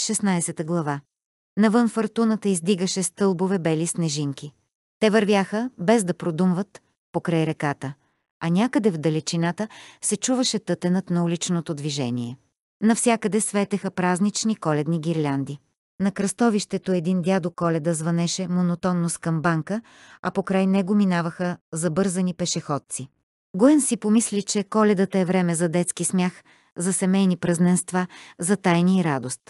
16 глава. Навън фортуната издигаше стълбове бели снежинки. Те вървяха, без да продумват, покрай реката, а някъде в далечината се чуваше тътенът на уличното движение. Навсякъде светеха празнични коледни гирлянди. На кръстовището един дядо Коледа звънеше монотонно с камбанка, а покрай него минаваха забързани пешеходци. Гуен си помисли, че Коледата е време за детски смях, за семейни празненства, за тайни и радост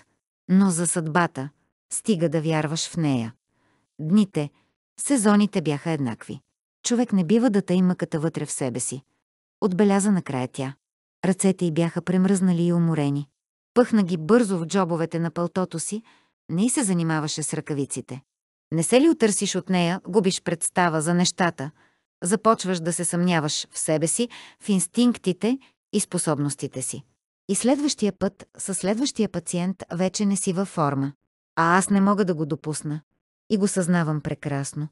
но за съдбата, стига да вярваш в нея. Дните, сезоните бяха еднакви. Човек не бива да тъй мъката вътре в себе си. Отбеляза накрая тя. Ръцете й бяха премръзнали и уморени. Пъхна ги бързо в джобовете на пълтото си, не й се занимаваше с ръкавиците. Не се ли отърсиш от нея, губиш представа за нещата, започваш да се съмняваш в себе си, в инстинктите и способностите си. И следващия път, със следващия пациент, вече не си във форма. А аз не мога да го допусна. И го съзнавам прекрасно.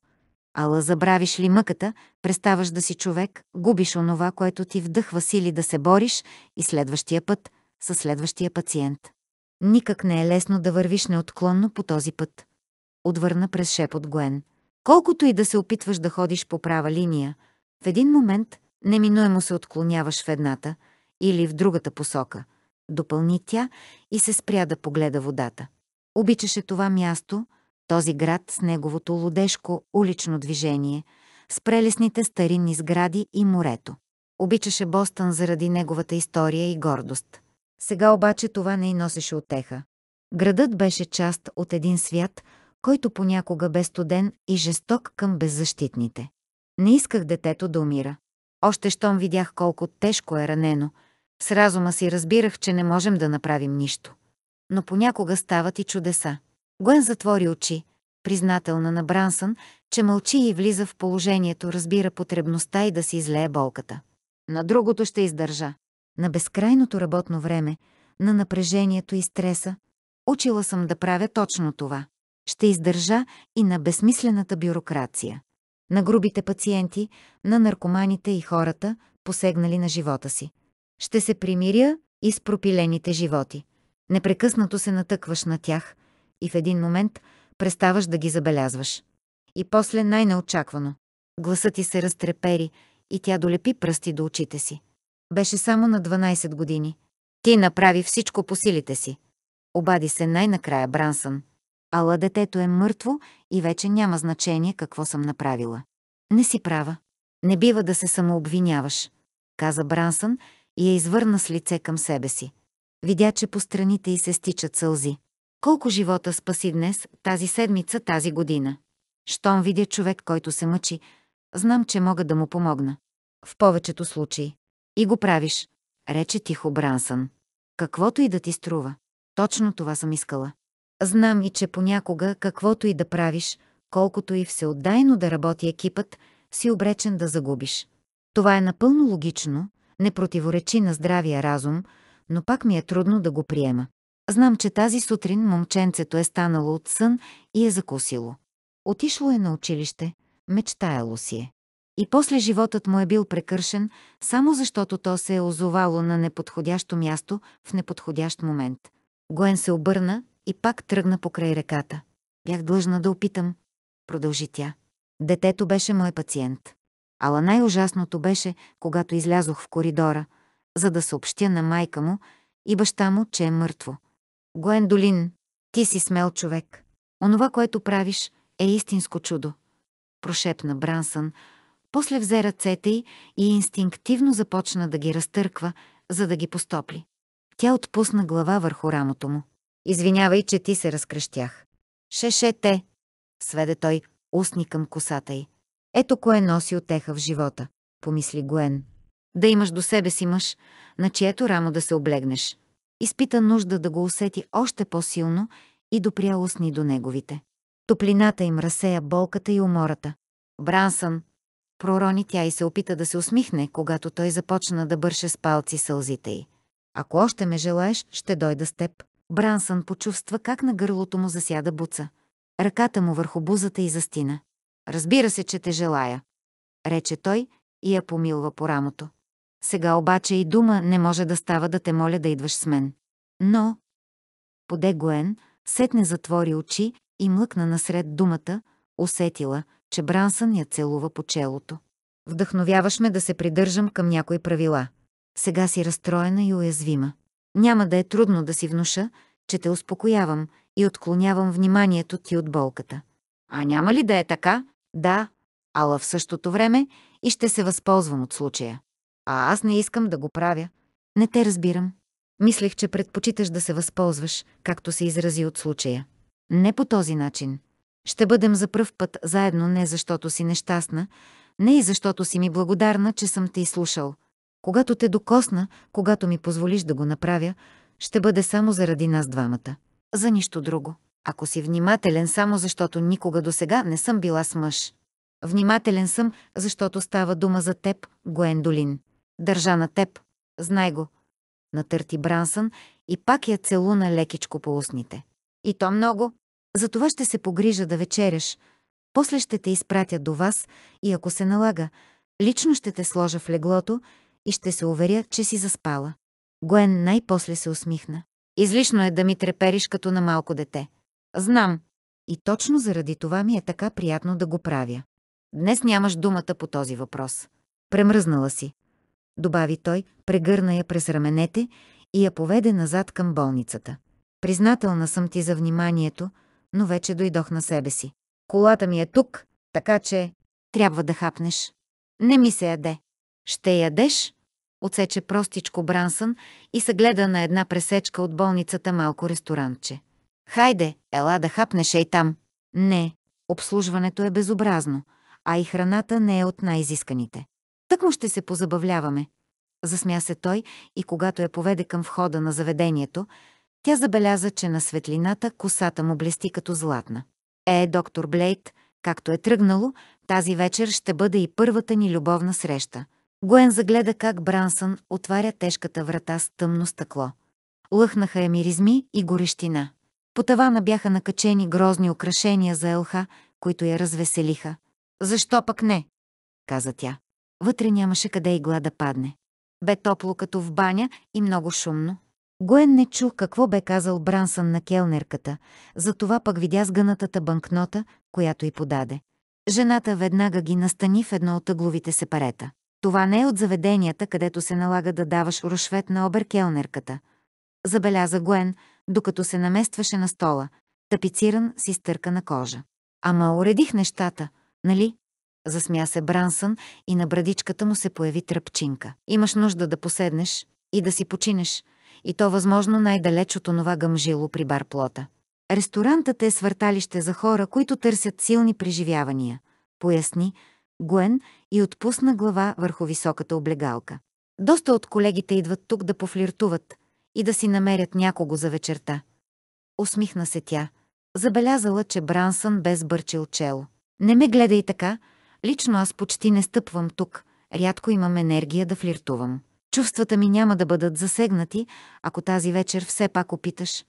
Ала забравиш ли мъката, преставаш да си човек, губиш онова, което ти вдъхва сили да се бориш и следващия път, със следващия пациент. Никак не е лесно да вървиш неотклонно по този път. Отвърна през шепот Гуен. Колкото и да се опитваш да ходиш по права линия, в един момент неминуемо се отклоняваш в едната или в другата посока, допълни тя и се спря да погледа водата. Обичаше това място, този град с неговото лудежко улично движение, с прелесните старинни сгради и морето. Обичаше Бостън заради неговата история и гордост. Сега обаче това не й носеше отеха. Градът беше част от един свят, който понякога бе студен и жесток към беззащитните. Не исках детето да умира. Още щом видях колко тежко е ранено – с разума си разбирах, че не можем да направим нищо. Но понякога стават и чудеса. Гуен затвори очи, признателна на Брансън, че мълчи и влиза в положението, разбира потребността и да си излее болката. На другото ще издържа. На безкрайното работно време, на напрежението и стреса, учила съм да правя точно това. Ще издържа и на безсмислената бюрокрация. На грубите пациенти, на наркоманите и хората, посегнали на живота си. Ще се примиря и с пропилените животи. Непрекъснато се натъкваш на тях и в един момент преставаш да ги забелязваш. И после най-неочаквано. Гласът ти се разтрепери и тя долепи пръсти до очите си. Беше само на 12 години. Ти направи всичко по силите си. Обади се най-накрая Брансън. Ала детето е мъртво и вече няма значение какво съм направила. Не си права. Не бива да се самообвиняваш, каза Брансън и я извърна с лице към себе си. Видя, че по страните й се стичат сълзи. Колко живота спаси днес, тази седмица, тази година? Щом видя човек, който се мъчи, знам, че мога да му помогна. В повечето случаи. И го правиш, рече тихо Брансън. Каквото и да ти струва. Точно това съм искала. Знам и, че понякога, каквото и да правиш, колкото и всеотдайно да работи екипът, си обречен да загубиш. Това е напълно логично, не противоречи на здравия разум, но пак ми е трудно да го приема. Знам, че тази сутрин момченцето е станало от сън и е закусило. Отишло е на училище, мечтаяло си е. И после животът му е бил прекършен, само защото то се е озовало на неподходящо място в неподходящ момент. Гоен се обърна и пак тръгна покрай реката. Бях длъжна да опитам, продължи тя. Детето беше мой пациент. Ала най-ужасното беше, когато излязох в коридора, за да съобщя на майка му и баща му, че е мъртво. Гуендолин, ти си смел човек. Онова, което правиш, е истинско чудо. Прошепна Брансън, после взе ръцете й и инстинктивно започна да ги разтърква, за да ги постопли. Тя отпусна глава върху рамото му. Извинявай, че ти се разкръщях. Шеше те, сведе той устни към косата й. Ето кое носи отеха в живота, помисли Гуен. Да имаш до себе си мъж, на чието рамо да се облегнеш. Изпита нужда да го усети още по-силно и допря устни до неговите. Топлината им разсея болката и умората. Брансън, пророни тя и се опита да се усмихне, когато той започна да бърше с палци сълзите й. Ако още ме желаеш, ще дойда с теб. Брансън почувства как на гърлото му засяда буца. Ръката му върху бузата и застина. Разбира се, че те желая, рече той и я помилва по рамото. Сега обаче и дума не може да става да те моля да идваш с мен. Но... Поде Гоен, сетне затвори очи и млъкна насред думата, усетила, че Брансън я целува по челото. Вдъхновяваш ме да се придържам към някои правила. Сега си разстроена и уязвима. Няма да е трудно да си внуша, че те успокоявам и отклонявам вниманието ти от болката. А няма ли да е така, да, ала в същото време и ще се възползвам от случая. А аз не искам да го правя. Не те разбирам. Мислех, че предпочиташ да се възползваш, както се изрази от случая. Не по този начин. Ще бъдем за пръв път заедно не защото си нещастна, не и защото си ми благодарна, че съм те изслушал. Когато те докосна, когато ми позволиш да го направя, ще бъде само заради нас двамата. За нищо друго ако си внимателен само защото никога до сега не съм била с мъж. Внимателен съм, защото става дума за теб, Гуендолин. Държа на теб. Знай го. Натърти Брансън и пак я целуна лекичко по устните. И то много. За това ще се погрижа да вечеряш. После ще те изпратя до вас и ако се налага, лично ще те сложа в леглото и ще се уверя, че си заспала. Гуен най-после се усмихна. Излишно е да ми трепериш като на малко дете. Знам. И точно заради това ми е така приятно да го правя. Днес нямаш думата по този въпрос. Премръзнала си. Добави той, прегърна я през раменете и я поведе назад към болницата. Признателна съм ти за вниманието, но вече дойдох на себе си. Колата ми е тук, така че... Трябва да хапнеш. Не ми се яде. Ще ядеш? Отсече простичко Брансън и се гледа на една пресечка от болницата малко ресторантче. Хайде, ела да хапнеш ей там. Не, обслужването е безобразно, а и храната не е от най-изисканите. Так му ще се позабавляваме. Засмя се той и когато я поведе към входа на заведението, тя забеляза, че на светлината косата му блести като златна. Е, доктор Блейт, както е тръгнало, тази вечер ще бъде и първата ни любовна среща. Гуен загледа как Брансън отваря тежката врата с тъмно стъкло. Лъхнаха е миризми и горещина. По тавана бяха накачени грозни украшения за Елха, които я развеселиха. «Защо пък не?» каза тя. Вътре нямаше къде игла да падне. Бе топло като в баня и много шумно. Гоен не чу какво бе казал Брансън на келнерката, затова пък видя сгънатата банкнота, която й подаде. Жената веднага ги настани в едно от ъгловите сепарета. Това не е от заведенията, където се налага да даваш рушвет на обер келнерката. Забеляза Гоен, докато се наместваше на стола, тапициран с изтъркана кожа. Ама уредих нещата, нали? Засмя се Брансън и на брадичката му се появи тръпчинка. Имаш нужда да поседнеш и да си починеш, и то възможно най-далеч от онова гъмжило при бар плота. Ресторантът е свърталище за хора, които търсят силни преживявания, поясни Гуен и отпусна глава върху високата облегалка. Доста от колегите идват тук да пофлиртуват, и да си намерят някого за вечерта. Усмихна се тя. Забелязала, че Брансън без бърчил чело. Не ме гледай така. Лично аз почти не стъпвам тук. Рядко имам енергия да флиртувам. Чувствата ми няма да бъдат засегнати, ако тази вечер все пак опиташ.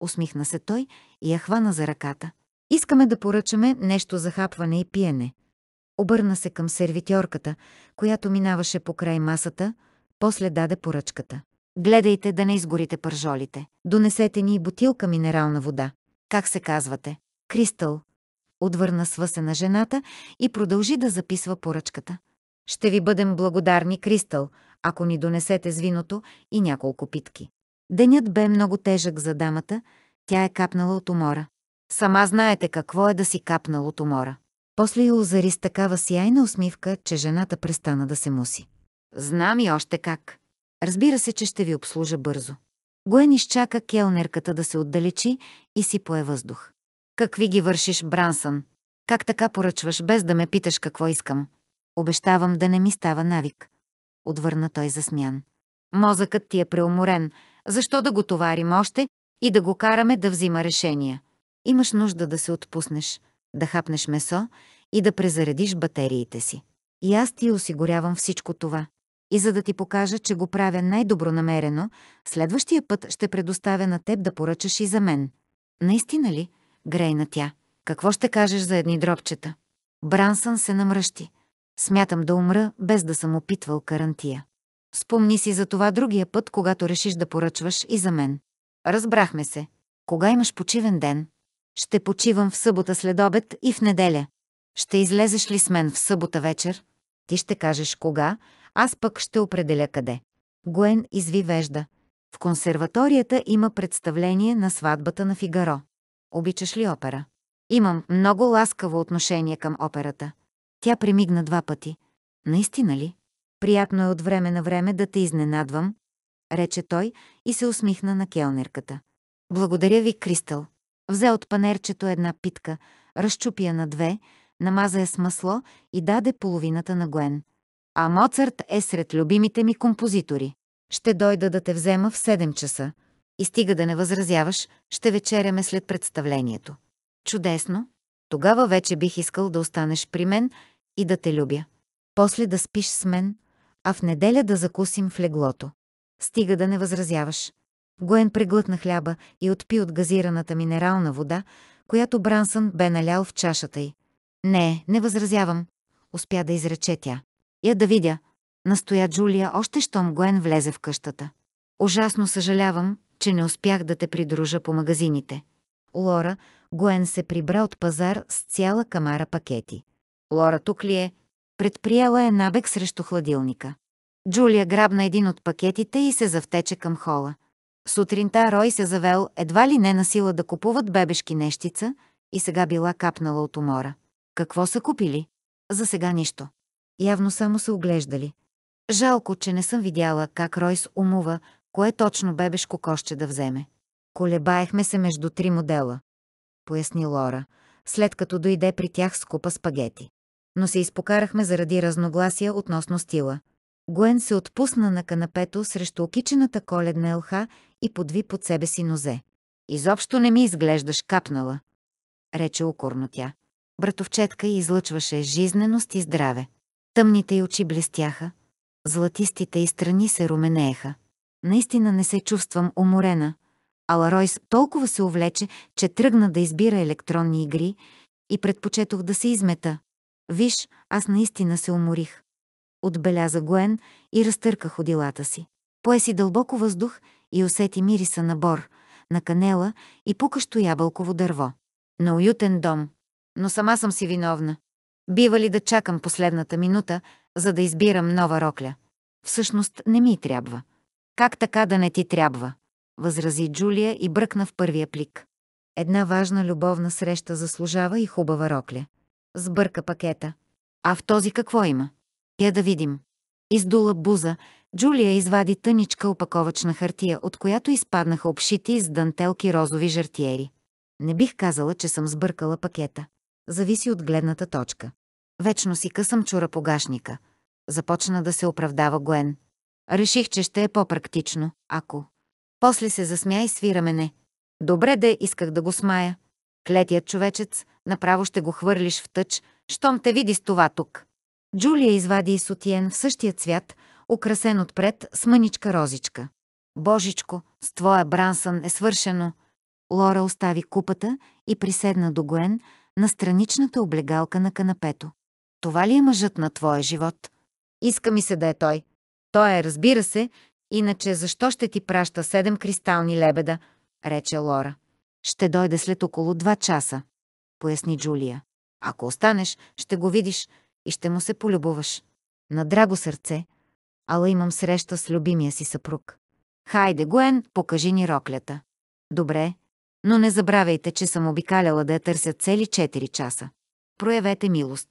Усмихна се той и я хвана за ръката. Искаме да поръчаме нещо за хапване и пиене. Обърна се към сервитьорката, която минаваше покрай масата, после даде поръчката. Гледайте да не изгорите пържолите. Донесете ни бутилка минерална вода. Как се казвате? Кристал. Отвърна свъсена жената и продължи да записва поръчката. Ще ви бъдем благодарни, Кристал, ако ни донесете с виното и няколко питки. Денят бе много тежък за дамата, тя е капнала от умора. Сама знаете какво е да си капнал от умора. После я озари с такава сияйна усмивка, че жената престана да се муси. Знам и още как. Разбира се, че ще ви обслужа бързо. Гуен изчака келнерката да се отдалечи и си пое въздух. Какви ги вършиш, Брансън? Как така поръчваш, без да ме питаш какво искам? Обещавам да не ми става навик. Отвърна той засмян. Мозъкът ти е преуморен. Защо да го товарим още и да го караме да взима решения? Имаш нужда да се отпуснеш, да хапнеш месо и да презаредиш батериите си. И аз ти осигурявам всичко това. И за да ти покажа, че го правя най-добронамерено, следващия път ще предоставя на теб да поръчаш и за мен. Наистина ли? Грейна тя. Какво ще кажеш за едни дробчета? Брансън се намръщи. Смятам да умра, без да съм опитвал карантия. Спомни си за това другия път, когато решиш да поръчваш и за мен. Разбрахме се. Кога имаш почивен ден? Ще почивам в събота след обед и в неделя. Ще излезеш ли с мен в събота вечер? Ти ще кажеш кога, аз пък ще определя къде. Гуен извивежда. В консерваторията има представление на сватбата на Фигаро. Обичаш ли опера? Имам много ласкаво отношение към операта. Тя примигна два пъти. Наистина ли? Приятно е от време на време да те изненадвам, рече той и се усмихна на келнерката. Благодаря ви, Кристал. Взе от панерчето една питка, разчупи я на две, намаза я с масло и даде половината на Гуен а Моцарт е сред любимите ми композитори. Ще дойда да те взема в 7 часа и стига да не възразяваш, ще вечеряме след представлението. Чудесно! Тогава вече бих искал да останеш при мен и да те любя. После да спиш с мен, а в неделя да закусим в леглото. Стига да не възразяваш. Гоен преглътна хляба и отпи от газираната минерална вода, която Брансън бе налял в чашата й. Не, не възразявам, успя да изрече тя. Я да видя, настоя Джулия още щом Гуен влезе в къщата. Ужасно съжалявам, че не успях да те придружа по магазините. Лора, Гуен се прибра от пазар с цяла камара пакети. Лора тук ли е? Предприела е набег срещу хладилника. Джулия грабна един от пакетите и се завтече към хола. Сутринта Рой се завел едва ли не на сила да купуват бебешки нещица и сега била капнала от умора. Какво са купили? За сега нищо. Явно само се оглеждали. Жалко, че не съм видяла как Ройс умува, кое точно бебешко коще да вземе. Колебаехме се между три модела, поясни Лора, след като дойде при тях с купа спагети. Но се изпокарахме заради разногласия относно стила. Гуен се отпусна на канапето срещу окичената коледна елха и подви под себе си нозе. «Изобщо не ми изглеждаш капнала», рече укорно тя. Братовчетка излъчваше жизненост и здраве. Тъмните й очи блестяха, златистите й страни се руменееха. Наистина не се чувствам уморена. Ала Ройс толкова се увлече, че тръгна да избира електронни игри и предпочетох да се измета. Виж, аз наистина се уморих. Отбеляза Гуен и разтърка ходилата си. Пое си дълбоко въздух и усети мириса на бор, на канела и пукащо ябълково дърво. На уютен дом. Но сама съм си виновна. Бива ли да чакам последната минута, за да избирам нова рокля? Всъщност не ми трябва. Как така да не ти трябва? Възрази Джулия и бръкна в първия плик. Една важна любовна среща заслужава и хубава рокля. Сбърка пакета. А в този какво има? Я да видим. Издула буза, Джулия извади тъничка опаковачна хартия, от която изпаднаха общити с дантелки розови жартиери. Не бих казала, че съм сбъркала пакета зависи от гледната точка. Вечно си късам чура погашника. Започна да се оправдава Гуен. Реших, че ще е по-практично, ако... После се засмя и свира мене. Добре да исках да го смая. Клетият човечец, направо ще го хвърлиш в тъч, щом те види с това тук. Джулия извади и сутиен в същия цвят, украсен отпред с мъничка розичка. Божичко, с твоя брансън е свършено. Лора остави купата и приседна до Гуен, на страничната облегалка на канапето. Това ли е мъжът на твоя живот? Иска ми се да е той. Той е, разбира се, иначе защо ще ти праща седем кристални лебеда, рече Лора. Ще дойде след около два часа, поясни Джулия. Ако останеш, ще го видиш и ще му се полюбуваш. На драго сърце, ала имам среща с любимия си съпруг. Хайде, Гуен, покажи ни роклята. Добре, но не забравяйте, че съм обикаляла да я търся цели 4 часа. Проявете милост.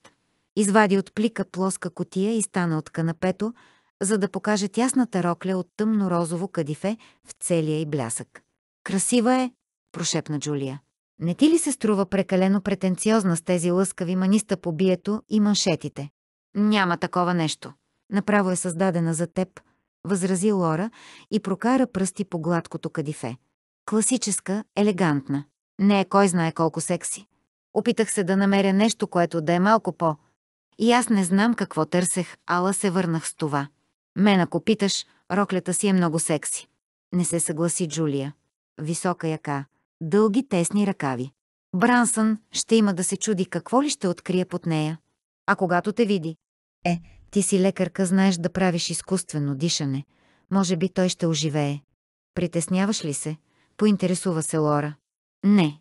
Извади от плика плоска котия и стана от канапето, за да покаже тясната рокля от тъмно-розово кадифе в целия й блясък. Красива е, прошепна Джулия. Не ти ли се струва прекалено претенциозна с тези лъскави маниста по бието и маншетите? Няма такова нещо. Направо е създадена за теб, възрази Лора и прокара пръсти по гладкото кадифе. Класическа, елегантна. Не е кой знае колко секси. Опитах се да намеря нещо, което да е малко по. И аз не знам какво търсех, ала се върнах с това. Мен ако питаш, роклята си е много секси. Не се съгласи Джулия. Висока яка, дълги тесни ръкави. Брансън ще има да се чуди какво ли ще открие под нея. А когато те види? Е, ти си лекарка, знаеш да правиш изкуствено дишане. Може би той ще оживее. Притесняваш ли се? Поинтересува се Лора. Не.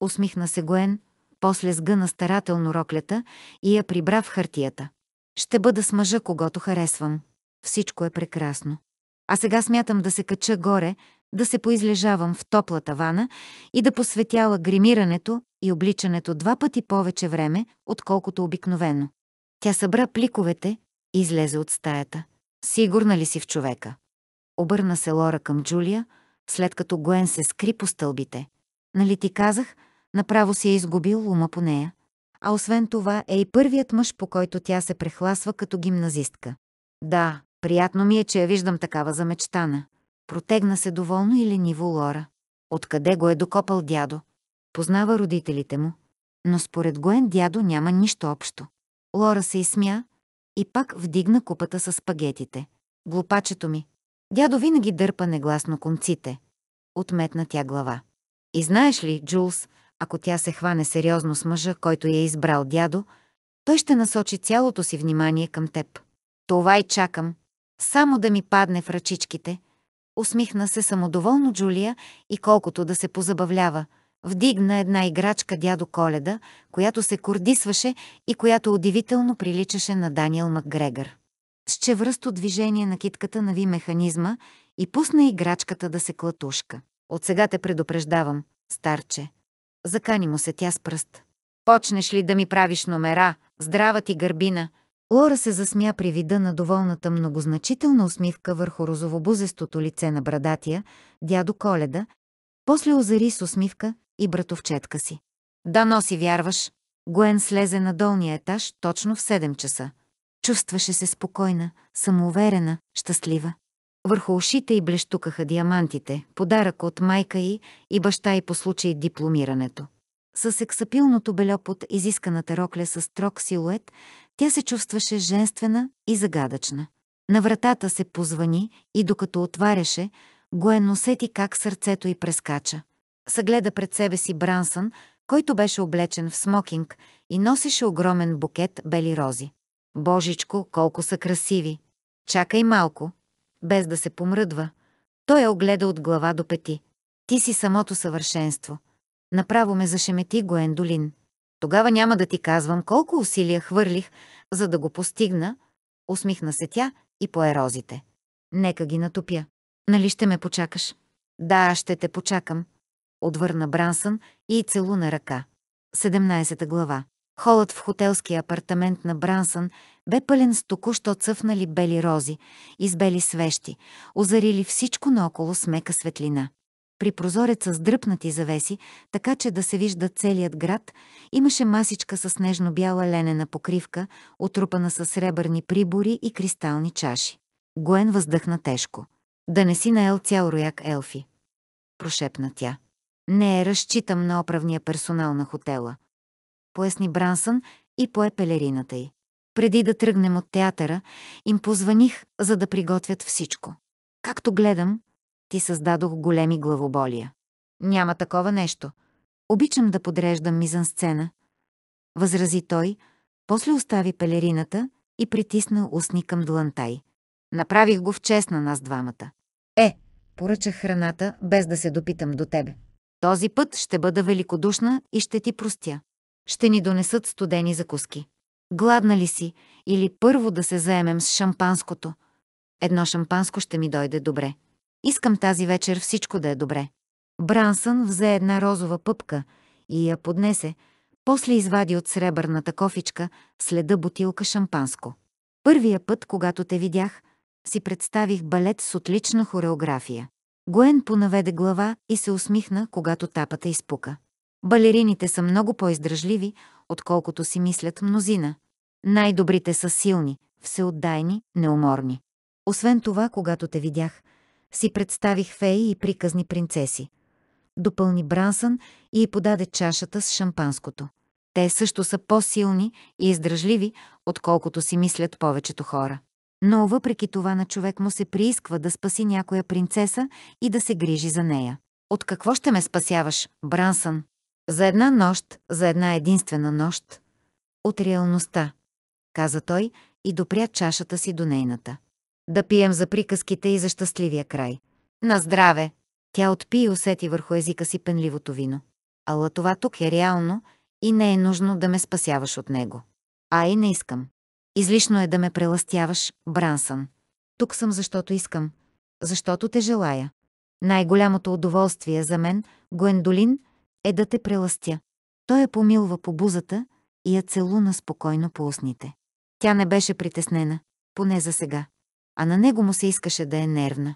Усмихна се Гоен, после сгъна старателно роклята и я прибра в хартията. Ще бъда с мъжа, когато харесвам. Всичко е прекрасно. А сега смятам да се кача горе, да се поизлежавам в топлата вана и да посветяла гримирането и обличането два пъти повече време, отколкото обикновено. Тя събра пликовете и излезе от стаята. Сигурна ли си в човека? Обърна се Лора към Джулия – след като Гуен се скри по стълбите. Нали ти казах, направо си е изгубил ума по нея. А освен това е и първият мъж, по който тя се прехласва като гимназистка. Да, приятно ми е, че я виждам такава замечтана. Протегна се доволно и лениво Лора. Откъде го е докопал дядо? Познава родителите му. Но според Гоен дядо няма нищо общо. Лора се изсмя и пак вдигна купата с спагетите. Глупачето ми, Дядо винаги дърпа негласно конците. Отметна тя глава. И знаеш ли, Джулс, ако тя се хване сериозно с мъжа, който я е избрал дядо, той ще насочи цялото си внимание към теб. Това и чакам. Само да ми падне в ръчичките. Усмихна се самодоволно Джулия и колкото да се позабавлява, вдигна една играчка дядо Коледа, която се кордисваше и която удивително приличаше на Даниел Макгрегор. С чевръсто движение на китката нави механизма и пусна играчката да се клатушка. От сега те предупреждавам, старче. Закани му се тя с пръст. Почнеш ли да ми правиш номера, здрава ти гърбина? Лора се засмя при вида на доволната многозначителна усмивка върху розовобузестото лице на брадатия, дядо Коледа, после озари с усмивка и братовчетка си. Да носи вярваш. Гуен слезе на долния етаж точно в 7 часа. Чувстваше се спокойна, самоуверена, щастлива. Върху ушите й блещукаха диамантите, подарък от майка й и баща й по случай дипломирането. С ексапилното бельо под изисканата рокля с строг силует, тя се чувстваше женствена и загадъчна. На вратата се позвани и докато отваряше, е усети как сърцето й прескача. Съгледа пред себе си Брансън, който беше облечен в смокинг и носеше огромен букет бели рози. Божичко, колко са красиви! Чакай малко, без да се помръдва. Той я е огледа от глава до пети. Ти си самото съвършенство. Направо ме зашемети Гоендолин. Тогава няма да ти казвам колко усилия хвърлих, за да го постигна. Усмихна се тя и по ерозите. Нека ги натопя. Нали ще ме почакаш? Да, ще те почакам. Отвърна Брансън и целуна ръка. 17 глава. Холът в хотелския апартамент на Брансън бе пълен с току-що цъфнали бели рози и свещи, озарили всичко наоколо с мека светлина. При прозореца с дръпнати завеси, така че да се вижда целият град, имаше масичка с нежно-бяла ленена покривка, отрупана с сребърни прибори и кристални чаши. Гоен въздъхна тежко. «Да не си наел цял рояк Елфи», прошепна тя. «Не, е разчитам на оправния персонал на хотела поясни Брансън и пое пелерината й. Преди да тръгнем от театъра, им позваних, за да приготвят всичко. Както гледам, ти създадох големи главоболия. Няма такова нещо. Обичам да подреждам мизан сцена. Възрази той, после остави пелерината и притисна устни към длантай. Направих го в чест на нас двамата. Е, поръчах храната, без да се допитам до тебе. Този път ще бъда великодушна и ще ти простя ще ни донесат студени закуски. Гладна ли си или първо да се заемем с шампанското? Едно шампанско ще ми дойде добре. Искам тази вечер всичко да е добре. Брансън взе една розова пъпка и я поднесе, после извади от сребърната кофичка следа бутилка шампанско. Първия път, когато те видях, си представих балет с отлична хореография. Гоен понаведе глава и се усмихна, когато тапата изпука. Балерините са много по-издръжливи, отколкото си мислят мнозина. Най-добрите са силни, всеотдайни, неуморни. Освен това, когато те видях, си представих феи и приказни принцеси. Допълни Брансън и й подаде чашата с шампанското. Те също са по-силни и издръжливи, отколкото си мислят повечето хора. Но въпреки това на човек му се приисква да спаси някоя принцеса и да се грижи за нея. От какво ще ме спасяваш, Брансън? За една нощ, за една единствена нощ. От реалността, каза той и допря чашата си до нейната. Да пием за приказките и за щастливия край. На здраве! Тя отпи и усети върху езика си пенливото вино. Ала това тук е реално и не е нужно да ме спасяваш от него. А и не искам. Излишно е да ме преластяваш, Брансън. Тук съм защото искам. Защото те желая. Най-голямото удоволствие за мен, Гуендолин, е да те прелъстя. Той я помилва по бузата и я целуна спокойно по устните. Тя не беше притеснена, поне за сега, а на него му се искаше да е нервна.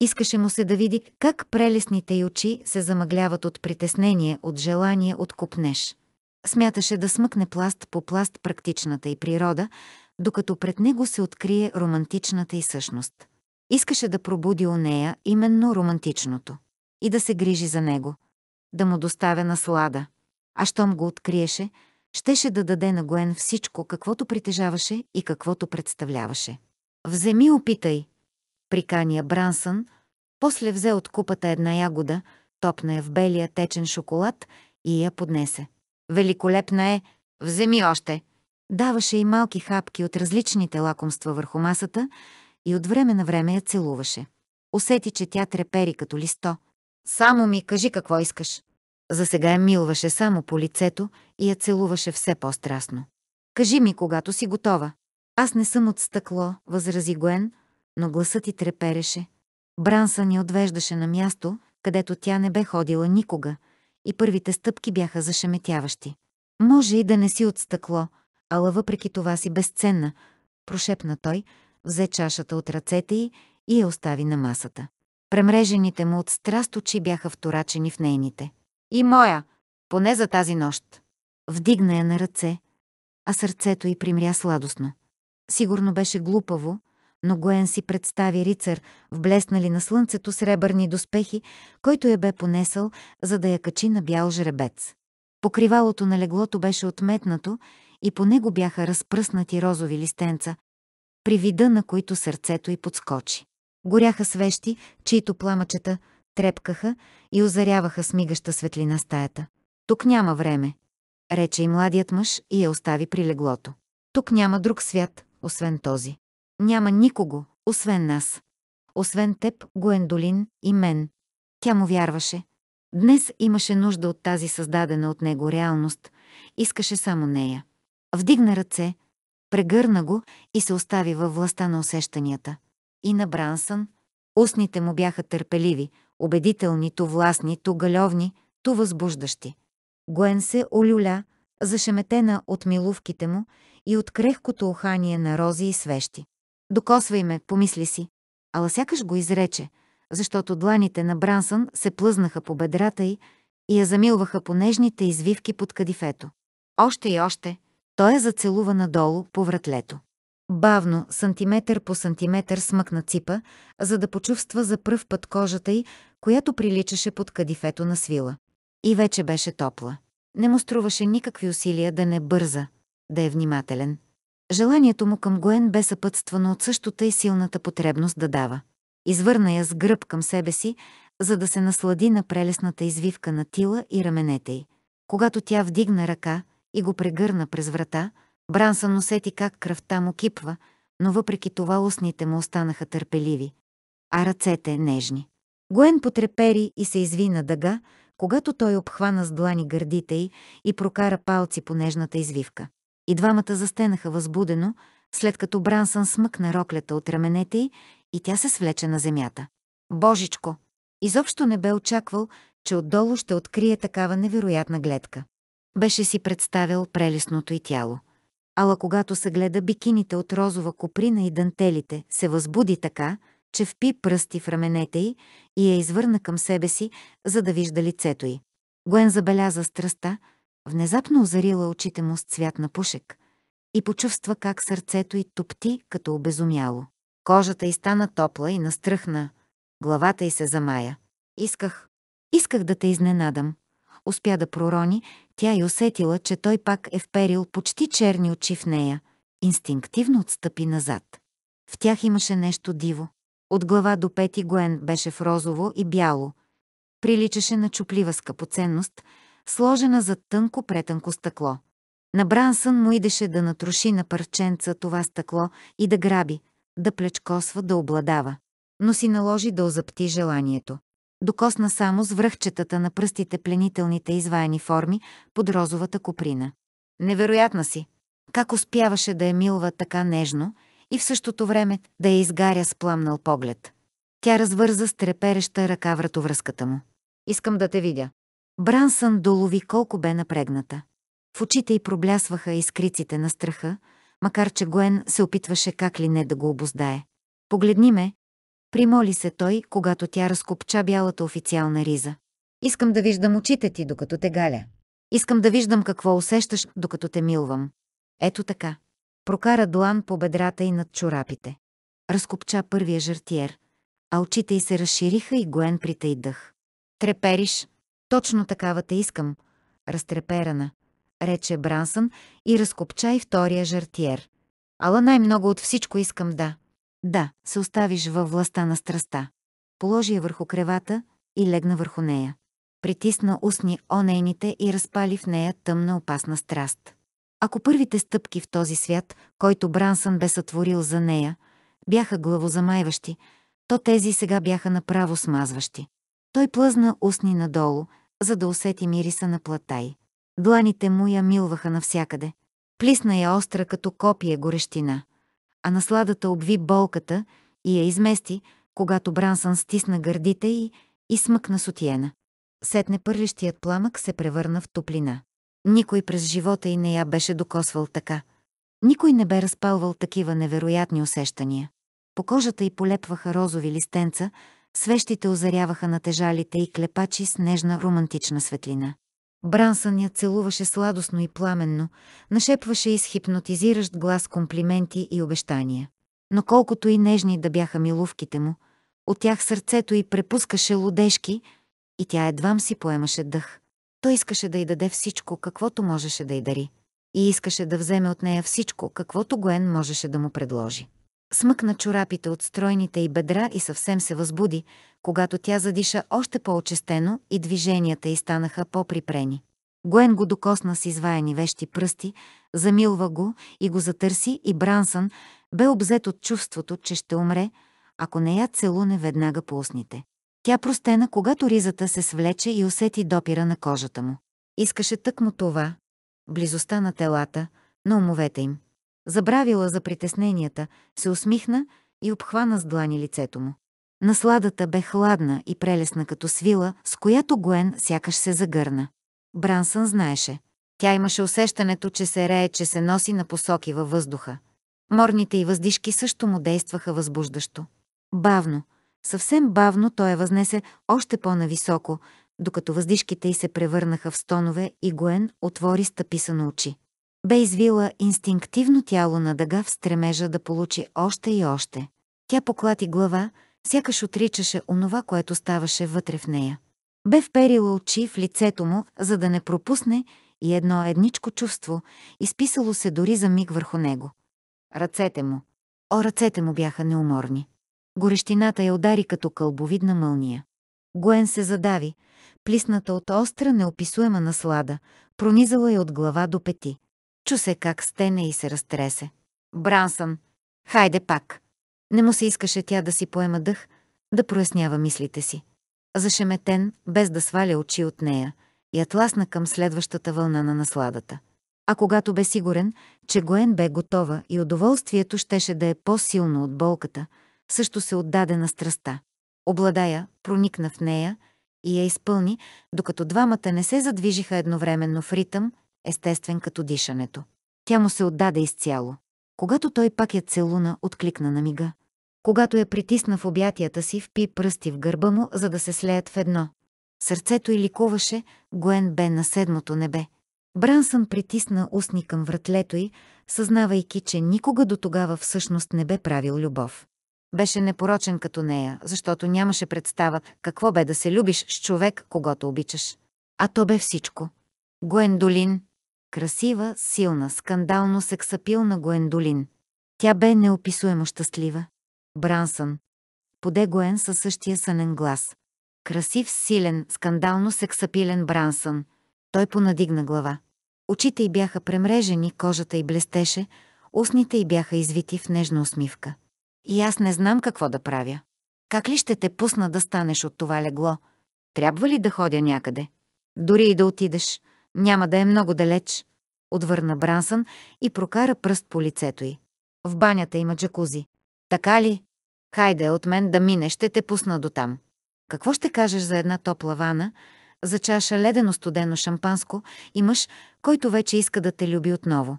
Искаше му се да види как прелесните й очи се замъгляват от притеснение, от желание от купнеш. Смяташе да смъкне пласт по пласт практичната й природа, докато пред него се открие романтичната й същност. Искаше да пробуди у нея именно романтичното и да се грижи за него – да му доставя наслада. А щом го откриеше, щеше да даде на Гуен всичко, каквото притежаваше и каквото представляваше. «Вземи, опитай!» прикания Брансън, после взе от купата една ягода, топна я в белия течен шоколад и я поднесе. «Великолепна е! Вземи още!» Даваше и малки хапки от различните лакомства върху масата и от време на време я целуваше. Усети, че тя трепери като листо – само ми кажи какво искаш. За сега я милваше само по лицето и я целуваше все по-страстно. Кажи ми, когато си готова. Аз не съм от стъкло, възрази Гуен, но гласът й трепереше. Бранса ни отвеждаше на място, където тя не бе ходила никога, и първите стъпки бяха зашеметяващи. Може и да не си от стъкло, ала въпреки това си безценна, прошепна той, взе чашата от ръцете й и я остави на масата. Премрежените му от страст очи бяха вторачени в нейните. И моя, поне за тази нощ. Вдигна я на ръце, а сърцето й примря сладостно. Сигурно беше глупаво, но Гоен си представи рицар, блеснали на слънцето сребърни доспехи, който я бе понесъл, за да я качи на бял жребец. Покривалото на леглото беше отметнато и по него бяха разпръснати розови листенца, при вида на които сърцето й подскочи. Горяха свещи, чието пламъчета трепкаха и озаряваха с мигаща светлина стаята. Тук няма време, рече и младият мъж и я остави при леглото. Тук няма друг свят, освен този. Няма никого, освен нас. Освен теб, Гуендолин и мен. Тя му вярваше. Днес имаше нужда от тази създадена от него реалност. Искаше само нея. Вдигна ръце, прегърна го и се остави във властта на усещанията и на Брансън. Устните му бяха търпеливи, убедителни, то властни, то галевни, то възбуждащи. Гуен се олюля, зашеметена от милувките му и от крехкото ухание на рози и свещи. «Докосвай ме», помисли си. Ала сякаш го изрече, защото дланите на Брансън се плъзнаха по бедрата й и я замилваха по нежните извивки под кадифето. Още и още, той я зацелува надолу по вратлето. Бавно, сантиметър по сантиметър смъкна ципа, за да почувства за пръв път кожата й, която приличаше под кадифето на свила. И вече беше топла. Не му струваше никакви усилия да не бърза, да е внимателен. Желанието му към Гоен бе съпътствано от същата и силната потребност да дава. Извърна я с гръб към себе си, за да се наслади на прелесната извивка на тила и раменете й. Когато тя вдигна ръка и го прегърна през врата, Брансън усети как кръвта му кипва, но въпреки това устните му останаха търпеливи, а ръцете нежни. Гуен потрепери и се изви на дъга, когато той обхвана с длани гърдите й и прокара палци по нежната извивка. И двамата застенаха възбудено, след като Брансън смъкна роклята от раменете й и тя се свлече на земята. Божичко! Изобщо не бе очаквал, че отдолу ще открие такава невероятна гледка. Беше си представил прелесното й тяло. Ала когато се гледа бикините от розова коприна и дантелите, се възбуди така, че впи пръсти в раменете й и я извърна към себе си, за да вижда лицето й. Гуен забеляза страста, внезапно озарила очите му с цвят на пушек и почувства как сърцето й топти, като обезумяло. Кожата й стана топла и настръхна, главата й се замая. Исках, исках да те изненадам, успя да пророни, тя и усетила, че той пак е вперил почти черни очи в нея. Инстинктивно отстъпи назад. В тях имаше нещо диво. От глава до пети Гуен беше в розово и бяло. Приличаше на чуплива скъпоценност, сложена за тънко претънко стъкло. На Брансън му идеше да натруши на парченца това стъкло и да граби, да плечкосва, да обладава. Но си наложи да озъпти желанието докосна само с връхчетата на пръстите пленителните изваяни форми под розовата куприна. Невероятна си! Как успяваше да я милва така нежно и в същото време да я изгаря с пламнал поглед. Тя развърза с трепереща ръка вратовръзката му. «Искам да те видя». Брансън долови колко бе напрегната. В очите й проблясваха искриците на страха, макар че Гуен се опитваше как ли не да го обоздае. «Погледни ме, Примоли се той, когато тя разкопча бялата официална риза. Искам да виждам очите ти, докато те галя. Искам да виждам какво усещаш, докато те милвам. Ето така. Прокара длан по бедрата и над чорапите. Разкопча първия жартиер, а очите й се разшириха и Гуен притъй дъх. Трепериш. Точно такава те искам. Разтреперана. Рече Брансън и разкопча и втория жартиер. Ала най-много от всичко искам да. Да, се оставиш във властта на страста. Положи я върху кревата и легна върху нея. Притисна устни о нейните и разпали в нея тъмна опасна страст. Ако първите стъпки в този свят, който Брансън бе сътворил за нея, бяха главозамайващи, то тези сега бяха направо смазващи. Той плъзна устни надолу, за да усети мириса на платай. Дланите му я милваха навсякъде. Плисна я остра като копие горещина а насладата обви болката и я измести, когато Брансън стисна гърдите й и смъкна сутиена. Сетне пърлищият пламък се превърна в топлина. Никой през живота й не я беше докосвал така. Никой не бе разпалвал такива невероятни усещания. По кожата й полепваха розови листенца, свещите озаряваха натежалите и клепачи с нежна романтична светлина. Брансън я целуваше сладостно и пламенно, нашепваше и с хипнотизиращ глас комплименти и обещания. Но колкото и нежни да бяха милувките му, от тях сърцето й препускаше лудежки и тя едвам си поемаше дъх. Той искаше да й даде всичко, каквото можеше да й дари. И искаше да вземе от нея всичко, каквото Гуен можеше да му предложи. Смъкна чорапите от стройните й бедра и съвсем се възбуди, когато тя задиша още по-очестено и движенията й станаха по-припрени. Гуен го докосна с изваяни вещи пръсти, замилва го и го затърси и Брансън бе обзет от чувството, че ще умре, ако не я целуне веднага по устните. Тя простена, когато ризата се свлече и усети допира на кожата му. Искаше тъкмо това, близостта на телата, на умовете им забравила за притесненията, се усмихна и обхвана с длани лицето му. Насладата бе хладна и прелесна като свила, с която Гуен сякаш се загърна. Брансън знаеше. Тя имаше усещането, че се рее, че се носи на посоки във въздуха. Морните и въздишки също му действаха възбуждащо. Бавно, съвсем бавно той я възнесе още по-нависоко, докато въздишките й се превърнаха в стонове и Гуен отвори стъписано очи бе извила инстинктивно тяло на дъга в стремежа да получи още и още. Тя поклати глава, сякаш отричаше онова, което ставаше вътре в нея. Бе вперила очи в лицето му, за да не пропусне и едно едничко чувство, изписало се дори за миг върху него. Ръцете му. О, ръцете му бяха неуморни. Горещината я удари като кълбовидна мълния. Гуен се задави, плисната от остра неописуема наслада, пронизала я от глава до пети. Чу се как стене и се разтресе. Брансън, хайде пак. Не му се искаше тя да си поема дъх, да прояснява мислите си. Зашеметен, без да сваля очи от нея, я тласна към следващата вълна на насладата. А когато бе сигурен, че Гоен бе готова и удоволствието щеше да е по-силно от болката, също се отдаде на страста. Обладая, проникна в нея и я изпълни, докато двамата не се задвижиха едновременно в ритъм естествен като дишането. Тя му се отдаде изцяло. Когато той пак я целуна, откликна на мига. Когато я притисна в обятията си, впи пръсти в гърба му, за да се слеят в едно. Сърцето й ликуваше, Гуен бе на седмото небе. Брансън притисна устни към вратлето й, съзнавайки, че никога до тогава всъщност не бе правил любов. Беше непорочен като нея, защото нямаше представа какво бе да се любиш с човек, когато обичаш. А то бе всичко. Гуен Долин. Красива, силна, скандално сексапилна Гуендолин. Тя бе неописуемо щастлива. Брансън. Поде Гуен със същия сънен глас. Красив, силен, скандално сексапилен Брансън. Той понадигна глава. Очите й бяха премрежени, кожата й блестеше, устните й бяха извити в нежна усмивка. И аз не знам какво да правя. Как ли ще те пусна да станеш от това легло? Трябва ли да ходя някъде? Дори и да отидеш. Няма да е много далеч, отвърна Брансън и прокара пръст по лицето й. В банята има джакузи. Така ли? Хайде от мен да мине, ще те пусна до там. Какво ще кажеш за една топла вана, за чаша ледено студено шампанско и мъж, който вече иска да те люби отново?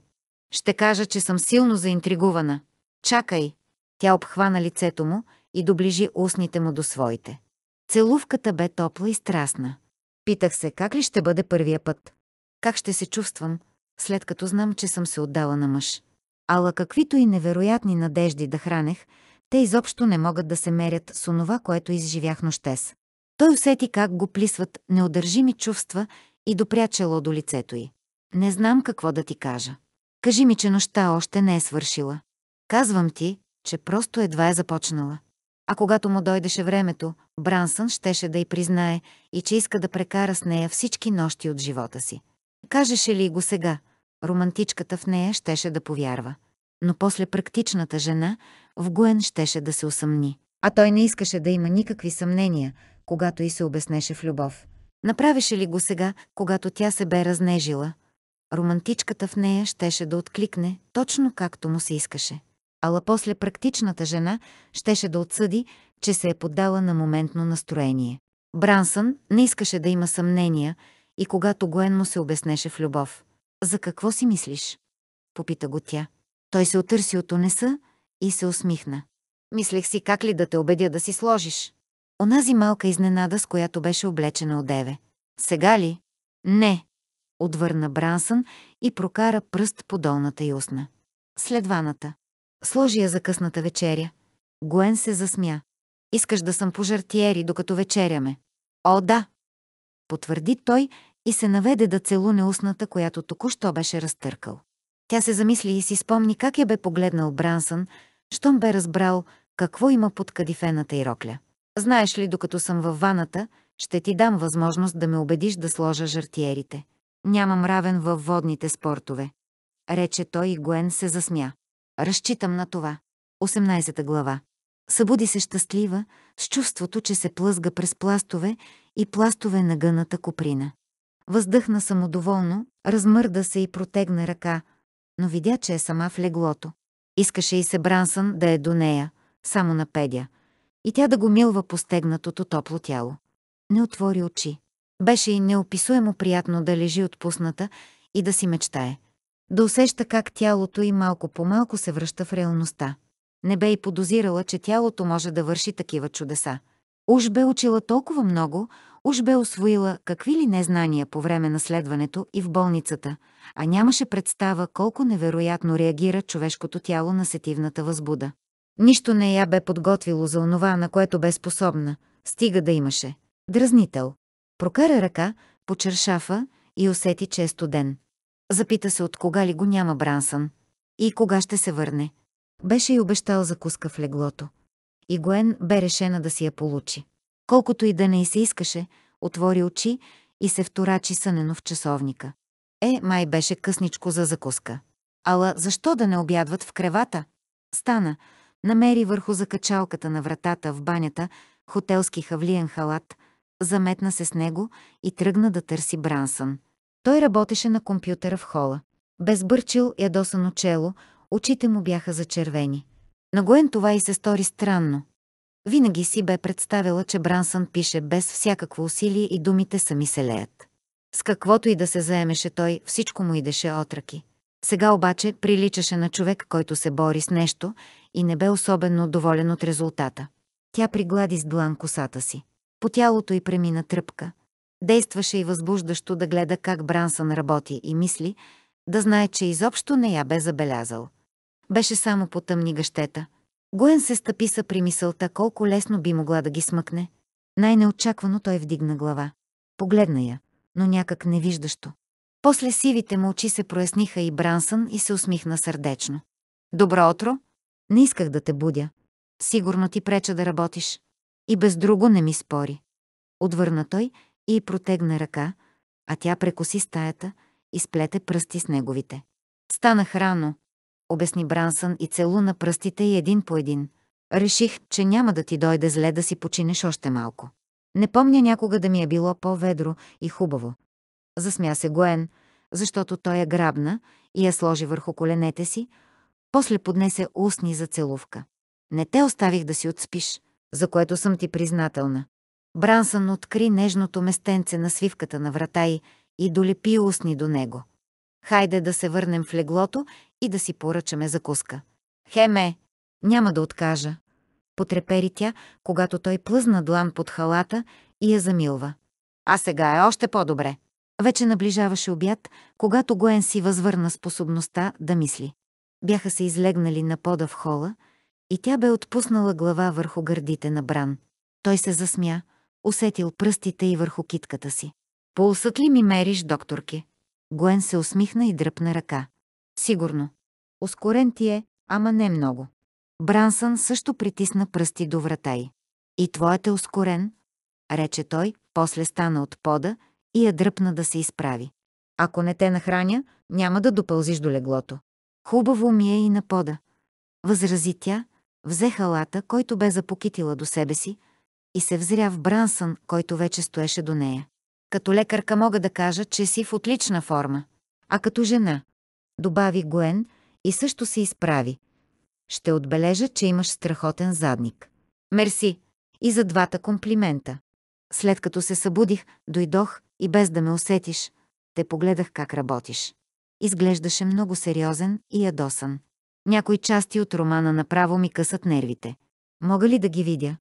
Ще кажа, че съм силно заинтригувана. Чакай! Тя обхвана лицето му и доближи устните му до своите. Целувката бе топла и страстна. Питах се, как ли ще бъде първия път. Как ще се чувствам, след като знам, че съм се отдала на мъж? Ала каквито и невероятни надежди да хранех, те изобщо не могат да се мерят с онова, което изживях нощес. Той усети как го плисват неодържими чувства и допрячело до лицето й. Не знам какво да ти кажа. Кажи ми, че нощта още не е свършила. Казвам ти, че просто едва е започнала. А когато му дойдеше времето, Брансън щеше да й признае и че иска да прекара с нея всички нощи от живота си. Кажеше ли го сега? Романтичката в нея щеше да повярва. Но после практичната жена в Гуен щеше да се усъмни. А той не искаше да има никакви съмнения, когато и се обяснеше в любов. Направеше ли го сега, когато тя се бе разнежила? Романтичката в нея щеше да откликне, точно както му се искаше. Ала после практичната жена щеше да отсъди, че се е поддала на моментно настроение. Брансън не искаше да има съмнения, и когато Гуен му се обяснеше в любов. «За какво си мислиш?» Попита го тя. Той се отърси от унеса и се усмихна. Мислех си как ли да те убедя да си сложиш. Онази малка изненада, с която беше облечена от деве. Сега ли? Не, отвърна Брансън и прокара пръст по долната и устна. След ваната. Сложи я за късната вечеря. Гуен се засмя. Искаш да съм пожартиери, докато вечеряме. О, да! Потвърди той и се наведе да целуне устната, която току-що беше разтъркал. Тя се замисли и си спомни как я бе погледнал Брансън, щом бе разбрал какво има под кадифената и рокля. Знаеш ли, докато съм във ваната, ще ти дам възможност да ме убедиш да сложа жартиерите. Нямам равен във водните спортове. Рече той и Гуен се засмя. Разчитам на това. 18 глава. Събуди се щастлива, с чувството, че се плъзга през пластове и пластове на гъната куприна. Въздъхна самодоволно, размърда се и протегна ръка, но видя, че е сама в леглото. Искаше и се Брансън да е до нея, само на педя, и тя да го милва по стегнатото топло тяло. Не отвори очи. Беше и неописуемо приятно да лежи отпусната и да си мечтае. Да усеща как тялото и малко по малко се връща в реалността. Не бе и подозирала, че тялото може да върши такива чудеса. Уж бе учила толкова много, Уж бе освоила какви ли незнания по време на следването и в болницата, а нямаше представа колко невероятно реагира човешкото тяло на сетивната възбуда. Нищо не я бе подготвило за онова, на което бе способна, стига да имаше. Дразнител. Прокара ръка, почершафа и усети, че е студен. Запита се от кога ли го няма Брансън и кога ще се върне. Беше и обещал закуска в леглото. И бе решена да си я получи. Колкото и да не й се искаше, отвори очи и се вторачи сънено в часовника. Е, май беше късничко за закуска. Ала защо да не обядват в кревата? Стана, намери върху закачалката на вратата в банята хотелски хавлиен халат, заметна се с него и тръгна да търси Брансън. Той работеше на компютъра в хола. Безбърчил ядосано чело, очите му бяха зачервени. На Гоен това и се стори странно. Винаги си бе представила, че Брансън пише без всякакво усилие и думите сами се леят. С каквото и да се заемеше той, всичко му идеше ръки. Сега обаче приличаше на човек, който се бори с нещо и не бе особено доволен от резултата. Тя приглади с длан косата си. По тялото й премина тръпка. Действаше и възбуждащо да гледа как Брансън работи и мисли, да знае, че изобщо не я бе забелязал. Беше само по тъмни гъщета – Гоен се стъписа при мисълта колко лесно би могла да ги смъкне. Най-неочаквано той вдигна глава. Погледна я, но някак невиждащо. После сивите му очи се проясниха и Брансън и се усмихна сърдечно. Добро утро! Не исках да те будя. Сигурно ти преча да работиш. И без друго не ми спори. Отвърна той и протегна ръка, а тя прекоси стаята и сплете пръсти с неговите. Станах рано, обясни Брансън и целуна пръстите и един по един. Реших, че няма да ти дойде зле да си починеш още малко. Не помня някога да ми е било по-ведро и хубаво. Засмя се Гоен, защото той я е грабна и я сложи върху коленете си, после поднесе устни за целувка. Не те оставих да си отспиш, за което съм ти признателна. Брансън откри нежното местенце на свивката на врата й и долепи устни до него. Хайде да се върнем в леглото и да си поръчаме закуска. Хеме, няма да откажа. Потрепери тя, когато той плъзна длан под халата и я замилва. А сега е още по-добре. Вече наближаваше обяд, когато Гоен си възвърна способността да мисли. Бяха се излегнали на пода в хола и тя бе отпуснала глава върху гърдите на Бран. Той се засмя, усетил пръстите и върху китката си. Пулсът ли ми мериш, докторки? Гуен се усмихна и дръпна ръка. Сигурно. Ускорен ти е, ама не много. Брансън също притисна пръсти до врата й. И твоят е ускорен, рече той, после стана от пода и я дръпна да се изправи. Ако не те нахраня, няма да допълзиш до леглото. Хубаво ми е и на пода. Възрази тя, взе халата, който бе запокитила до себе си, и се взря в Брансън, който вече стоеше до нея. Като лекарка мога да кажа, че си в отлична форма. А като жена, добави Гуен и също се изправи. Ще отбележа, че имаш страхотен задник. Мерси и за двата комплимента. След като се събудих, дойдох и без да ме усетиш, те погледах как работиш. Изглеждаше много сериозен и ядосан. Някои части от романа направо ми късат нервите. Мога ли да ги видя?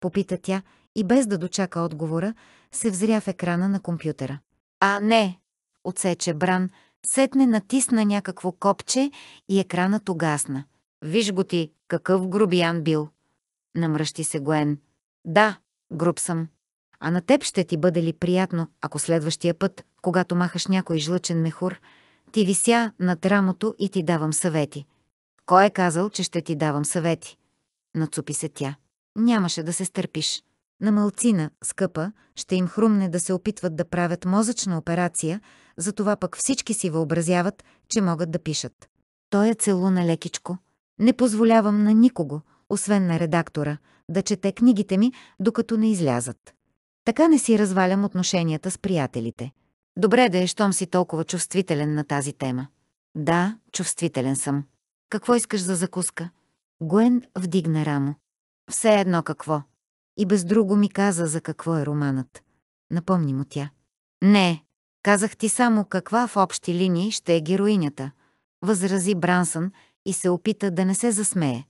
Попита тя и без да дочака отговора, се взря в екрана на компютъра. А, не! Отсече Бран, сетне натисна някакво копче и екранът угасна. Виж го ти, какъв грубиян бил! Намръщи се Гоен. Да, груб съм. А на теб ще ти бъде ли приятно, ако следващия път, когато махаш някой жлъчен мехур, ти вися над рамото и ти давам съвети. Кой е казал, че ще ти давам съвети? Нацупи се тя. Нямаше да се стърпиш. На малцина, скъпа, ще им хрумне да се опитват да правят мозъчна операция, затова пък всички си въобразяват, че могат да пишат. Той е целуна лекичко. Не позволявам на никого, освен на редактора, да чете книгите ми, докато не излязат. Така не си развалям отношенията с приятелите. Добре да е, щом си толкова чувствителен на тази тема. Да, чувствителен съм. Какво искаш за закуска? Гуен вдигна рамо. Все едно какво и без друго ми каза за какво е романът. Напомни му тя. Не, казах ти само каква в общи линии ще е героинята, възрази Брансън и се опита да не се засмее.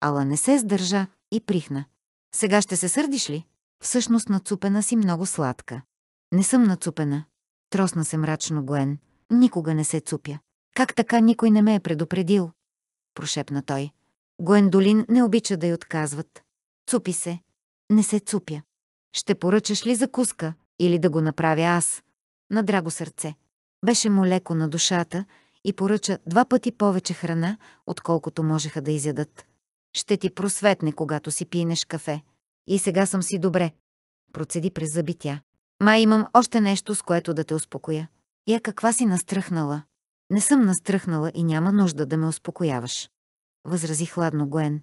Ала не се сдържа и прихна. Сега ще се сърдиш ли? Всъщност нацупена си много сладка. Не съм нацупена. Тросна се мрачно Гуен. Никога не се цупя. Как така никой не ме е предупредил? Прошепна той. Гуендолин не обича да й отказват. Цупи се, не се цупя. Ще поръчаш ли закуска или да го направя аз? На драго сърце. Беше му леко на душата и поръча два пъти повече храна, отколкото можеха да изядат. Ще ти просветне, когато си пинеш кафе. И сега съм си добре. Процеди през зъби тя. Ма имам още нещо, с което да те успокоя. Я каква си настръхнала? Не съм настръхнала и няма нужда да ме успокояваш. Възрази хладно Гоен.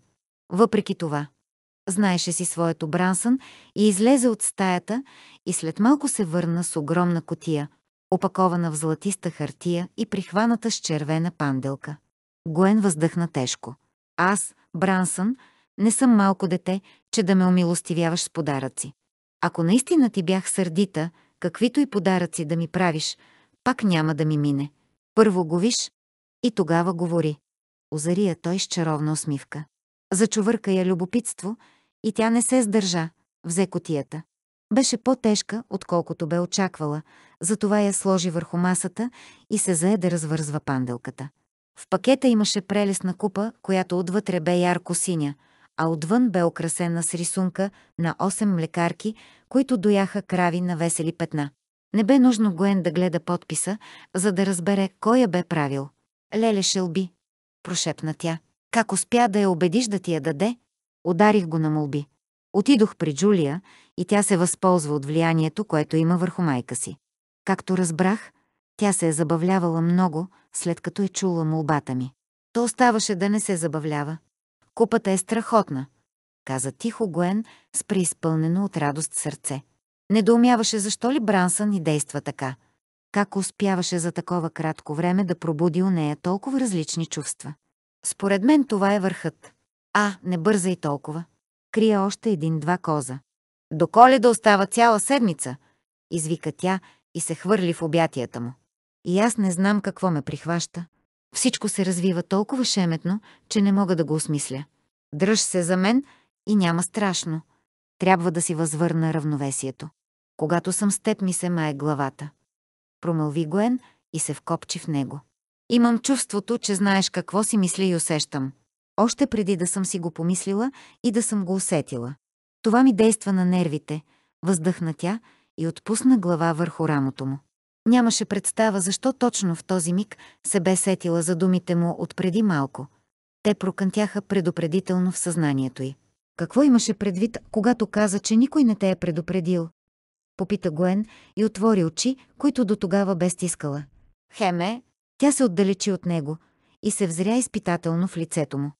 Въпреки това, Знаеше си своето Брансън и излезе от стаята и след малко се върна с огромна котия, опакована в златиста хартия и прихваната с червена панделка. Гуен въздъхна тежко. Аз, Брансън, не съм малко дете, че да ме умилостивяваш с подаръци. Ако наистина ти бях сърдита, каквито и подаръци да ми правиш, пак няма да ми мине. Първо го виж и тогава говори. Озария той с чаровна усмивка. Зачувърка я любопитство и тя не се сдържа, взе котията. Беше по-тежка, отколкото бе очаквала, затова я сложи върху масата и се зае да развързва панделката. В пакета имаше прелесна купа, която отвътре бе ярко-синя, а отвън бе украсена с рисунка на 8 млекарки, които дояха крави на весели петна. Не бе нужно Гоен да гледа подписа, за да разбере кой я бе правил. «Леле Шелби», прошепна тя. «Как успя да я убедиш да ти я даде?» Ударих го на молби. Отидох при Джулия и тя се възползва от влиянието, което има върху майка си. Както разбрах, тя се е забавлявала много, след като е чула молбата ми. То оставаше да не се забавлява. Купата е страхотна, каза тихо Гуен с преизпълнено от радост сърце. Недоумяваше защо ли Брансън и действа така. Как успяваше за такова кратко време да пробуди у нея толкова различни чувства. Според мен това е върхът. А, не бързай толкова. Крия още един-два коза. До коледа остава цяла седмица, извика тя и се хвърли в обятията му. И аз не знам какво ме прихваща. Всичко се развива толкова шеметно, че не мога да го осмисля. Дръж се за мен и няма страшно. Трябва да си възвърна равновесието. Когато съм с теб, ми се мае главата. Промълви Гоен и се вкопчи в него. Имам чувството, че знаеш какво си мисля и усещам още преди да съм си го помислила и да съм го усетила. Това ми действа на нервите, въздъхна тя и отпусна глава върху рамото му. Нямаше представа защо точно в този миг се бе сетила за думите му от преди малко. Те прокънтяха предупредително в съзнанието й. Какво имаше предвид, когато каза, че никой не те е предупредил? Попита Гуен и отвори очи, които до тогава бе стискала. Хеме! Тя се отдалечи от него и се взря изпитателно в лицето му.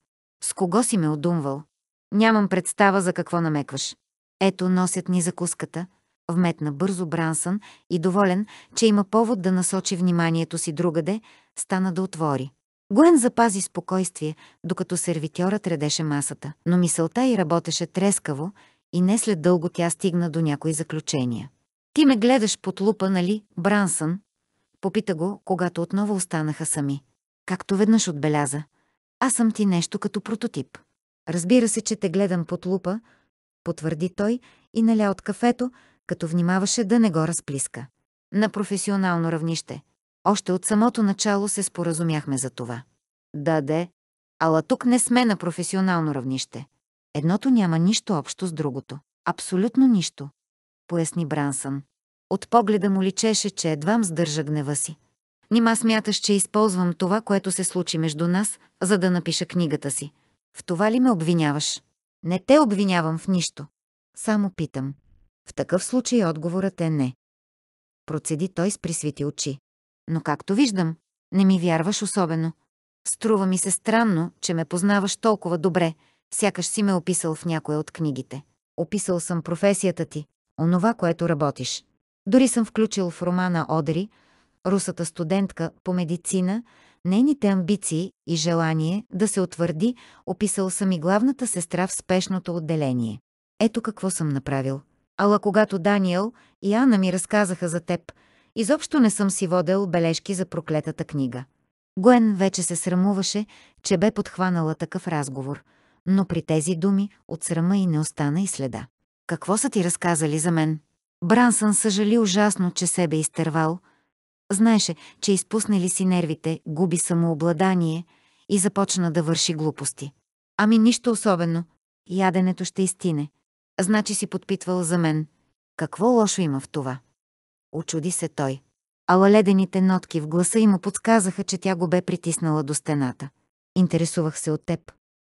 С кого си ме одумвал? Нямам представа за какво намекваш. Ето носят ни закуската, вметна бързо Брансън и доволен, че има повод да насочи вниманието си другаде, стана да отвори. Гуен запази спокойствие, докато сервитьорът редеше масата, но мисълта й работеше трескаво и не след дълго тя стигна до някои заключения. «Ти ме гледаш под лупа, нали, Брансън?» Попита го, когато отново останаха сами. Както веднъж отбеляза, аз съм ти нещо като прототип. Разбира се, че те гледам под лупа, потвърди той и наля от кафето, като внимаваше да не го разплиска. На професионално равнище. Още от самото начало се споразумяхме за това. Да, де, ала тук не сме на професионално равнище. Едното няма нищо общо с другото. Абсолютно нищо, поясни Брансън. От погледа му личеше, че едвам сдържа гнева си. Нима смяташ, че използвам това, което се случи между нас, за да напиша книгата си. В това ли ме обвиняваш? Не те обвинявам в нищо. Само питам. В такъв случай отговорът е не. Процеди той с присвити очи. Но както виждам, не ми вярваш особено. Струва ми се странно, че ме познаваш толкова добре, сякаш си ме описал в някоя от книгите. Описал съм професията ти, онова, което работиш. Дори съм включил в романа Одери, русата студентка по медицина, нейните амбиции и желание да се утвърди, описал съм и главната сестра в спешното отделение. Ето какво съм направил. Ала когато Даниел и Ана ми разказаха за теб, изобщо не съм си водел бележки за проклетата книга. Гуен вече се срамуваше, че бе подхванала такъв разговор, но при тези думи от срама и не остана и следа. Какво са ти разказали за мен? Брансън съжали ужасно, че себе изтървал – Знаеше, че изпуснали си нервите, губи самообладание и започна да върши глупости. Ами нищо особено. Яденето ще изтине. Значи си подпитвал за мен. Какво лошо има в това? Очуди се той. Ала ледените нотки в гласа и му подсказаха, че тя го бе притиснала до стената. Интересувах се от теб.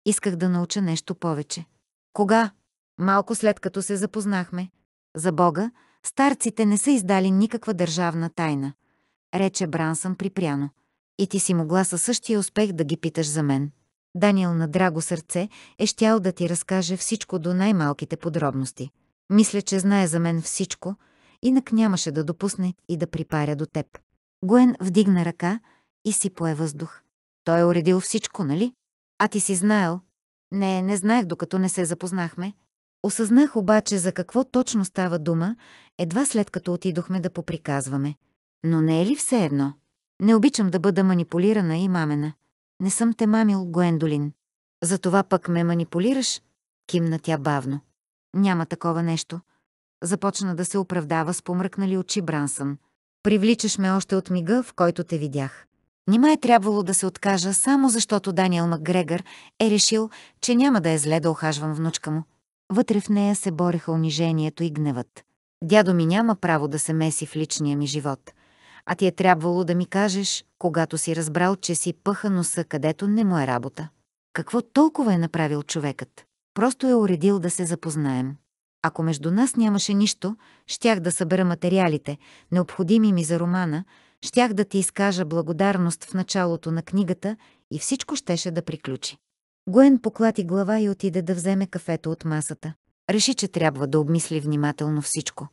Исках да науча нещо повече. Кога? Малко след като се запознахме. За Бога, старците не са издали никаква държавна тайна рече Брансън припряно. И ти си могла със същия успех да ги питаш за мен. Даниел на драго сърце е щял да ти разкаже всичко до най-малките подробности. Мисля, че знае за мен всичко, инак нямаше да допусне и да припаря до теб. Гуен вдигна ръка и си пое въздух. Той е уредил всичко, нали? А ти си знаел? Не, не знаех, докато не се запознахме. Осъзнах обаче за какво точно става дума, едва след като отидохме да поприказваме. Но не е ли все едно? Не обичам да бъда манипулирана и мамена. Не съм те мамил, Гуендолин. Затова пък ме манипулираш? Кимна тя бавно. Няма такова нещо. Започна да се оправдава с помръкнали очи Брансън. Привличаш ме още от мига, в който те видях. Нима е трябвало да се откажа, само защото Даниел Макгрегор е решил, че няма да е зле да охажвам внучка му. Вътре в нея се бореха унижението и гневът. Дядо ми няма право да се меси в личния ми живот а ти е трябвало да ми кажеш, когато си разбрал, че си пъха носа, където не му е работа. Какво толкова е направил човекът? Просто е уредил да се запознаем. Ако между нас нямаше нищо, щях да събера материалите, необходими ми за романа, щях да ти изкажа благодарност в началото на книгата и всичко щеше да приключи. Гуен поклати глава и отиде да вземе кафето от масата. Реши, че трябва да обмисли внимателно всичко.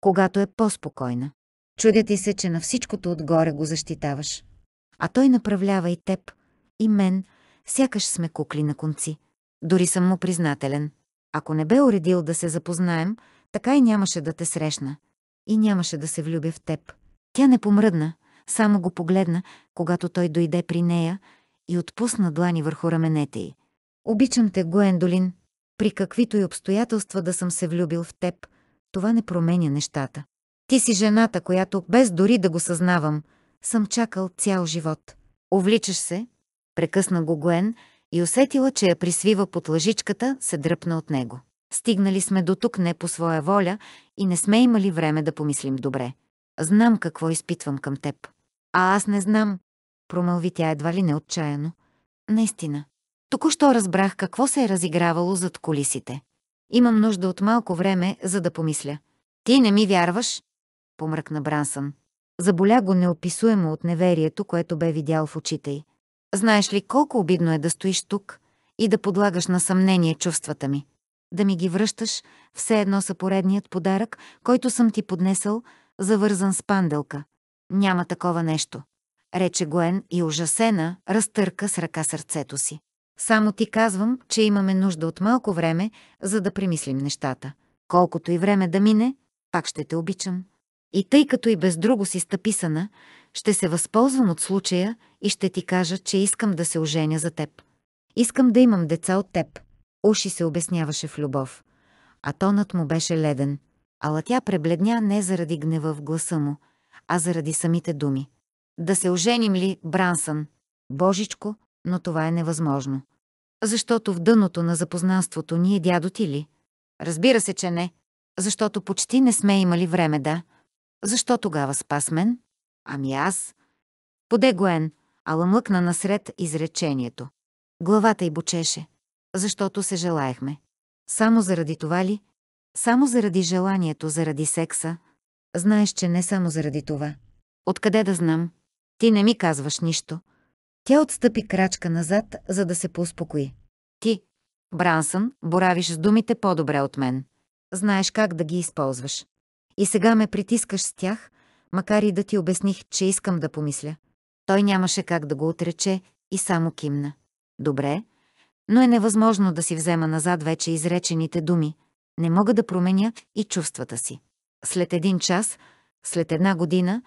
Когато е по-спокойна. Чудя ти се, че на всичкото отгоре го защитаваш. А той направлява и теб, и мен, сякаш сме кукли на конци. Дори съм му признателен. Ако не бе уредил да се запознаем, така и нямаше да те срещна. И нямаше да се влюбя в теб. Тя не помръдна, само го погледна, когато той дойде при нея и отпусна длани върху раменете й. Обичам те, Гуендолин. При каквито и обстоятелства да съм се влюбил в теб, това не променя нещата. Ти си жената, която, без дори да го съзнавам, съм чакал цял живот. Увличаш се, прекъсна го Гуен и усетила, че я присвива под лъжичката, се дръпна от него. Стигнали сме до тук не по своя воля и не сме имали време да помислим добре. Знам какво изпитвам към теб. А аз не знам, промълви тя едва ли неотчаяно. Наистина. Току-що разбрах какво се е разигравало зад колисите. Имам нужда от малко време, за да помисля. Ти не ми вярваш? помръкна Брансън. Заболя го неописуемо от неверието, което бе видял в очите й. Знаеш ли колко обидно е да стоиш тук и да подлагаш на съмнение чувствата ми? Да ми ги връщаш, все едно са поредният подарък, който съм ти поднесъл, завързан с панделка. Няма такова нещо. Рече Гоен и ужасена, разтърка с ръка сърцето си. Само ти казвам, че имаме нужда от малко време, за да премислим нещата. Колкото и време да мине, пак ще те обичам. И тъй като и без друго си стъписана, ще се възползвам от случая и ще ти кажа, че искам да се оженя за теб. Искам да имам деца от теб. Уши се обясняваше в любов. А тонът му беше леден. Ала тя пребледня не заради гнева в гласа му, а заради самите думи. Да се оженим ли, Брансън? Божичко, но това е невъзможно. Защото в дъното на запознанството ние дядо ти ли? Разбира се, че не. Защото почти не сме имали време, да. Защо тогава спас мен? Ами аз. Поде Гоен, ала млъкна насред изречението. Главата й бочеше. защото се желаехме. Само заради това ли? Само заради желанието, заради секса? Знаеш, че не само заради това. Откъде да знам? Ти не ми казваш нищо. Тя отстъпи крачка назад, за да се поуспокои. Ти, Брансън, боравиш с думите по-добре от мен. Знаеш как да ги използваш. И сега ме притискаш с тях, макар и да ти обясних, че искам да помисля. Той нямаше как да го отрече и само кимна. Добре, но е невъзможно да си взема назад вече изречените думи. Не мога да променя и чувствата си. След един час, след една година,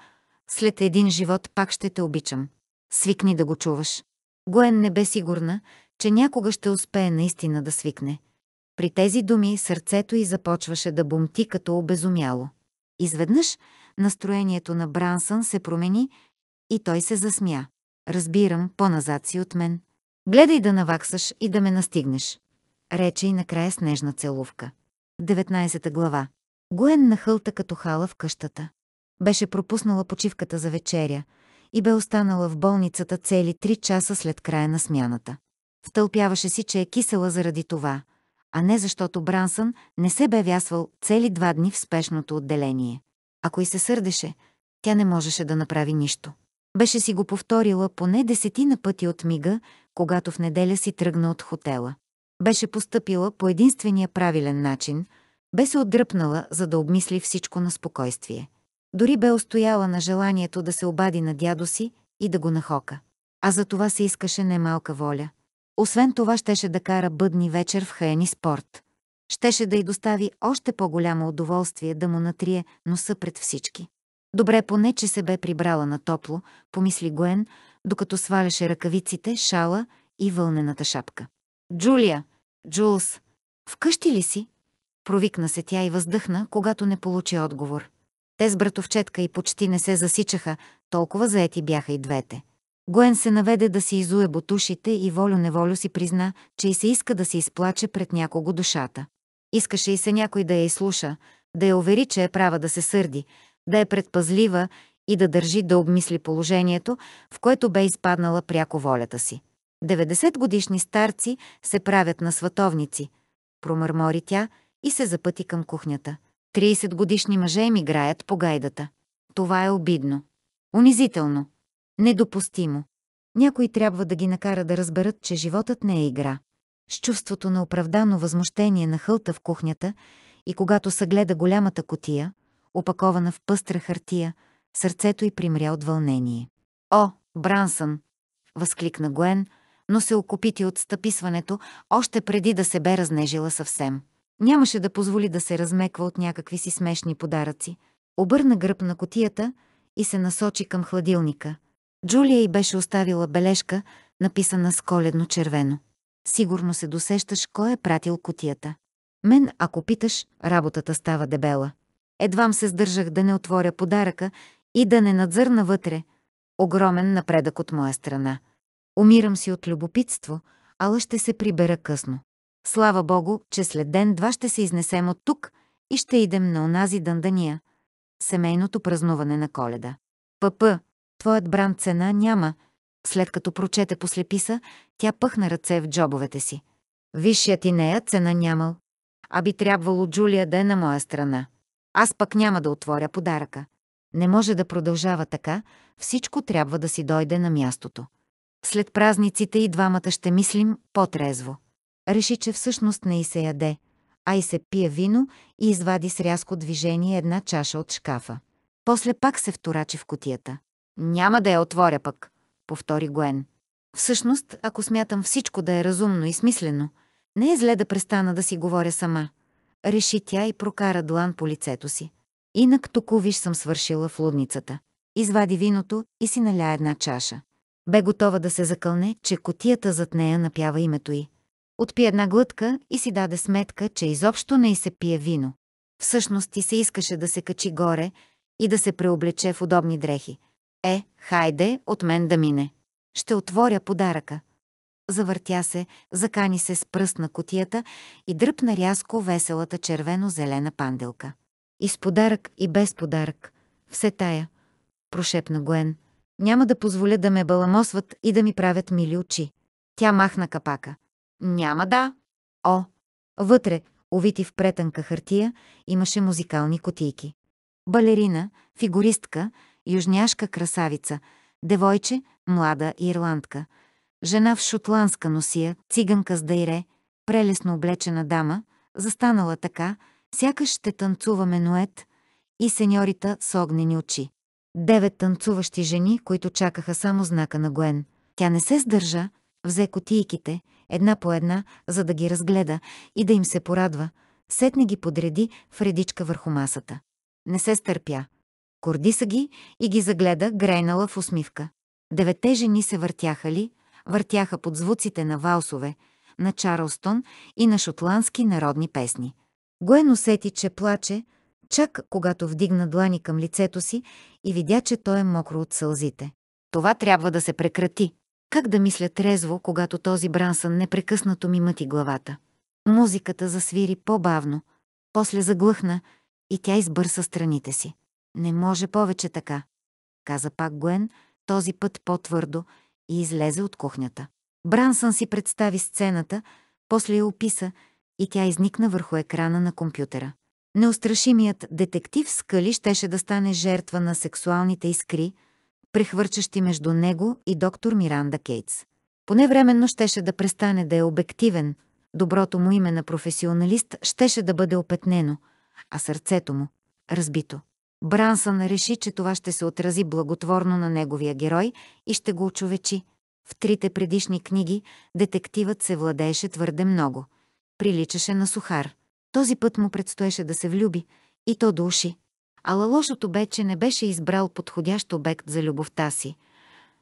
след един живот пак ще те обичам. Свикни да го чуваш. Гоен не бе сигурна, че някога ще успее наистина да свикне. При тези думи сърцето й започваше да бумти като обезумяло. Изведнъж настроението на Брансън се промени и той се засмя. Разбирам, по-назад си от мен. Гледай да наваксаш и да ме настигнеш. Рече и накрая снежна целувка. 19 глава. Гуен нахълта като хала в къщата. Беше пропуснала почивката за вечеря и бе останала в болницата цели 3 часа след края на смяната. Втълпяваше си, че е кисела заради това – а не защото Брансън не се бе вясвал цели два дни в спешното отделение. Ако и се сърдеше, тя не можеше да направи нищо. Беше си го повторила поне десетина пъти от мига, когато в неделя си тръгна от хотела. Беше постъпила по единствения правилен начин, бе се отдръпнала, за да обмисли всичко на спокойствие. Дори бе устояла на желанието да се обади на дядо си и да го нахока. А за това се искаше немалка воля. Освен това щеше да кара бъдни вечер в хаяни спорт. Щеше да й достави още по-голямо удоволствие да му натрие носа пред всички. Добре поне, че се бе прибрала на топло, помисли Гуен, докато сваляше ръкавиците, шала и вълнената шапка. «Джулия! Джулс! Вкъщи ли си?» Провикна се тя и въздъхна, когато не получи отговор. Те с братовчетка и почти не се засичаха, толкова заети бяха и двете. Гоен се наведе да си изуе бутушите и волю-неволю си призна, че и се иска да се изплаче пред някого душата. Искаше и се някой да я изслуша, да я увери, че е права да се сърди, да е предпазлива и да държи да обмисли положението, в което бе изпаднала пряко волята си. 90 годишни старци се правят на световници, промърмори тя и се запъти към кухнята. 30 годишни мъже им играят по гайдата. Това е обидно. Унизително. Недопустимо. Някой трябва да ги накара да разберат, че животът не е игра. С чувството на оправдано възмущение на хълта в кухнята и когато съгледа голямата котия, опакована в пъстра хартия, сърцето й примря от вълнение. О, Брансън! възкликна Гуен, но се окупити от стъписването, още преди да се бе разнежила съвсем. Нямаше да позволи да се размеква от някакви си смешни подаръци. Обърна гръб на котията и се насочи към хладилника – Джулия й беше оставила бележка, написана с коледно червено. Сигурно се досещаш кой е пратил котията. Мен, ако питаш, работата става дебела. Едвам се сдържах да не отворя подаръка и да не надзърна вътре. Огромен напредък от моя страна. Умирам си от любопитство, ала ще се прибера късно. Слава Богу, че след ден-два ще се изнесем от тук и ще идем на онази дъндания. Семейното празнуване на коледа. Пъпъ! Твоят бран цена няма. След като прочете послеписа, тя пъхна ръце в джобовете си. Висшият и нея цена нямал. А би трябвало Джулия да е на моя страна. Аз пък няма да отворя подаръка. Не може да продължава така, всичко трябва да си дойде на мястото. След празниците и двамата ще мислим по-трезво. Реши, че всъщност не и се яде, а и се пие вино и извади с рязко движение една чаша от шкафа. После пак се вторачи в котията. Няма да я отворя пък, повтори Гуен. Всъщност, ако смятам всичко да е разумно и смислено, не е зле да престана да си говоря сама. Реши тя и прокара длан по лицето си. Инак току виж съм свършила в лудницата. Извади виното и си наля една чаша. Бе готова да се закълне, че котията зад нея напява името й. Отпи една глътка и си даде сметка, че изобщо не й се пие вино. Всъщност ти се искаше да се качи горе и да се преоблече в удобни дрехи. Е, хайде, от мен да мине. Ще отворя подаръка. Завъртя се, закани се с пръст на котията и дръпна рязко веселата червено-зелена панделка. И с подарък, и без подарък. Все тая, прошепна Гуен. Няма да позволя да ме баламосват и да ми правят мили очи. Тя махна капака. Няма да. О, вътре, увити в претънка хартия, имаше музикални котийки. Балерина, фигуристка, южняшка красавица, девойче, млада ирландка, жена в шотландска носия, циганка с дайре, прелесно облечена дама, застанала така, сякаш ще танцува менует и сеньорита с огнени очи. Девет танцуващи жени, които чакаха само знака на Гуен. Тя не се сдържа, взе котийките, една по една, за да ги разгледа и да им се порадва, сетне ги подреди в редичка върху масата. Не се стърпя. Кордиса ги и ги загледа, грейнала в усмивка. Девете жени се въртяха ли, въртяха под звуците на валсове, на Чарлстон и на шотландски народни песни. Гуен усети, че плаче, чак когато вдигна длани към лицето си и видя, че той е мокро от сълзите. Това трябва да се прекрати. Как да мисля трезво, когато този Брансън непрекъснато ми мъти главата? Музиката засвири по-бавно, после заглъхна и тя избърса страните си. Не може повече така, каза пак Гуен, този път по-твърдо и излезе от кухнята. Брансън си представи сцената, после я описа и тя изникна върху екрана на компютъра. Неустрашимият детектив Скали щеше да стане жертва на сексуалните искри, прехвърчащи между него и доктор Миранда Кейтс. Поне временно щеше да престане да е обективен, доброто му име на професионалист щеше да бъде опетнено, а сърцето му – разбито. Брансън реши, че това ще се отрази благотворно на неговия герой и ще го очовечи. В трите предишни книги детективът се владееше твърде много. Приличаше на сухар. Този път му предстоеше да се влюби, и то до уши. Ала лошото бе, че не беше избрал подходящ обект за любовта си.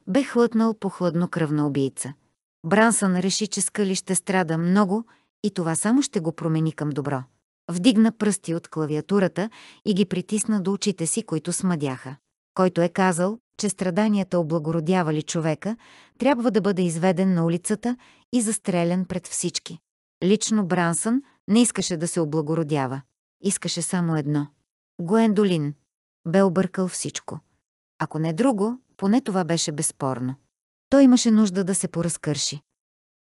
Бе хлътнал по хладнокръвна убийца. Брансън реши, че Скали ще страда много и това само ще го промени към добро. Вдигна пръсти от клавиатурата и ги притисна до очите си, които смъдяха. Който е казал, че страданията облагородявали човека, трябва да бъде изведен на улицата и застрелян пред всички. Лично Брансън не искаше да се облагородява. Искаше само едно. Гуендолин бе объркал всичко. Ако не друго, поне това беше безспорно. Той имаше нужда да се поразкърши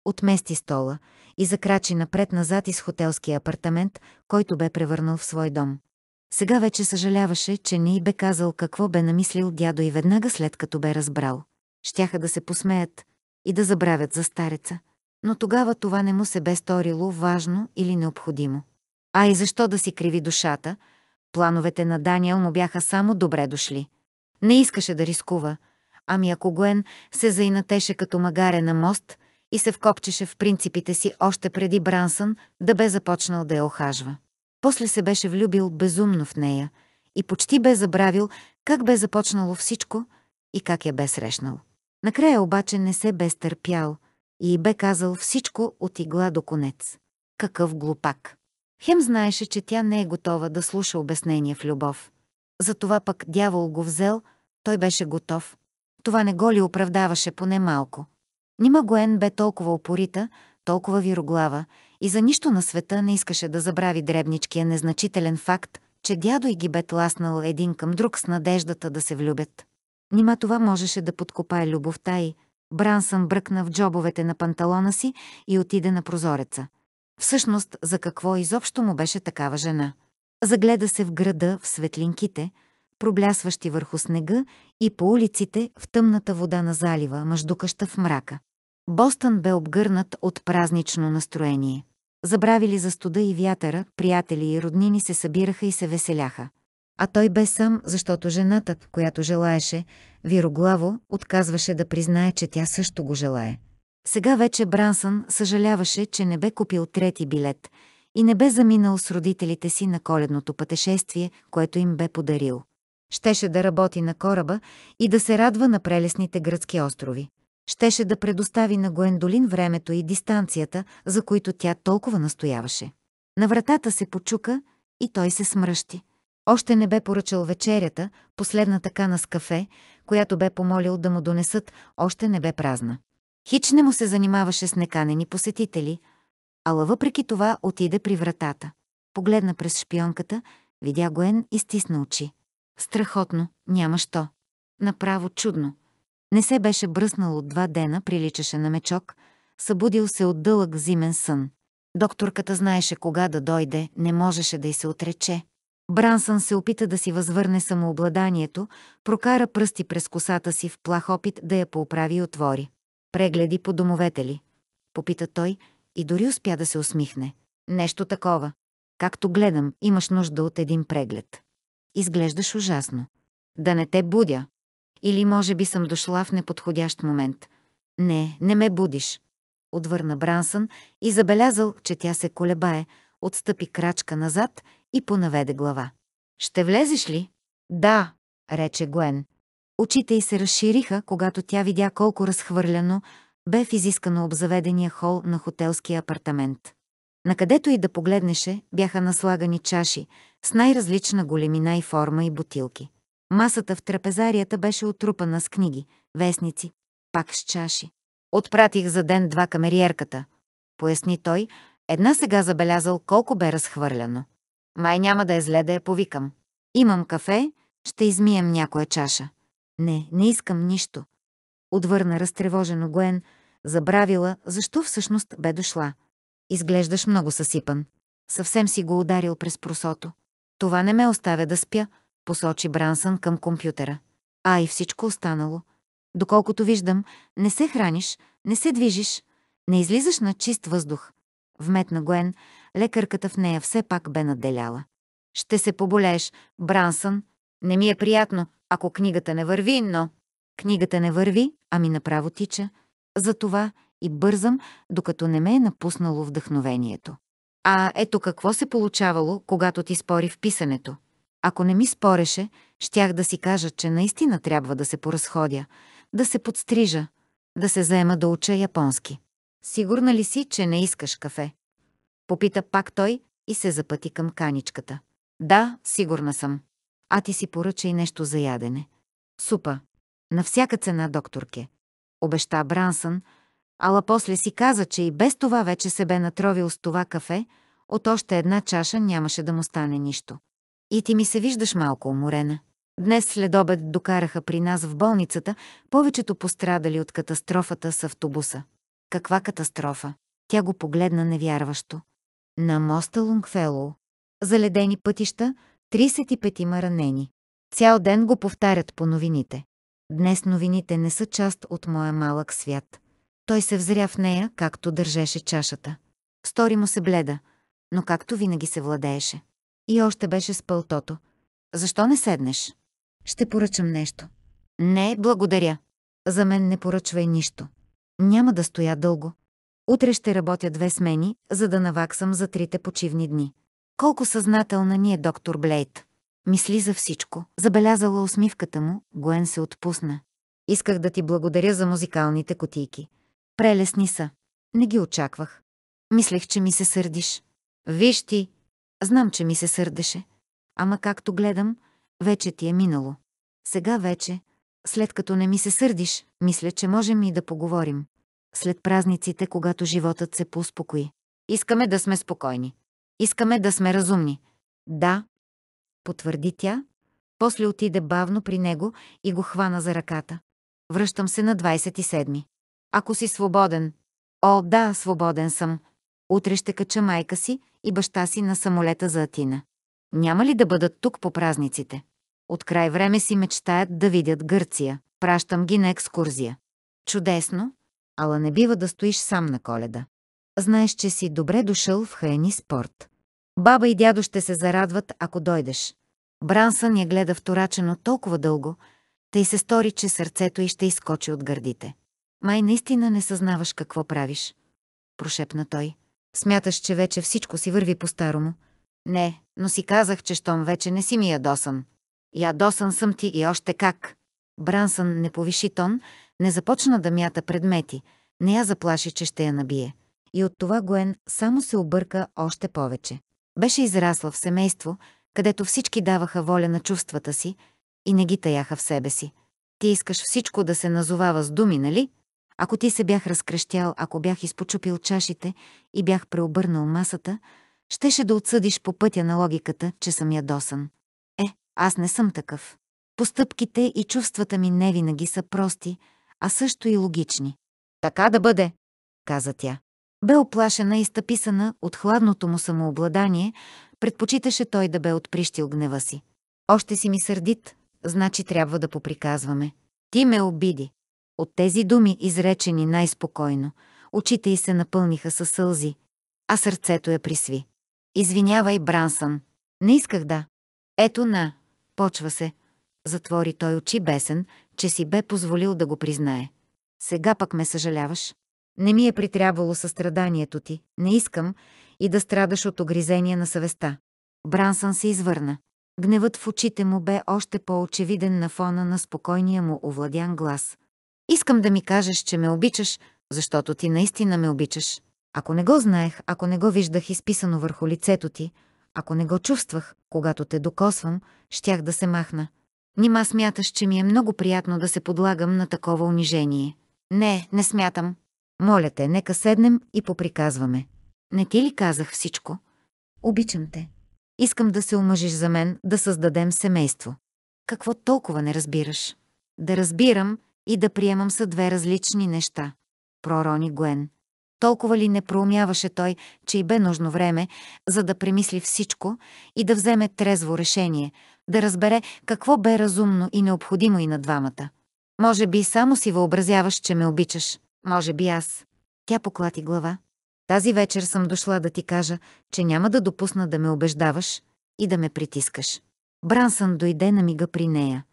отмести стола и закрачи напред-назад из хотелския апартамент, който бе превърнал в свой дом. Сега вече съжаляваше, че не й бе казал какво бе намислил дядо и веднага след като бе разбрал. Щяха да се посмеят и да забравят за стареца. Но тогава това не му се бе сторило важно или необходимо. А и защо да си криви душата? Плановете на Даниел му бяха само добре дошли. Не искаше да рискува. Ами ако Гуен се заинатеше като магаре на мост – и се вкопчеше в принципите си още преди Брансън да бе започнал да я охажва. После се беше влюбил безумно в нея и почти бе забравил как бе започнало всичко и как я бе срещнал. Накрая обаче не се бе стърпял и бе казал всичко от игла до конец. Какъв глупак! Хем знаеше, че тя не е готова да слуша обяснения в любов. Затова пък дявол го взел, той беше готов. Това не го ли оправдаваше поне малко? Нима Гоен бе толкова опорита, толкова вироглава и за нищо на света не искаше да забрави дребничкия незначителен факт, че дядо и ги бе тласнал един към друг с надеждата да се влюбят. Нима това можеше да подкопае любовта й. Брансън бръкна в джобовете на панталона си и отиде на прозореца. Всъщност, за какво изобщо му беше такава жена? Загледа се в града, в светлинките – проблясващи върху снега и по улиците в тъмната вода на залива, мъждукаща в мрака. Бостън бе обгърнат от празнично настроение. Забравили за студа и вятъра, приятели и роднини се събираха и се веселяха. А той бе сам, защото жената, която желаеше, вироглаво, отказваше да признае, че тя също го желае. Сега вече Брансън съжаляваше, че не бе купил трети билет и не бе заминал с родителите си на коледното пътешествие, което им бе подарил. Щеше да работи на кораба и да се радва на прелесните гръцки острови. Щеше да предостави на Гоендолин времето и дистанцията, за които тя толкова настояваше. На вратата се почука и той се смръщи. Още не бе поръчал вечерята, последната кана с кафе, която бе помолил да му донесат, още не бе празна. Хич не му се занимаваше с неканени посетители, ала въпреки това отиде при вратата. Погледна през шпионката, видя Гоен и стисна очи. Страхотно, няма що. Направо чудно. Не се беше бръснал от два дена, приличаше на мечок, събудил се от дълъг зимен сън. Докторката знаеше кога да дойде, не можеше да й се отрече. Брансън се опита да си възвърне самообладанието, прокара пръсти през косата си в плах опит да я поуправи и отвори. Прегледи по домовете ли? Попита той и дори успя да се усмихне. Нещо такова. Както гледам, имаш нужда от един преглед. Изглеждаш ужасно. Да не те будя. Или може би съм дошла в неподходящ момент. Не, не ме будиш. Отвърна Брансън и забелязал, че тя се колебае, отстъпи крачка назад и понаведе глава. Ще влезеш ли? Да, рече Гуен. Очите й се разшириха, когато тя видя колко разхвърляно бе в изискано обзаведения хол на хотелския апартамент. Накъдето и да погледнеше, бяха наслагани чаши с най-различна големина и форма и бутилки. Масата в трапезарията беше отрупана с книги, вестници, пак с чаши. Отпратих за ден два камериерката, поясни той, една сега забелязал колко бе разхвърляно. Май няма да е зле да я повикам. Имам кафе, ще измием някоя чаша. Не, не искам нищо. Отвърна разтревожено Гуен, забравила защо всъщност бе дошла. Изглеждаш много съсипан. Съвсем си го ударил през просото. Това не ме оставя да спя, посочи Брансън към компютъра. А и всичко останало. Доколкото виждам, не се храниш, не се движиш, не излизаш на чист въздух. Вметна Гуен, лекарката в нея все пак бе наделяла. Ще се поболееш, Брансън. Не ми е приятно, ако книгата не върви, но... Книгата не върви, ами направо тича. Затова и бързам, докато не ме е напуснало вдъхновението. А ето какво се получавало, когато ти спори в писането. Ако не ми спореше, щях да си кажа, че наистина трябва да се поразходя, да се подстрижа, да се заема да уча японски. Сигурна ли си, че не искаш кафе? Попита пак той и се запъти към каничката. Да, сигурна съм. А ти си поръча и нещо за ядене. Супа. На всяка цена, докторке. Обеща Брансън, Ала после си каза, че и без това вече се бе натровил с това кафе, от още една чаша нямаше да му стане нищо. И ти ми се виждаш малко уморена. Днес след обед докараха при нас в болницата повечето пострадали от катастрофата с автобуса. Каква катастрофа? Тя го погледна невярващо. На моста Лунгфелоу. Заледени пътища, 35-ма ранени. Цял ден го повтарят по новините. Днес новините не са част от моя малък свят. Той се взря в нея, както държеше чашата. Стори му се бледа, но както винаги се владееше. И още беше с пълтото. Защо не седнеш? Ще поръчам нещо. Не, благодаря. За мен не поръчвай нищо. Няма да стоя дълго. Утре ще работя две смени, за да наваксам за трите почивни дни. Колко съзнателна ни е доктор Блейт? Мисли за всичко. Забелязала усмивката му, Гуен се отпусна. Исках да ти благодаря за музикалните котийки. Прелесни са. Не ги очаквах. Мислех, че ми се сърдиш. Виж ти, знам, че ми се сърдеше. Ама както гледам, вече ти е минало. Сега вече, след като не ми се сърдиш, мисля, че можем и да поговорим. След празниците, когато животът се поуспокои. Искаме да сме спокойни. Искаме да сме разумни. Да, потвърди тя. После отиде бавно при него и го хвана за ръката. Връщам се на 27. Ако си свободен. О, да, свободен съм. Утре ще кача майка си и баща си на самолета за Атина. Няма ли да бъдат тук по празниците? От край време си мечтаят да видят Гърция. Пращам ги на екскурзия. Чудесно, ала не бива да стоиш сам на коледа. Знаеш, че си добре дошъл в Хаени спорт. Баба и дядо ще се зарадват, ако дойдеш. Брансън я гледа вторачено толкова дълго, тъй се стори, че сърцето й ще изкочи от гърдите. Май наистина не съзнаваш какво правиш. Прошепна той. Смяташ, че вече всичко си върви по-старому. Не, но си казах, че щом вече не си ми ядосан. Ядосан съм ти и още как. Брансън не повиши тон, не започна да мята предмети, не я заплаши, че ще я набие. И от това Гуен само се обърка още повече. Беше израсла в семейство, където всички даваха воля на чувствата си и не ги таяха в себе си. Ти искаш всичко да се назовава с думи, нали? Ако ти се бях разкрещял, ако бях изпочупил чашите и бях преобърнал масата, щеше да отсъдиш по пътя на логиката, че съм ядосан. Е, аз не съм такъв. Постъпките и чувствата ми не винаги са прости, а също и логични. Така да бъде, каза тя. Бе оплашена и стъписана от хладното му самообладание, предпочиташе той да бе отприщил гнева си. Още си ми сърдит, значи трябва да поприказваме. Ти ме обиди. От тези думи, изречени най-спокойно, очите й се напълниха със сълзи, а сърцето я присви. Извинявай, Брансън. Не исках да. Ето на. Почва се. Затвори той очи бесен, че си бе позволил да го признае. Сега пък ме съжаляваш. Не ми е притрябвало състраданието ти. Не искам и да страдаш от огризения на съвестта. Брансън се извърна. Гневът в очите му бе още по-очевиден на фона на спокойния му овладян глас – Искам да ми кажеш, че ме обичаш, защото ти наистина ме обичаш. Ако не го знаех, ако не го виждах изписано върху лицето ти, ако не го чувствах, когато те докосвам, щях да се махна. Нима смяташ, че ми е много приятно да се подлагам на такова унижение. Не, не смятам. Моля те, нека седнем и поприказваме. Не ти ли казах всичко? Обичам те. Искам да се омъжиш за мен, да създадем семейство. Какво толкова не разбираш? Да разбирам, и да приемам са две различни неща. Пророни Гуен. Толкова ли не проумяваше той, че и бе нужно време, за да премисли всичко и да вземе трезво решение, да разбере какво бе разумно и необходимо и на двамата. Може би само си въобразяваш, че ме обичаш. Може би аз. Тя поклати глава. Тази вечер съм дошла да ти кажа, че няма да допусна да ме убеждаваш и да ме притискаш. Брансън дойде на мига при нея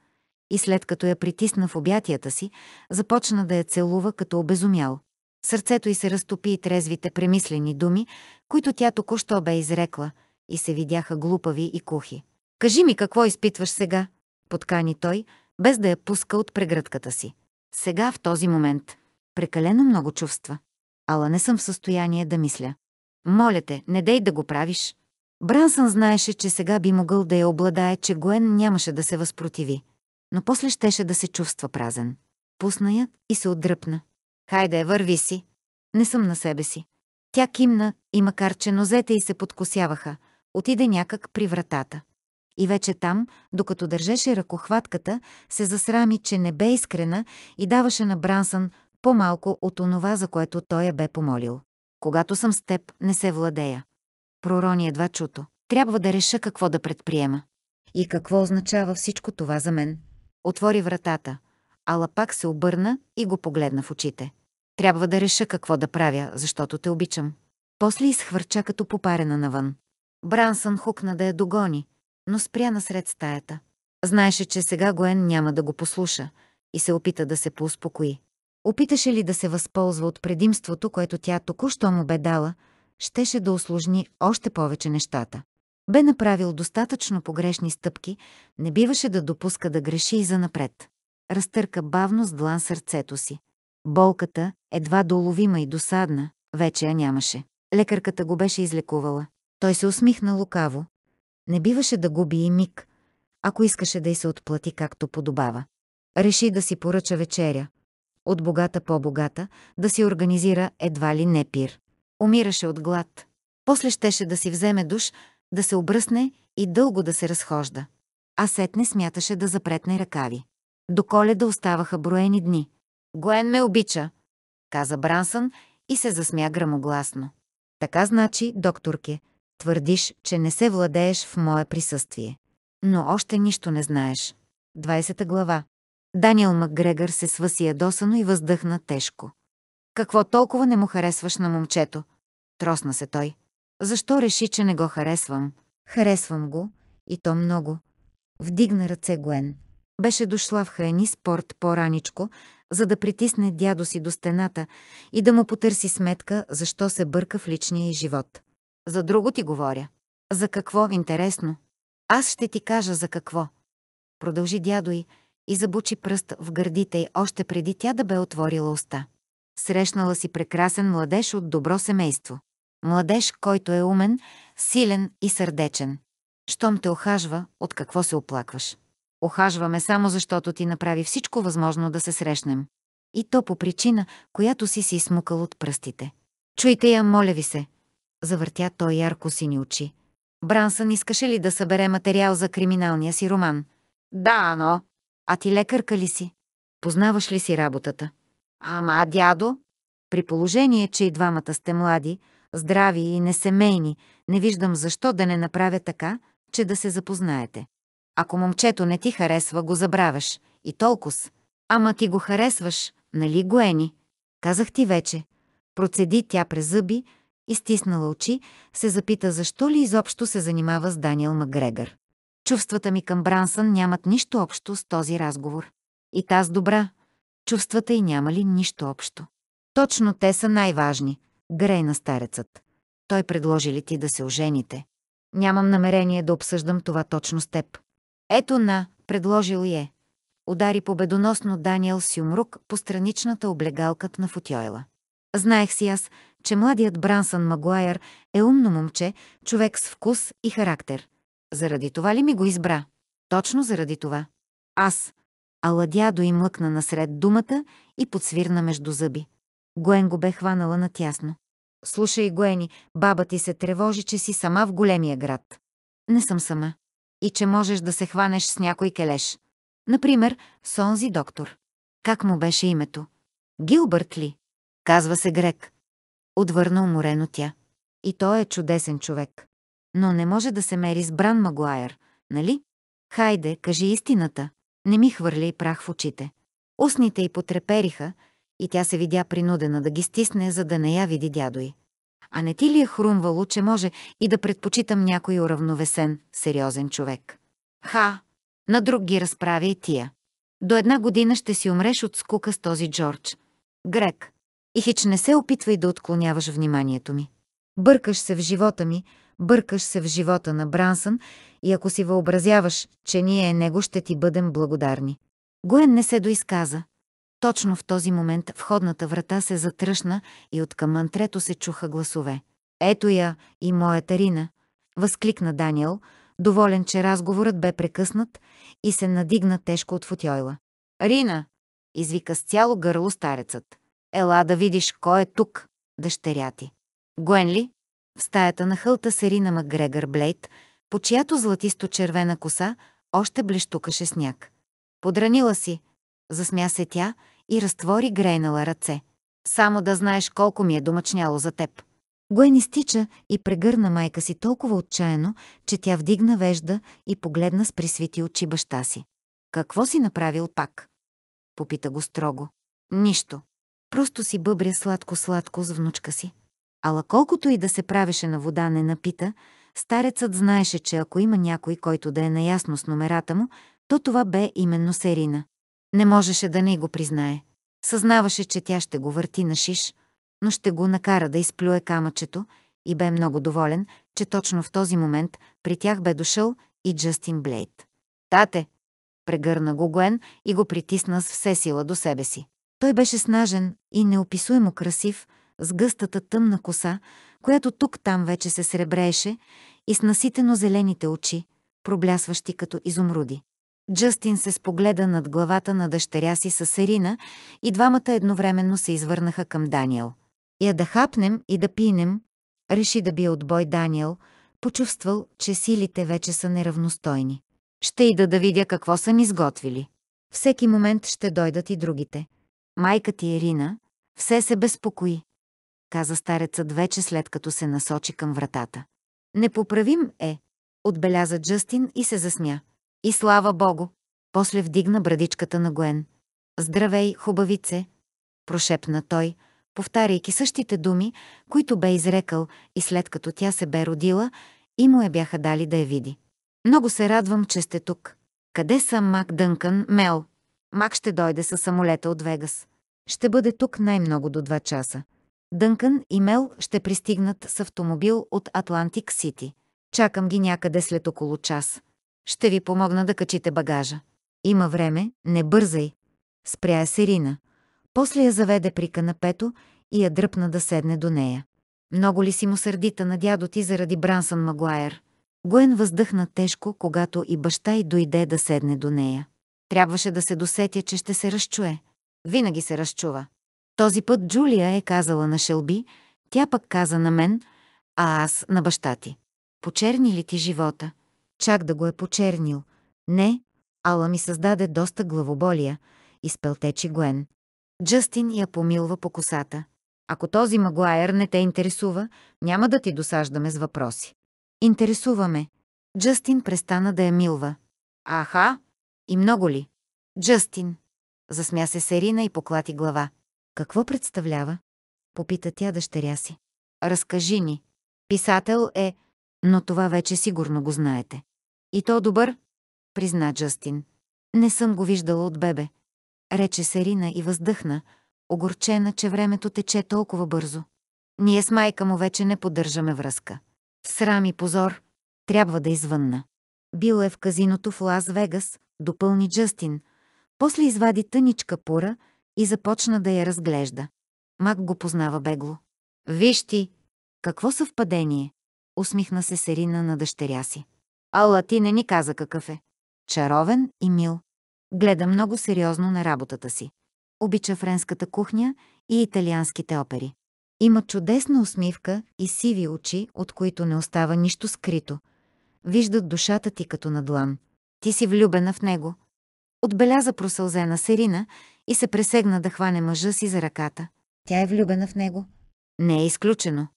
и след като я притисна в обятията си, започна да я целува като обезумял. Сърцето й се разтопи и трезвите премислени думи, които тя току-що бе изрекла, и се видяха глупави и кухи. «Кажи ми какво изпитваш сега», подкани той, без да я пуска от прегръдката си. Сега, в този момент, прекалено много чувства. Ала не съм в състояние да мисля. Моля те, не дей да го правиш. Брансън знаеше, че сега би могъл да я обладае, че Гуен нямаше да се възпротиви но после щеше да се чувства празен. Пусна я и се отдръпна. Хайде, върви си. Не съм на себе си. Тя кимна и макар, че нозете й се подкосяваха, отиде някак при вратата. И вече там, докато държеше ръкохватката, се засрами, че не бе искрена и даваше на Брансън по-малко от онова, за което той я бе помолил. Когато съм с теб, не се владея. Пророни едва чуто. Трябва да реша какво да предприема. И какво означава всичко това за мен? Отвори вратата. Ала пак се обърна и го погледна в очите. Трябва да реша какво да правя, защото те обичам. После изхвърча като попарена навън. Брансън хукна да я догони, но спря насред стаята. Знаеше, че сега Гоен няма да го послуша и се опита да се поуспокои. Опиташе ли да се възползва от предимството, което тя току-що му бе дала, щеше да осложни още повече нещата бе направил достатъчно погрешни стъпки, не биваше да допуска да греши и занапред. Разтърка бавно с длан сърцето си. Болката, едва доловима и досадна, вече я нямаше. Лекарката го беше излекувала. Той се усмихна лукаво. Не биваше да губи и миг, ако искаше да й се отплати както подобава. Реши да си поръча вечеря. От богата по-богата да си организира едва ли не пир. Умираше от глад. После щеше да си вземе душ, да се обръсне и дълго да се разхожда. А сетне смяташе да запретне ръкави. До коледа оставаха броени дни. Гоен ме обича, каза Брансън и се засмя грамогласно. Така значи, докторке, твърдиш, че не се владееш в мое присъствие. Но още нищо не знаеш. 20 глава. Даниел Макгрегор се свъси ядосано и въздъхна тежко. Какво толкова не му харесваш на момчето? Тросна се той. Защо реши, че не го харесвам? Харесвам го, и то много. Вдигна ръце Гуен. Беше дошла в храни спорт по-раничко, за да притисне дядо си до стената и да му потърси сметка, защо се бърка в личния й живот. За друго ти говоря. За какво интересно? Аз ще ти кажа за какво. Продължи дядо й и забучи пръст в гърдите й още преди тя да бе отворила уста. Срещнала си прекрасен младеж от добро семейство. Младеж, който е умен, силен и сърдечен. Щом те охажва, от какво се оплакваш? Охажваме само защото ти направи всичко възможно да се срещнем. И то по причина, която си си смукал от пръстите. Чуйте я, моля ви се. Завъртя той ярко сини очи. Брансън искаше ли да събере материал за криминалния си роман? Да, но... А ти лекарка ли си? Познаваш ли си работата? Ама, дядо? При положение, че и двамата сте млади, здрави и несемейни, не виждам защо да не направя така, че да се запознаете. Ако момчето не ти харесва, го забравяш. И толкос. Ама ти го харесваш, нали, Гоени? Казах ти вече. Процеди тя през зъби и стиснала очи, се запита защо ли изобщо се занимава с Даниел Макгрегор. Чувствата ми към Брансън нямат нищо общо с този разговор. И таз добра. Чувствата й няма ли нищо общо. Точно те са най-важни – Грей на старецът. Той предложи ли ти да се ожените? Нямам намерение да обсъждам това точно с теб. Ето на, предложил е. Удари победоносно Даниел Сюмрук по страничната облегалка на футьойла. Знаех си аз, че младият Брансън Магуайър е умно момче, човек с вкус и характер. Заради това ли ми го избра? Точно заради това. Аз. Аладя дядо и млъкна насред думата и подсвирна между зъби. Гуен го бе хванала натясно. Слушай, Гоени, баба ти се тревожи, че си сама в големия град. Не съм сама. И че можеш да се хванеш с някой келеш. Например, с онзи доктор. Как му беше името? Гилбърт ли? Казва се Грек. Отвърна уморено тя. И той е чудесен човек. Но не може да се мери с Бран Магуайер, нали? Хайде, кажи истината. Не ми хвърли прах в очите. Устните й потрепериха, и тя се видя принудена да ги стисне, за да не я види дядо й. А не ти ли е хрумвало, че може и да предпочитам някой уравновесен, сериозен човек? Ха! На друг ги разправя и тия. До една година ще си умреш от скука с този Джордж. Грек. И хич не се опитвай да отклоняваш вниманието ми. Бъркаш се в живота ми, бъркаш се в живота на Брансън и ако си въобразяваш, че ние е него, ще ти бъдем благодарни. Гоен не се доизказа. Точно в този момент входната врата се затръшна и от към мантрето се чуха гласове. «Ето я и моята Рина!» – възкликна Даниел, доволен, че разговорът бе прекъснат и се надигна тежко от футойла. «Рина!» – извика с цяло гърло старецът. «Ела да видиш кой е тук, дъщеря ти!» Гуенли, В стаята на хълта се Рина Макгрегор Блейд, по чиято златисто-червена коса още блещукаше сняг. «Подранила си!» – засмя се тя – и разтвори грейнала ръце. Само да знаеш колко ми е домъчняло за теб. Гуен изтича и прегърна майка си толкова отчаяно, че тя вдигна вежда и погледна с присвити очи баща си. Какво си направил пак? Попита го строго. Нищо. Просто си бъбря сладко-сладко с внучка си. Ала колкото и да се правеше на вода не напита, старецът знаеше, че ако има някой, който да е наясно с номерата му, то това бе именно Серина. Не можеше да не го признае. Съзнаваше, че тя ще го върти на шиш, но ще го накара да изплюе камъчето и бе много доволен, че точно в този момент при тях бе дошъл и Джастин Блейд. «Тате!» – прегърна го Гуен и го притисна с все сила до себе си. Той беше снажен и неописуемо красив, с гъстата тъмна коса, която тук-там вече се сребрееше, и с наситено зелените очи, проблясващи като изумруди. Джастин се спогледа над главата на дъщеря си с Ерина и двамата едновременно се извърнаха към Даниел. Я да хапнем и да пинем, реши да бие отбой Даниел, почувствал, че силите вече са неравностойни. Ще ида да видя какво са изготвили. Всеки момент ще дойдат и другите. Майка ти Ирина е все се безпокои, каза старецът вече след като се насочи към вратата. Непоправим е, отбеляза Джастин и се засмя. И слава богу! После вдигна брадичката на Гуен. Здравей, хубавице! Прошепна той, повтаряйки същите думи, които бе изрекал и след като тя се бе родила и му я бяха дали да я види. Много се радвам, че сте тук. Къде са Мак Дънкън, Мел? Мак ще дойде със самолета от Вегас. Ще бъде тук най-много до 2 часа. Дънкън и Мел ще пристигнат с автомобил от Атлантик Сити. Чакам ги някъде след около час. Ще ви помогна да качите багажа. Има време, не бързай. Спря я Серина. После я заведе при канапето и я дръпна да седне до нея. Много ли си му сърдита на дядо ти заради Брансън Магуайер? Гуен въздъхна тежко, когато и баща й дойде да седне до нея. Трябваше да се досетя, че ще се разчуе. Винаги се разчува. Този път Джулия е казала на Шелби, тя пък каза на мен, а аз на баща ти. Почерни ли ти живота? чак да го е почернил. Не, Ала ми създаде доста главоболия, изпълтечи Гуен. Джастин я помилва по косата. Ако този Магуайер не те интересува, няма да ти досаждаме с въпроси. Интересуваме. Джастин престана да я милва. Аха, и много ли? Джастин. Засмя се Серина и поклати глава. Какво представлява? Попита тя дъщеря си. Разкажи ни. Писател е, но това вече сигурно го знаете. И то добър, призна Джастин. Не съм го виждала от бебе, рече Серина и въздъхна, огорчена, че времето тече толкова бързо. Ние с майка му вече не поддържаме връзка. Срам и позор. Трябва да извънна. Бил е в казиното в Лас-Вегас, допълни Джастин. После извади тъничка пура и започна да я разглежда. Мак го познава бегло. Виж ти! Какво съвпадение! Усмихна се Серина на дъщеря си. Алла ти не ни каза какъв е. Чаровен и мил. Гледа много сериозно на работата си. Обича френската кухня и италианските опери. Има чудесна усмивка и сиви очи, от които не остава нищо скрито. Виждат душата ти като на длан. Ти си влюбена в него. Отбеляза просълзена Серина и се пресегна да хване мъжа си за ръката. Тя е влюбена в него. Не е изключено.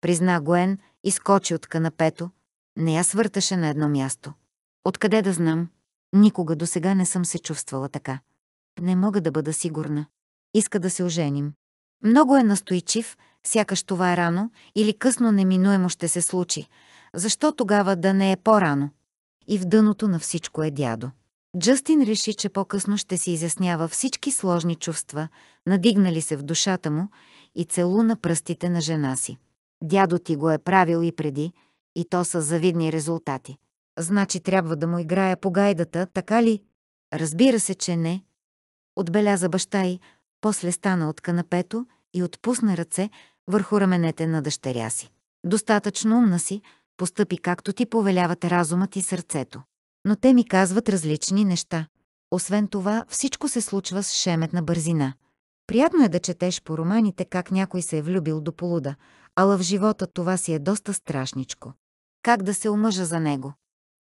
Призна Гоен и скочи от канапето, не я свърташе на едно място. Откъде да знам? Никога до сега не съм се чувствала така. Не мога да бъда сигурна. Иска да се оженим. Много е настойчив, сякаш това е рано или късно неминуемо ще се случи. Защо тогава да не е по-рано? И в дъното на всичко е дядо. Джастин реши, че по-късно ще си изяснява всички сложни чувства, надигнали се в душата му и целуна пръстите на жена си. Дядо ти го е правил и преди, и то са завидни резултати. Значи трябва да му играя по гайдата, така ли? Разбира се, че не. Отбеляза баща й, после стана от канапето и отпусна ръце върху раменете на дъщеря си. Достатъчно умна си, постъпи както ти повеляват разумът и сърцето. Но те ми казват различни неща. Освен това, всичко се случва с шеметна бързина. Приятно е да четеш по романите как някой се е влюбил до полуда, ала в живота това си е доста страшничко. Как да се омъжа за него?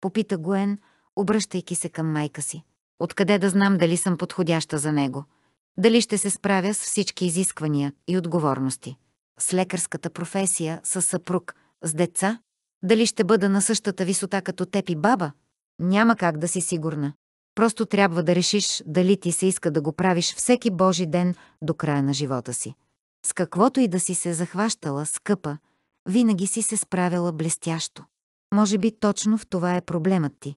Попита Гуен, обръщайки се към майка си. Откъде да знам дали съм подходяща за него? Дали ще се справя с всички изисквания и отговорности? С лекарската професия, с съпруг, с деца? Дали ще бъда на същата висота като теб и баба? Няма как да си сигурна. Просто трябва да решиш дали ти се иска да го правиш всеки Божи ден до края на живота си. С каквото и да си се захващала, скъпа, винаги си се справила блестящо. Може би точно в това е проблемът ти.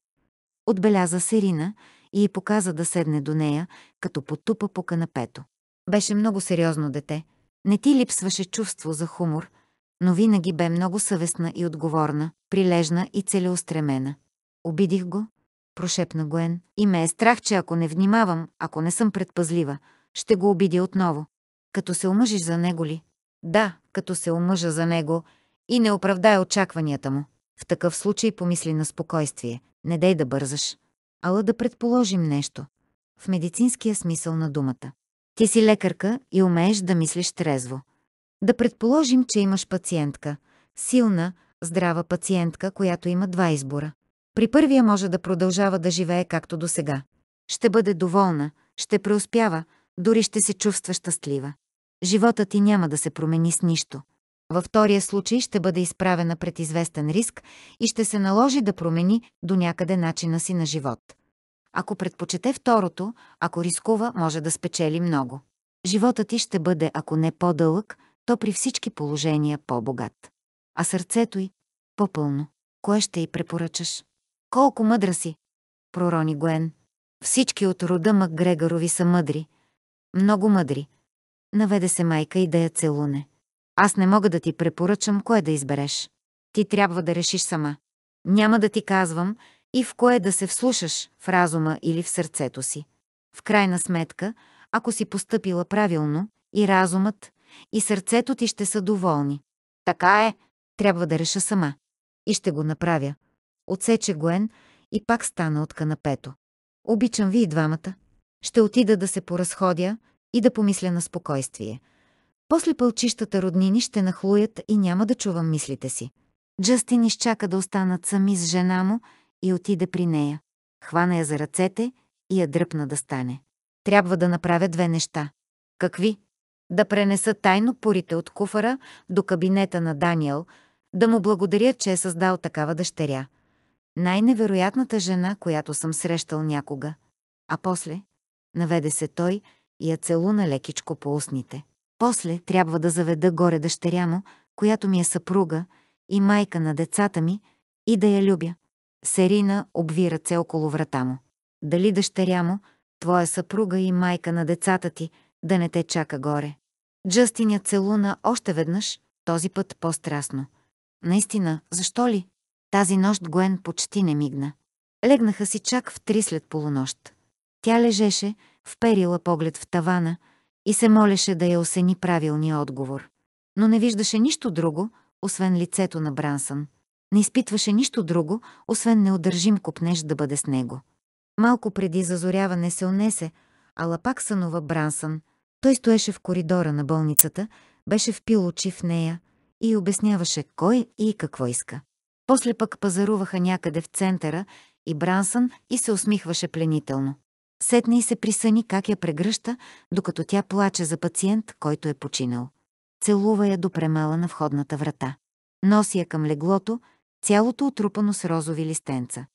Отбеляза Серина и й показа да седне до нея, като потупа по канапето. Беше много сериозно дете. Не ти липсваше чувство за хумор, но винаги бе много съвестна и отговорна, прилежна и целеустремена. Обидих го, прошепна Гоен, и ме е страх, че ако не внимавам, ако не съм предпазлива, ще го обидя отново. Като се омъжиш за него ли? Да, като се омъжа за него, и не оправдае очакванията му. В такъв случай помисли на спокойствие. Не дей да бързаш. Ала да предположим нещо. В медицинския смисъл на думата. Ти си лекарка и умееш да мислиш трезво. Да предположим, че имаш пациентка. Силна, здрава пациентка, която има два избора. При първия може да продължава да живее както до сега. Ще бъде доволна, ще преуспява, дори ще се чувства щастлива. Животът ти няма да се промени с нищо. Във втория случай ще бъде изправена пред известен риск и ще се наложи да промени до някъде начина си на живот. Ако предпочете второто, ако рискува, може да спечели много. Животът ти ще бъде, ако не по-дълъг, то при всички положения по-богат. А сърцето й – по-пълно. Кое ще й препоръчаш? Колко мъдра си! Пророни Гуен. Всички от рода Макгрегорови са мъдри. Много мъдри. Наведе се майка и да я целуне. Аз не мога да ти препоръчам кое да избереш. Ти трябва да решиш сама. Няма да ти казвам и в кое да се вслушаш, в разума или в сърцето си. В крайна сметка, ако си постъпила правилно, и разумът, и сърцето ти ще са доволни. Така е, трябва да реша сама. И ще го направя. Отсече Гуен и пак стана от канапето. Обичам ви и двамата. Ще отида да се поразходя и да помисля на спокойствие. После пълчищата роднини ще нахлуят и няма да чувам мислите си. Джастин изчака да останат сами с жена му и отиде при нея. Хвана я за ръцете и я дръпна да стане. Трябва да направя две неща. Какви? Да пренеса тайно порите от куфара до кабинета на Даниел, да му благодаря, че е създал такава дъщеря. Най-невероятната жена, която съм срещал някога. А после наведе се той и я целуна лекичко по устните. После трябва да заведа горе дъщеря му, която ми е съпруга и майка на децата ми, и да я любя. Серина обви ръце около врата му. Дали дъщеря му, твоя съпруга и майка на децата ти, да не те чака горе. Джастин я целуна още веднъж, този път по-страстно. Наистина, защо ли? Тази нощ Гуен почти не мигна. Легнаха си чак в три след полунощ. Тя лежеше, вперила поглед в тавана, и се молеше да я осени правилния отговор. Но не виждаше нищо друго, освен лицето на Брансън. Не изпитваше нищо друго, освен неудържим купнеж да бъде с него. Малко преди зазоряване се унесе, ала пак сънува Брансън. Той стоеше в коридора на болницата, беше впил очи в нея и обясняваше кой и какво иска. После пък пазаруваха някъде в центъра и Брансън и се усмихваше пленително. Сетне и се присъни как я прегръща, докато тя плаче за пациент, който е починал. Целува я до премала на входната врата. Носи я към леглото, цялото отрупано с розови листенца.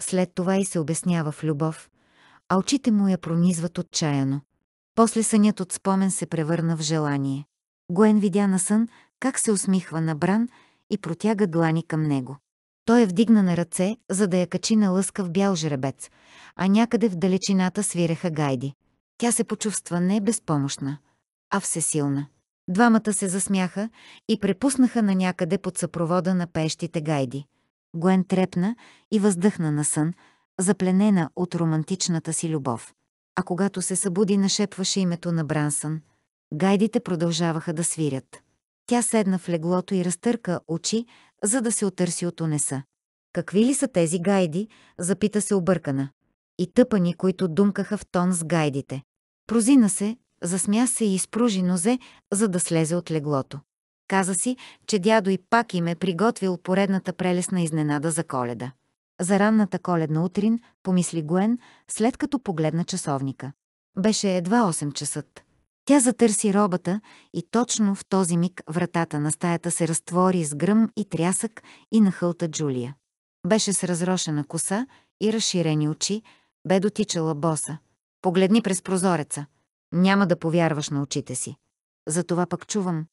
След това и се обяснява в любов, а очите му я пронизват отчаяно. После сънят от спомен се превърна в желание. Гоен видя на сън как се усмихва на Бран и протяга длани към него. Той е вдигна на ръце, за да я качи на лъскав бял жребец, а някъде в далечината свиреха гайди. Тя се почувства не безпомощна, а всесилна. Двамата се засмяха и препуснаха на някъде под съпровода на пещите гайди. Гуен трепна и въздъхна на сън, запленена от романтичната си любов. А когато се събуди, нашепваше името на Брансън. Гайдите продължаваха да свирят. Тя седна в леглото и разтърка очи, за да се отърси от унеса. Какви ли са тези гайди? Запита се объркана. И тъпани, които думкаха в тон с гайдите. Прозина се, засмя се и изпружи нозе, за да слезе от леглото. Каза си, че дядо и пак им е приготвил поредната прелесна изненада за коледа. За ранната коледна утрин, помисли Гуен, след като погледна часовника. Беше едва 8 часът. Тя затърси робата и точно в този миг вратата на стаята се разтвори с гръм и трясък и нахълта Джулия. Беше с разрошена коса и разширени очи, бе дотичала боса. Погледни през прозореца. Няма да повярваш на очите си. Затова пък чувам.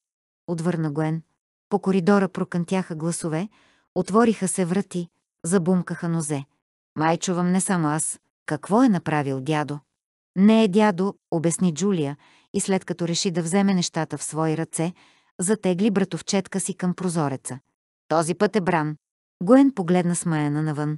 Отвърна Гуен. По коридора прокънтяха гласове, отвориха се врати, забумкаха нозе. Май чувам не само аз. Какво е направил дядо? Не е дядо, обясни Джулия, и след като реши да вземе нещата в свои ръце, затегли братовчетка си към прозореца. Този път е бран. Гуен погледна смаяна навън.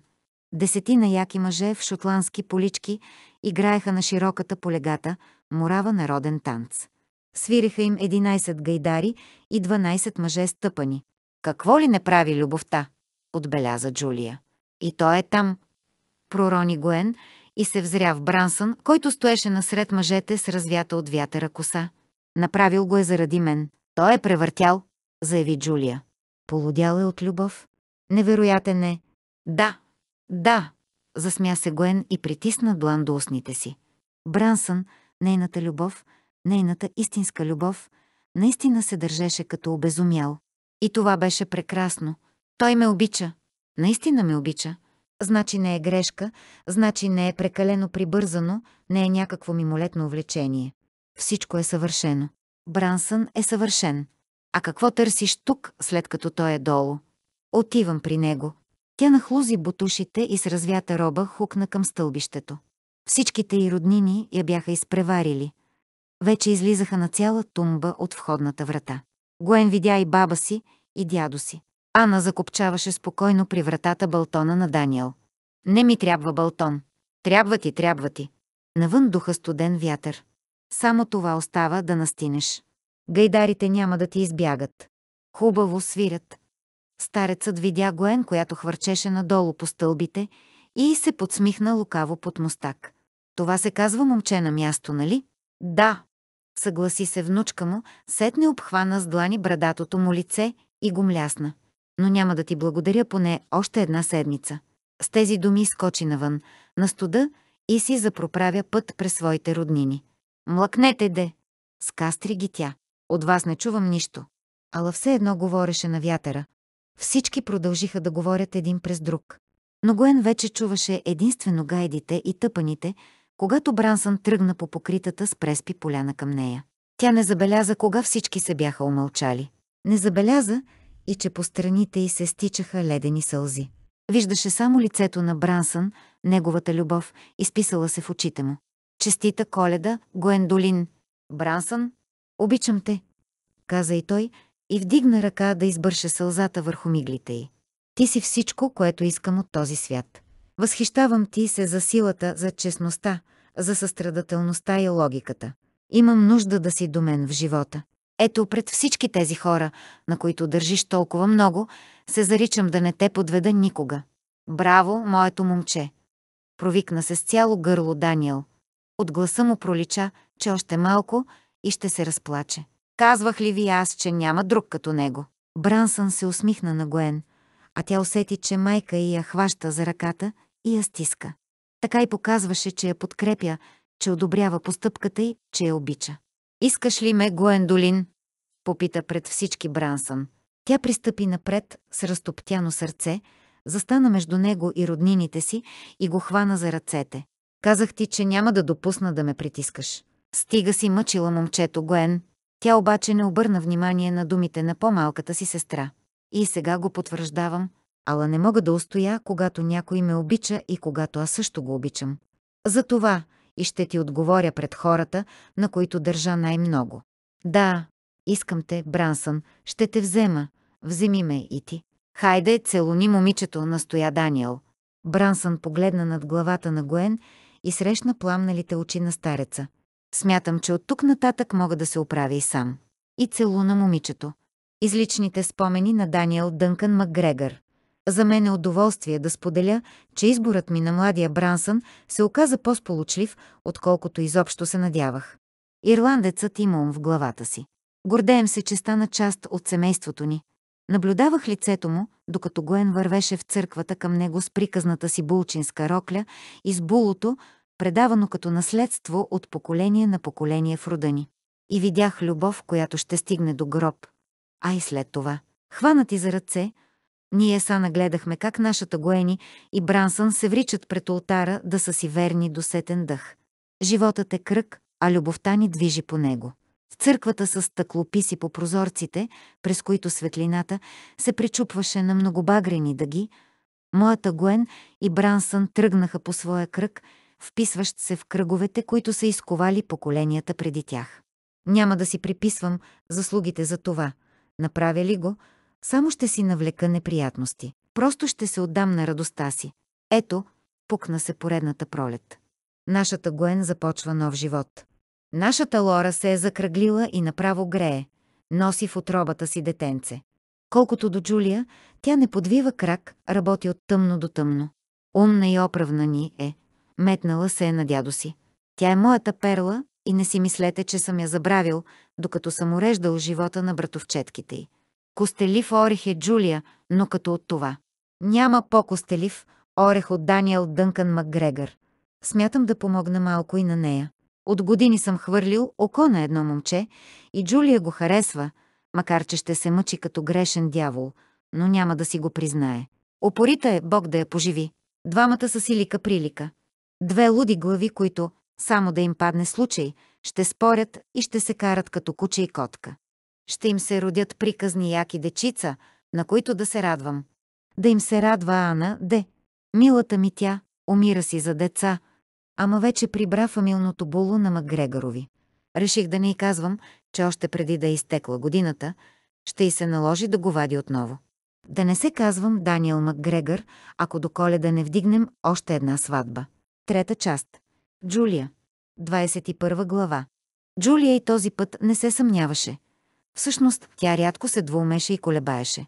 Десетина яки мъже в шотландски полички играеха на широката полегата морава народен танц. Свириха им 11 гайдари и 12 мъже стъпани. Какво ли не прави любовта? Отбеляза Джулия. И той е там. Пророни Гуен и се взря в Брансън, който стоеше насред мъжете с развята от вятъра коса. Направил го е заради мен. Той е превъртял, заяви Джулия. Полудял е от любов. Невероятен е. Да, да, засмя се Гуен и притисна длан до устните си. Брансън, нейната любов, нейната истинска любов, наистина се държеше като обезумял. И това беше прекрасно. Той ме обича. Наистина ме обича значи не е грешка, значи не е прекалено прибързано, не е някакво мимолетно увлечение. Всичко е съвършено. Брансън е съвършен. А какво търсиш тук, след като той е долу? Отивам при него. Тя нахлузи бутушите и с развята роба хукна към стълбището. Всичките й роднини я бяха изпреварили. Вече излизаха на цяла тумба от входната врата. Гоен видя и баба си, и дядо си. Ана закопчаваше спокойно при вратата балтона на Даниел. Не ми трябва балтон. Трябва ти, трябва ти. Навън духа студен вятър. Само това остава да настинеш. Гайдарите няма да ти избягат. Хубаво свирят. Старецът видя Гоен, която хвърчеше надолу по стълбите и се подсмихна лукаво под мостак. Това се казва момче на място, нали? Да. Съгласи се внучка му, сетне обхвана с длани брадатото му лице и го млясна но няма да ти благодаря поне още една седмица. С тези думи скочи навън, на студа и си запроправя път през своите роднини. Млъкнете де! Скастри ги тя. От вас не чувам нищо. Ала все едно говореше на вятъра. Всички продължиха да говорят един през друг. Но Гоен вече чуваше единствено гайдите и тъпаните, когато Брансън тръгна по покритата с преспи поляна към нея. Тя не забеляза кога всички се бяха умълчали. Не забеляза, и че по страните й се стичаха ледени сълзи. Виждаше само лицето на Брансън, неговата любов, изписала се в очите му. Честита коледа, Гуендолин. Брансън, обичам те, каза и той, и вдигна ръка да избърше сълзата върху миглите й. Ти си всичко, което искам от този свят. Възхищавам ти се за силата, за честността, за състрадателността и логиката. Имам нужда да си до мен в живота. Ето пред всички тези хора, на които държиш толкова много, се заричам да не те подведа никога. Браво, моето момче! Провикна се с цяло гърло Даниел. От гласа му пролича, че още малко и ще се разплаче. Казвах ли ви аз, че няма друг като него? Брансън се усмихна на Гоен, а тя усети, че майка й я хваща за ръката и я стиска. Така и показваше, че я подкрепя, че одобрява постъпката й, че я обича. Искаш ли ме, Гуендолин? Попита пред всички Брансън. Тя пристъпи напред с разтоптяно сърце, застана между него и роднините си и го хвана за ръцете. Казах ти, че няма да допусна да ме притискаш. Стига си мъчила момчето Гуен. Тя обаче не обърна внимание на думите на по-малката си сестра. И сега го потвърждавам, ала не мога да устоя, когато някой ме обича и когато аз също го обичам. Затова, и ще ти отговоря пред хората, на които държа най-много. Да, искам те, Брансън, ще те взема. Вземи ме и ти. Хайде, целуни момичето, настоя Даниел. Брансън погледна над главата на Гоен и срещна пламналите очи на стареца. Смятам, че от тук нататък мога да се оправя и сам. И целуна момичето. Изличните спомени на Даниел Дънкан МакГрегор. За мен е удоволствие да споделя, че изборът ми на младия Брансън се оказа по-сполучлив, отколкото изобщо се надявах. Ирландецът има ум в главата си. Гордеем се, че стана част от семейството ни. Наблюдавах лицето му, докато Гоен вървеше в църквата към него с приказната си булчинска рокля и с булото, предавано като наследство от поколение на поколение в рода ни. И видях любов, която ще стигне до гроб. А и след това. Хванати за ръце, ние са нагледахме как нашата Гуени и Брансън се вричат пред ултара да са си верни до сетен дъх. Животът е кръг, а любовта ни движи по него. В църквата с стъклописи по прозорците, през които светлината се пречупваше на многобагрени дъги, моята Гуен и Брансън тръгнаха по своя кръг, вписващ се в кръговете, които са изковали поколенията преди тях. Няма да си приписвам заслугите за това. Направя ли го, само ще си навлека неприятности. Просто ще се отдам на радостта си. Ето, пукна се поредната пролет. Нашата Гуен започва нов живот. Нашата Лора се е закръглила и направо грее. Носи в отробата си детенце. Колкото до Джулия, тя не подвива крак, работи от тъмно до тъмно. Умна и оправна ни е. Метнала се е на дядо си. Тя е моята перла и не си мислете, че съм я забравил, докато съм уреждал живота на братовчетките й. Костелив орех е Джулия, но като от това. Няма по-костелив орех от Даниел Дънкан Макгрегор. Смятам да помогна малко и на нея. От години съм хвърлил око на едно момче и Джулия го харесва, макар че ще се мъчи като грешен дявол, но няма да си го признае. Опорита е Бог да я поживи. Двамата са си лика-прилика. Две луди глави, които, само да им падне случай, ще спорят и ще се карат като куче и котка ще им се родят приказни яки дечица, на които да се радвам. Да им се радва Ана, де. Милата ми тя, умира си за деца, ама вече прибра фамилното було на Макгрегорови. Реших да не й казвам, че още преди да е изтекла годината, ще й се наложи да го вади отново. Да не се казвам Даниел Макгрегор, ако до коледа не вдигнем още една сватба. Трета част. Джулия. 21 глава. Джулия и този път не се съмняваше – Всъщност, тя рядко се двумеше и колебаеше.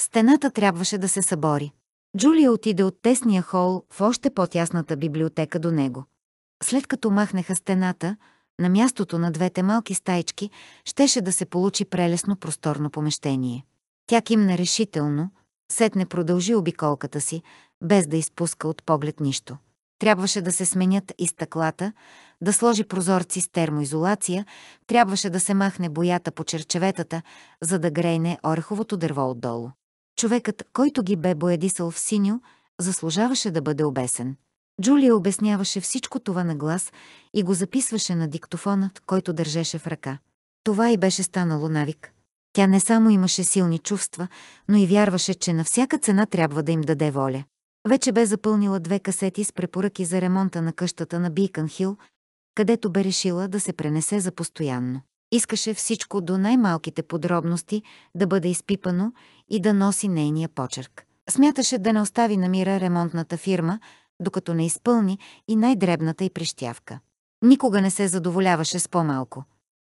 Стената трябваше да се събори. Джулия отиде от тесния хол в още по-тясната библиотека до него. След като махнеха стената, на мястото на двете малки стайчки щеше да се получи прелесно просторно помещение. Тя кимна решително, сетне продължи обиколката си, без да изпуска от поглед нищо. Трябваше да се сменят и стъклата, да сложи прозорци с термоизолация, трябваше да се махне боята по черчеветата, за да грейне ореховото дърво отдолу. Човекът, който ги бе боядисал в синьо, заслужаваше да бъде обесен. Джулия обясняваше всичко това на глас и го записваше на диктофонът, който държеше в ръка. Това и беше станало навик. Тя не само имаше силни чувства, но и вярваше, че на всяка цена трябва да им даде воля. Вече бе запълнила две касети с препоръки за ремонта на къщата на Бикън Хил, където бе решила да се пренесе за постоянно. Искаше всичко до най-малките подробности да бъде изпипано и да носи нейния почерк. Смяташе да не остави на мира ремонтната фирма, докато не изпълни и най-дребната й прищявка. Никога не се задоволяваше с по-малко.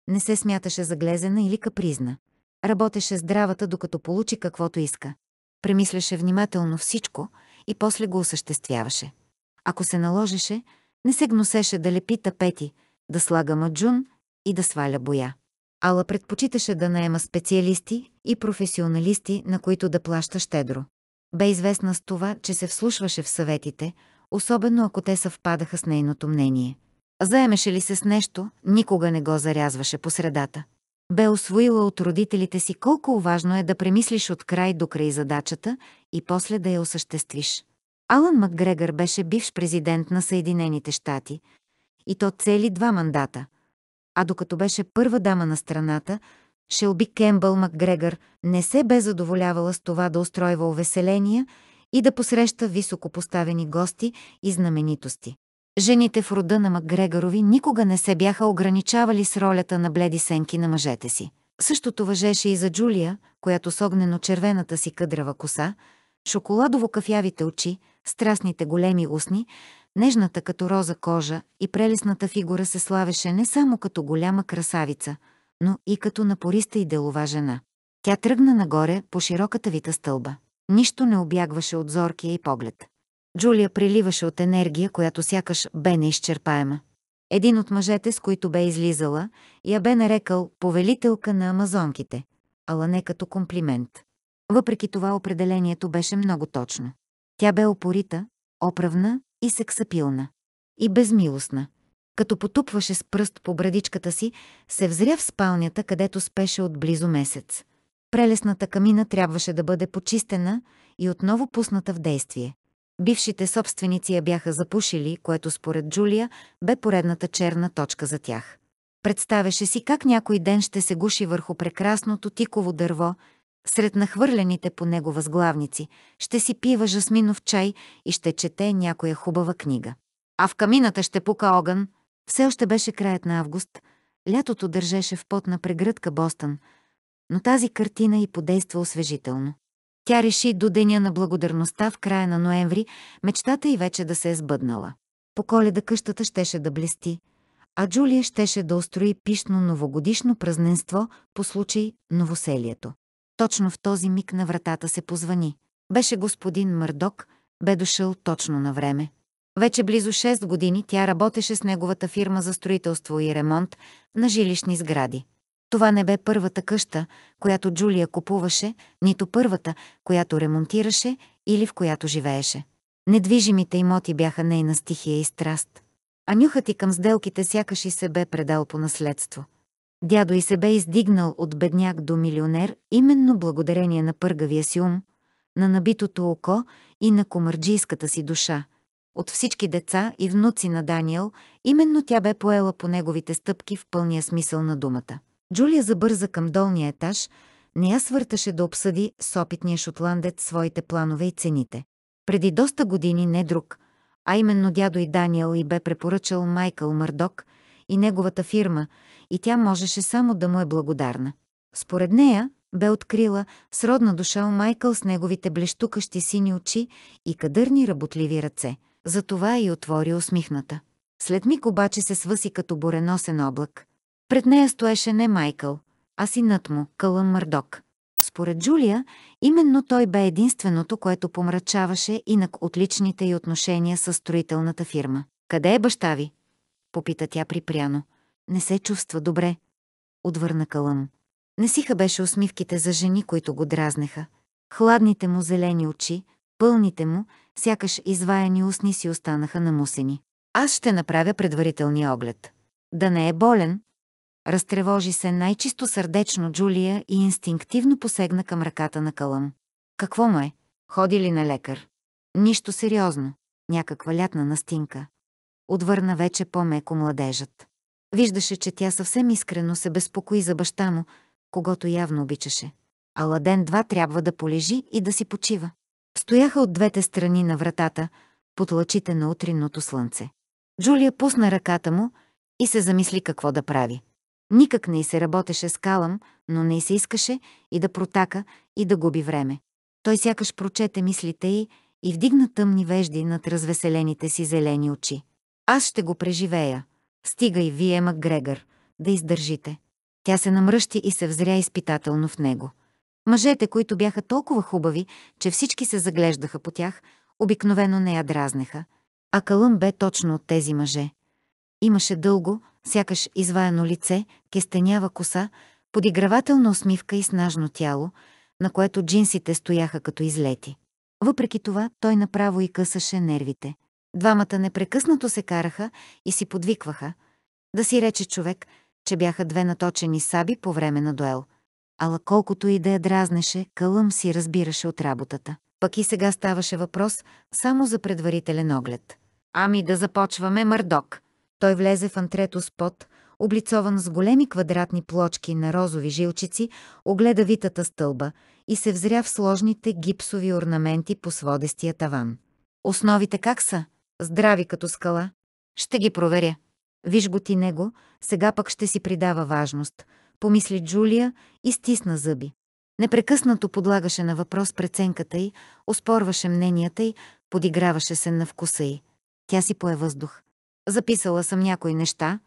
Не се смяташе за глезена или капризна. Работеше здравата, докато получи каквото иска. Премисляше внимателно всичко и после го осъществяваше. Ако се наложеше, не се гносеше да лепи тапети, да слага маджун и да сваля боя. Ала предпочиташе да наема специалисти и професионалисти, на които да плаща щедро. Бе известна с това, че се вслушваше в съветите, особено ако те съвпадаха с нейното мнение. Заемеше ли се с нещо, никога не го зарязваше по средата. Бе освоила от родителите си колко важно е да премислиш от край до край задачата и после да я осъществиш. Алън Макгрегор беше бивш президент на Съединените щати и то цели два мандата. А докато беше първа дама на страната, Шелби Кембъл Макгрегор не се бе задоволявала с това да устройва увеселения и да посреща високопоставени гости и знаменитости. Жените в рода на Макгрегорови никога не се бяха ограничавали с ролята на бледи сенки на мъжете си. Същото въжеше и за Джулия, която с огнено червената си къдрава коса, шоколадово кафявите очи, страстните големи устни, нежната като роза кожа и прелесната фигура се славеше не само като голяма красавица, но и като напориста и делова жена. Тя тръгна нагоре по широката вита стълба. Нищо не обягваше от зоркия и поглед. Джулия приливаше от енергия, която сякаш бе неизчерпаема. Един от мъжете, с които бе излизала, я бе нарекал повелителка на амазонките, ала не като комплимент. Въпреки това определението беше много точно. Тя бе опорита, оправна и сексапилна. И безмилостна. Като потупваше с пръст по брадичката си, се взря в спалнята, където спеше от близо месец. Прелесната камина трябваше да бъде почистена и отново пусната в действие. Бившите собственици я бяха запушили, което според Джулия бе поредната черна точка за тях. Представяше си как някой ден ще се гуши върху прекрасното тиково дърво сред нахвърляните по него възглавници ще си пива жасминов чай и ще чете някоя хубава книга. А в камината ще пука огън. Все още беше краят на август. Лятото държеше в пот на прегръдка Бостън, но тази картина й подейства освежително. Тя реши до деня на благодарността в края на ноември мечтата й вече да се е сбъднала. По коледа къщата щеше да блести, а Джулия щеше да устрои пишно новогодишно празненство по случай новоселието. Точно в този миг на вратата се позвани. Беше господин Мърдок, бе дошъл точно на време. Вече близо 6 години тя работеше с неговата фирма за строителство и ремонт на жилищни сгради. Това не бе първата къща, която Джулия купуваше, нито първата, която ремонтираше или в която живееше. Недвижимите имоти бяха нейна стихия и страст. А нюхът и към сделките сякаш и се бе предал по наследство. Дядо и се бе издигнал от бедняк до милионер, именно благодарение на пъргавия си ум, на набитото око и на комарджийската си душа. От всички деца и внуци на Даниел, именно тя бе поела по неговите стъпки в пълния смисъл на думата. Джулия забърза към долния етаж, не я свърташе да обсъди с опитния шотландец своите планове и цените. Преди доста години не друг, а именно дядо и Даниел и бе препоръчал Майкъл Мърдок – и неговата фирма, и тя можеше само да му е благодарна. Според нея, бе открила сродна душа у Майкъл с неговите блещукащи сини очи и кадърни работливи ръце. Затова и отвори усмихната. След миг обаче се свъси като буреносен облак. Пред нея стоеше не Майкъл, а синът му, Кълъм Мърдок. Според Джулия, именно той бе единственото, което помрачаваше инак отличните й отношения с строителната фирма. «Къде е баща ви?» Попита тя припряно. Не се чувства добре. Отвърна кълъм. Не сиха беше усмивките за жени, които го дразнеха. Хладните му зелени очи, пълните му, сякаш изваяни устни си останаха намусени. Аз ще направя предварителния оглед. Да не е болен. Разтревожи се най-чисто сърдечно Джулия и инстинктивно посегна към ръката на кълъм. Какво му е? Ходи ли на лекар? Нищо сериозно. Някаква лятна настинка отвърна вече по-меко младежът. Виждаше, че тя съвсем искрено се безпокои за баща му, когато явно обичаше. Ала ден два трябва да полежи и да си почива. Стояха от двете страни на вратата, под лъчите на утринното слънце. Джулия пусна ръката му и се замисли какво да прави. Никак не й се работеше с калъм, но не й се искаше и да протака, и да губи време. Той сякаш прочете мислите й и вдигна тъмни вежди над развеселените си зелени очи. Аз ще го преживея. Стига и вие, Макгрегор, да издържите. Тя се намръщи и се взря изпитателно в него. Мъжете, които бяха толкова хубави, че всички се заглеждаха по тях, обикновено не я дразнеха. А Калъм бе точно от тези мъже. Имаше дълго, сякаш изваяно лице, кестенява коса, подигравателна усмивка и снажно тяло, на което джинсите стояха като излети. Въпреки това, той направо и късаше нервите. Двамата непрекъснато се караха и си подвикваха. Да си рече човек, че бяха две наточени саби по време на дуел. Ала колкото и да я дразнеше, кълъм си разбираше от работата. Пък и сега ставаше въпрос само за предварителен оглед. Ами да започваме, Мърдок! Той влезе в антрето с пот, облицован с големи квадратни плочки на розови жилчици, огледа витата стълба и се взря в сложните гипсови орнаменти по сводестия таван. Основите как са? здрави като скала. Ще ги проверя. Виж го ти него, сега пък ще си придава важност, помисли Джулия и стисна зъби. Непрекъснато подлагаше на въпрос преценката й, оспорваше мненията й, подиграваше се на вкуса й. Тя си пое въздух. Записала съм някои неща,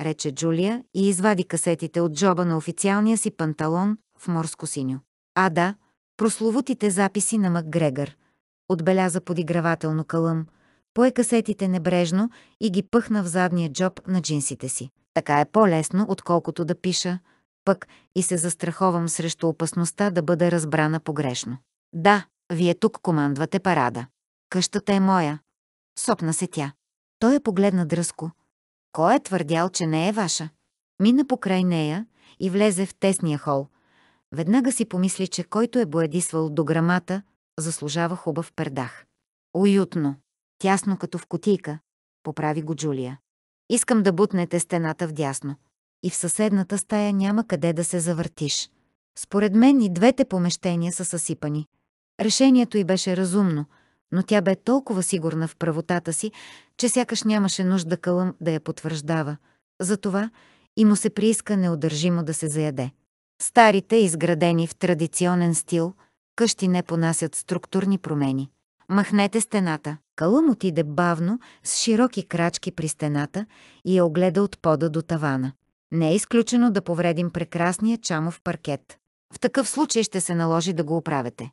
рече Джулия и извади касетите от джоба на официалния си панталон в морско синьо. А да, прословутите записи на МакГрегър. Отбеляза подигравателно Калъм – Пое касетите небрежно и ги пъхна в задния джоб на джинсите си. Така е по-лесно, отколкото да пиша, пък и се застраховам срещу опасността да бъда разбрана погрешно. Да, вие тук командвате парада. Къщата е моя. Сопна се тя. Той е погледна дръско. Кой е твърдял, че не е ваша? Мина покрай нея и влезе в тесния хол. Веднага си помисли, че който е боядисвал до грамата, заслужава хубав пердах. Уютно. Тясно като в кутийка, поправи го Джулия. Искам да бутнете стената вдясно. И в съседната стая няма къде да се завъртиш. Според мен и двете помещения са съсипани. Решението й беше разумно, но тя бе толкова сигурна в правотата си, че сякаш нямаше нужда кълъм да я потвърждава. Затова и му се прииска неудържимо да се заяде. Старите, изградени в традиционен стил, къщи не понасят структурни промени. Махнете стената. Калъм отиде бавно, с широки крачки при стената и я огледа от пода до тавана. Не е изключено да повредим прекрасния чамов паркет. В такъв случай ще се наложи да го оправете.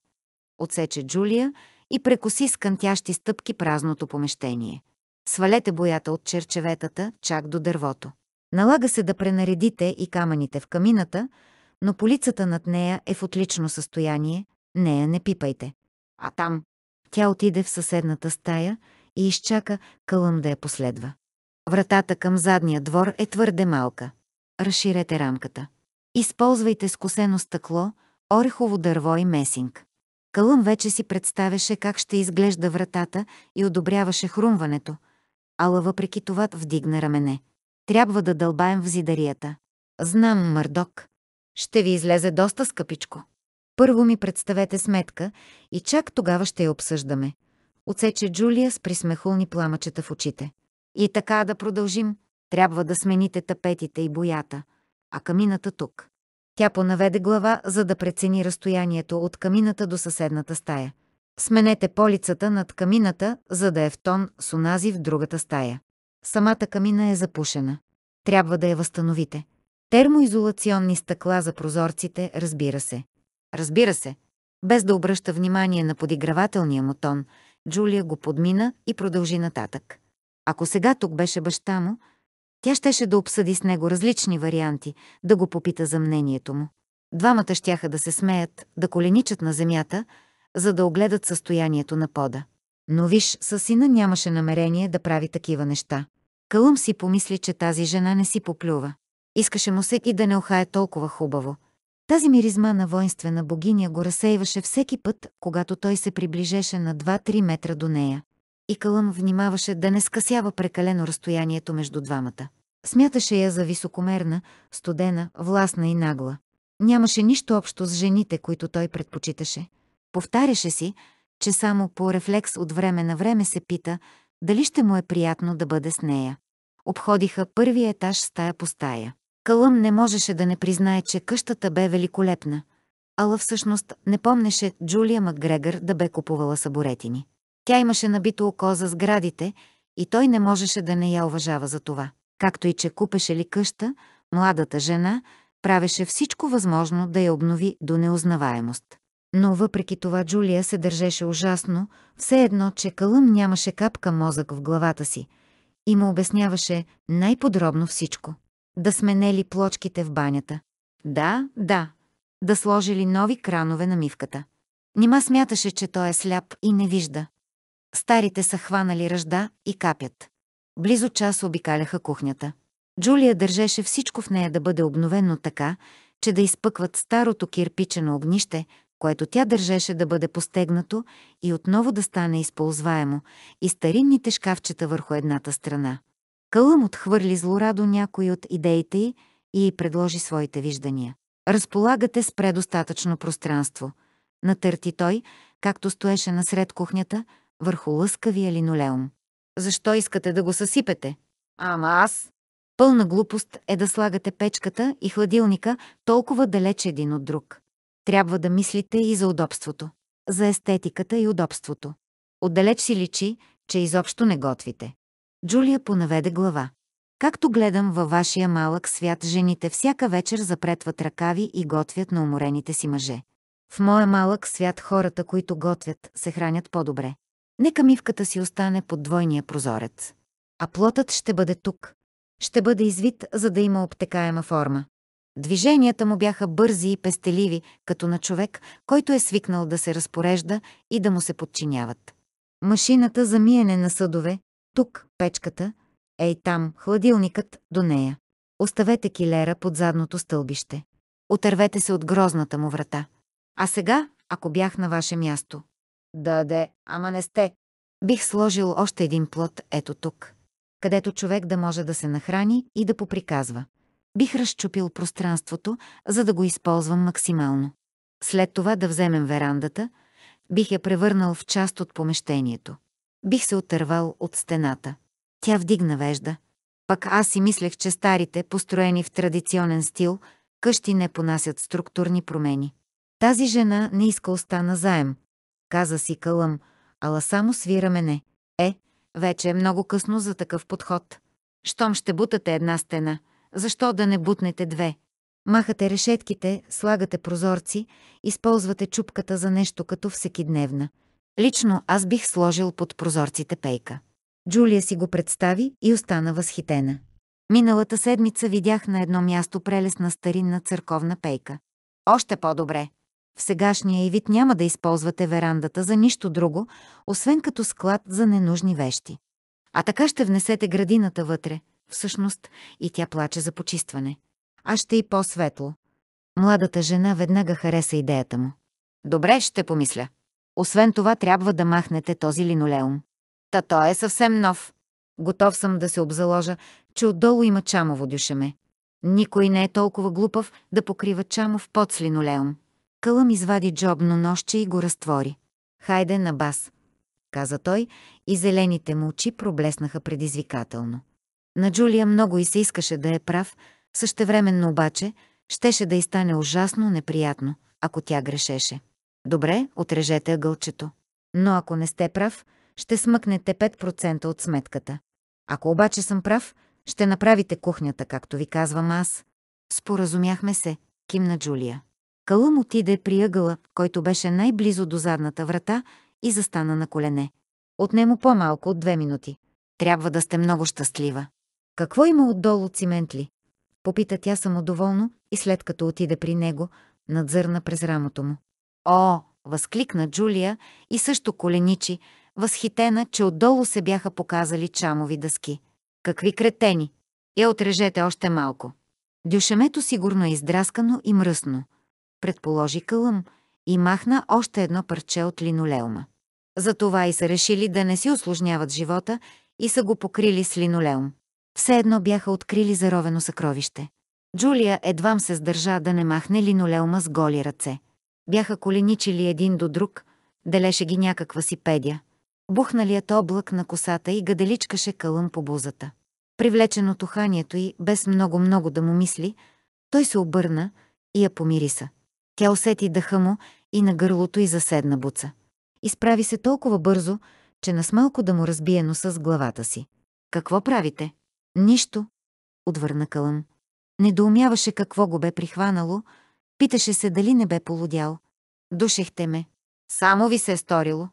Отсече Джулия и прекоси с кънтящи стъпки празното помещение. Свалете боята от черчеветата чак до дървото. Налага се да пренаредите и камъните в камината, но полицата над нея е в отлично състояние, нея не пипайте. А там, тя отиде в съседната стая и изчака Кълъм да я последва. Вратата към задния двор е твърде малка. Разширете рамката. Използвайте скосено стъкло, орехово дърво и месинг. Калъм вече си представяше как ще изглежда вратата и одобряваше хрумването, ала въпреки това вдигна рамене. Трябва да дълбаем в зидарията. Знам, Мърдок. Ще ви излезе доста скъпичко. Първо ми представете сметка и чак тогава ще я обсъждаме. Отсече Джулия с присмехулни пламъчета в очите. И така да продължим. Трябва да смените тапетите и боята, а камината тук. Тя понаведе глава, за да прецени разстоянието от камината до съседната стая. Сменете полицата над камината, за да е в тон с унази в другата стая. Самата камина е запушена. Трябва да я възстановите. Термоизолационни стъкла за прозорците, разбира се. Разбира се, без да обръща внимание на подигравателния му тон, Джулия го подмина и продължи нататък. Ако сега тук беше баща му, тя щеше да обсъди с него различни варианти, да го попита за мнението му. Двамата щяха да се смеят, да коленичат на земята, за да огледат състоянието на пода. Но виж, със сина нямаше намерение да прави такива неща. Калъм си помисли, че тази жена не си поплюва. Искаше му се и да не охае толкова хубаво – тази миризма на воинствена богиня го разсейваше всеки път, когато той се приближеше на 2-3 метра до нея. И Калън внимаваше да не скъсява прекалено разстоянието между двамата. Смяташе я за високомерна, студена, властна и нагла. Нямаше нищо общо с жените, които той предпочиташе. Повтаряше си, че само по рефлекс от време на време се пита дали ще му е приятно да бъде с нея. Обходиха първия етаж стая по стая. Калъм не можеше да не признае, че къщата бе великолепна. Ала всъщност не помнеше Джулия Макгрегор да бе купувала саборетини. Тя имаше набито око за сградите и той не можеше да не я уважава за това. Както и че купеше ли къща, младата жена правеше всичко възможно да я обнови до неузнаваемост. Но въпреки това Джулия се държеше ужасно, все едно, че Калъм нямаше капка мозък в главата си и му обясняваше най-подробно всичко да сменели плочките в банята. Да, да, да сложили нови кранове на мивката. Нима смяташе, че той е сляп и не вижда. Старите са хванали ръжда и капят. Близо час обикаляха кухнята. Джулия държеше всичко в нея да бъде обновено така, че да изпъкват старото кирпичено огнище, което тя държеше да бъде постегнато и отново да стане използваемо, и старинните шкафчета върху едната страна. Кълъм отхвърли злорадо някои от идеите й и предложи своите виждания. Разполагате с предостатъчно пространство. Натърти той, както стоеше насред кухнята, върху лъскавия линолеум. Защо искате да го съсипете? Ама аз... Пълна глупост е да слагате печката и хладилника толкова далеч един от друг. Трябва да мислите и за удобството. За естетиката и удобството. Отдалеч си личи, че изобщо не готвите. Джулия понаведе глава. Както гледам във вашия малък свят, жените всяка вечер запретват ръкави и готвят на уморените си мъже. В моя малък свят хората, които готвят, се хранят по-добре. Нека мивката си остане под двойния прозорец. А плотът ще бъде тук. Ще бъде извит, за да има обтекаема форма. Движенията му бяха бързи и пестеливи, като на човек, който е свикнал да се разпорежда и да му се подчиняват. Машината за миене на съдове, тук, печката, ей там, хладилникът, до нея. Оставете килера под задното стълбище. Отървете се от грозната му врата. А сега, ако бях на ваше място. Да, де, ама не сте. Бих сложил още един плод ето тук, където човек да може да се нахрани и да поприказва. Бих разчупил пространството, за да го използвам максимално. След това да вземем верандата, бих я превърнал в част от помещението бих се отървал от стената. Тя вдигна вежда. Пък аз си мислех, че старите, построени в традиционен стил, къщи не понасят структурни промени. Тази жена не иска остана заем. Каза си кълъм, ала само свира мене. Е, вече е много късно за такъв подход. Щом ще бутате една стена, защо да не бутнете две? Махате решетките, слагате прозорци, използвате чупката за нещо като всекидневна. Лично аз бих сложил под прозорците пейка. Джулия си го представи и остана възхитена. Миналата седмица видях на едно място прелесна старинна църковна пейка. Още по-добре. В сегашния и вид няма да използвате верандата за нищо друго, освен като склад за ненужни вещи. А така ще внесете градината вътре. Всъщност и тя плаче за почистване. А ще и по-светло. Младата жена веднага хареса идеята му. Добре, ще помисля. Освен това трябва да махнете този линолеум. Та той е съвсем нов. Готов съм да се обзаложа, че отдолу има чамово дюшеме. Никой не е толкова глупав да покрива чамов под с линолеум. Кълъм извади джобно нощче и го разтвори. Хайде на бас, каза той, и зелените му очи проблеснаха предизвикателно. На Джулия много и се искаше да е прав, същевременно обаче щеше да й стане ужасно неприятно, ако тя грешеше. Добре, отрежете ъгълчето. Но ако не сте прав, ще смъкнете 5% от сметката. Ако обаче съм прав, ще направите кухнята, както ви казвам аз. Споразумяхме се, кимна Джулия. Калъм отиде при ъгъла, който беше най-близо до задната врата и застана на колене. Отнемо по-малко от две минути. Трябва да сте много щастлива. Какво има отдолу цимент ли? Попита тя самодоволно и след като отиде при него, надзърна през рамото му. О, възкликна Джулия и също коленичи, възхитена, че отдолу се бяха показали чамови дъски. Какви кретени! Я е, отрежете още малко. Дюшемето сигурно е издраскано и мръсно, предположи Кълъм и махна още едно парче от линолеума. Затова и са решили да не си осложняват живота и са го покрили с линолеум. Все едно бяха открили заровено съкровище. Джулия едвам се сдържа да не махне линолеума с голи ръце бяха коленичили един до друг, делеше ги някаква си педя. Бухналият облак на косата и гаделичкаше кълъм по бузата. Привлечен от уханието й, без много-много да му мисли, той се обърна и я помириса. Тя усети дъха му и на гърлото й заседна буца. Изправи се толкова бързо, че насмалко да му разбие носа с главата си. «Какво правите?» «Нищо», отвърна Кълъм. Недоумяваше какво го бе прихванало, Питаше се дали не бе полудял. Душехте ме. Само ви се е сторило.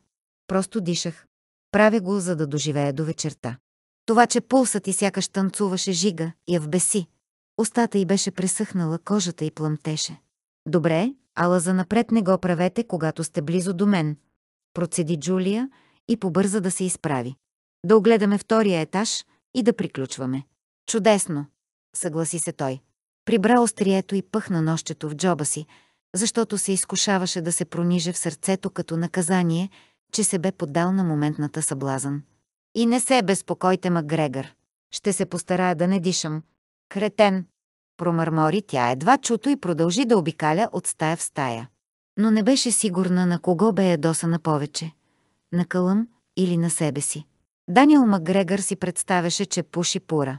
Просто дишах. Правя го, за да доживея до вечерта. Това, че пулсът и сякаш танцуваше жига, я вбеси. Остата й беше пресъхнала, кожата й плъмтеше. Добре, ала занапред не го правете, когато сте близо до мен. Процеди Джулия и побърза да се изправи. Да огледаме втория етаж и да приключваме. Чудесно, съгласи се той прибра острието и пъхна нощето в джоба си, защото се изкушаваше да се прониже в сърцето като наказание, че се бе поддал на моментната съблазън. И не се безпокойте, Макгрегор. Ще се постарая да не дишам. Кретен! Промърмори тя едва чуто и продължи да обикаля от стая в стая. Но не беше сигурна на кого бе ядосана повече. На Кълъм или на себе си. Даниел Макгрегор си представяше, че пуши пура.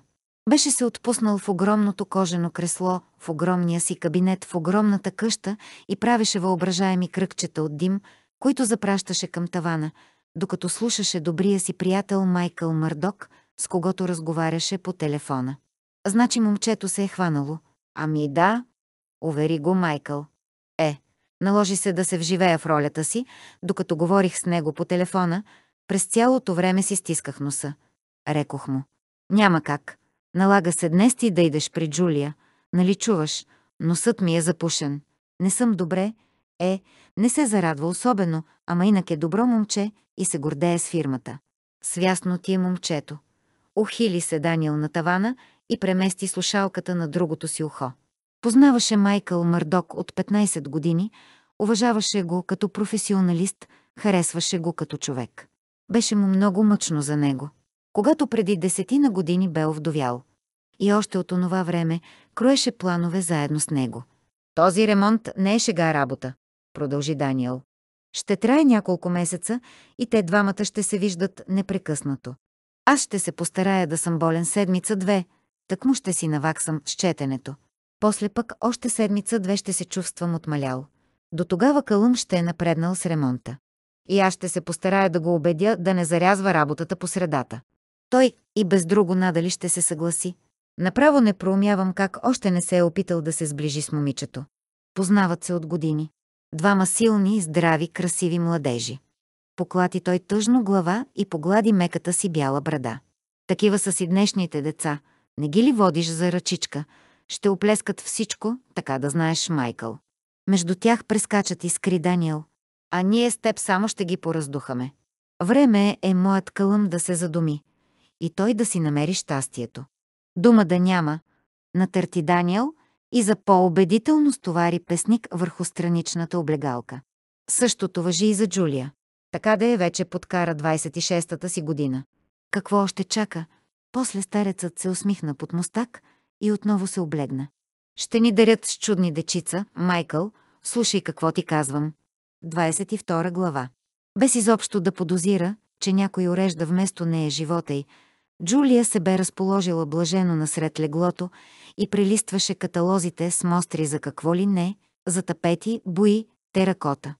Беше се отпуснал в огромното кожено кресло, в огромния си кабинет, в огромната къща и правеше въображаеми кръгчета от дим, които запращаше към тавана, докато слушаше добрия си приятел Майкъл Мърдок, с когото разговаряше по телефона. Значи момчето се е хванало. Ами да, увери го Майкъл. Е, наложи се да се вживея в ролята си, докато говорих с него по телефона, през цялото време си стисках носа. Рекох му. Няма как. Налага се днес ти да идеш при Джулия. Нали чуваш? Носът ми е запушен. Не съм добре. Е, не се зарадва особено, ама инак е добро момче и се гордее с фирмата. Свясно ти е момчето. Охили се Даниел на тавана и премести слушалката на другото си ухо. Познаваше Майкъл Мърдок от 15 години, уважаваше го като професионалист, харесваше го като човек. Беше му много мъчно за него когато преди десетина години бе овдовял. И още от онова време кроеше планове заедно с него. Този ремонт не е шега работа, продължи Даниел. Ще трае няколко месеца и те двамата ще се виждат непрекъснато. Аз ще се постарая да съм болен седмица-две, так му ще си наваксам с четенето. После пък още седмица-две ще се чувствам отмалял. До тогава Калум ще е напреднал с ремонта. И аз ще се постарая да го убедя да не зарязва работата по средата той и без друго надали ще се съгласи. Направо не проумявам как още не се е опитал да се сближи с момичето. Познават се от години. Двама силни, здрави, красиви младежи. Поклати той тъжно глава и поглади меката си бяла брада. Такива са си днешните деца. Не ги ли водиш за ръчичка? Ще оплескат всичко, така да знаеш, Майкъл. Между тях прескачат искри Даниел. А ние с теб само ще ги пораздухаме. Време е моят кълъм да се задуми и той да си намери щастието. Дума да няма, натърти Даниел и за по-убедително стовари песник върху страничната облегалка. Същото въжи и за Джулия. Така да е вече подкара 26-та си година. Какво още чака? После старецът се усмихна под мустак и отново се облегна. Ще ни дарят с чудни дечица, Майкъл, слушай какво ти казвам. 22 глава. Без изобщо да подозира, че някой урежда вместо нея живота й, Джулия се бе разположила блажено насред леглото и прелистваше каталозите с мостри за какво ли не, за тапети, буи, теракота.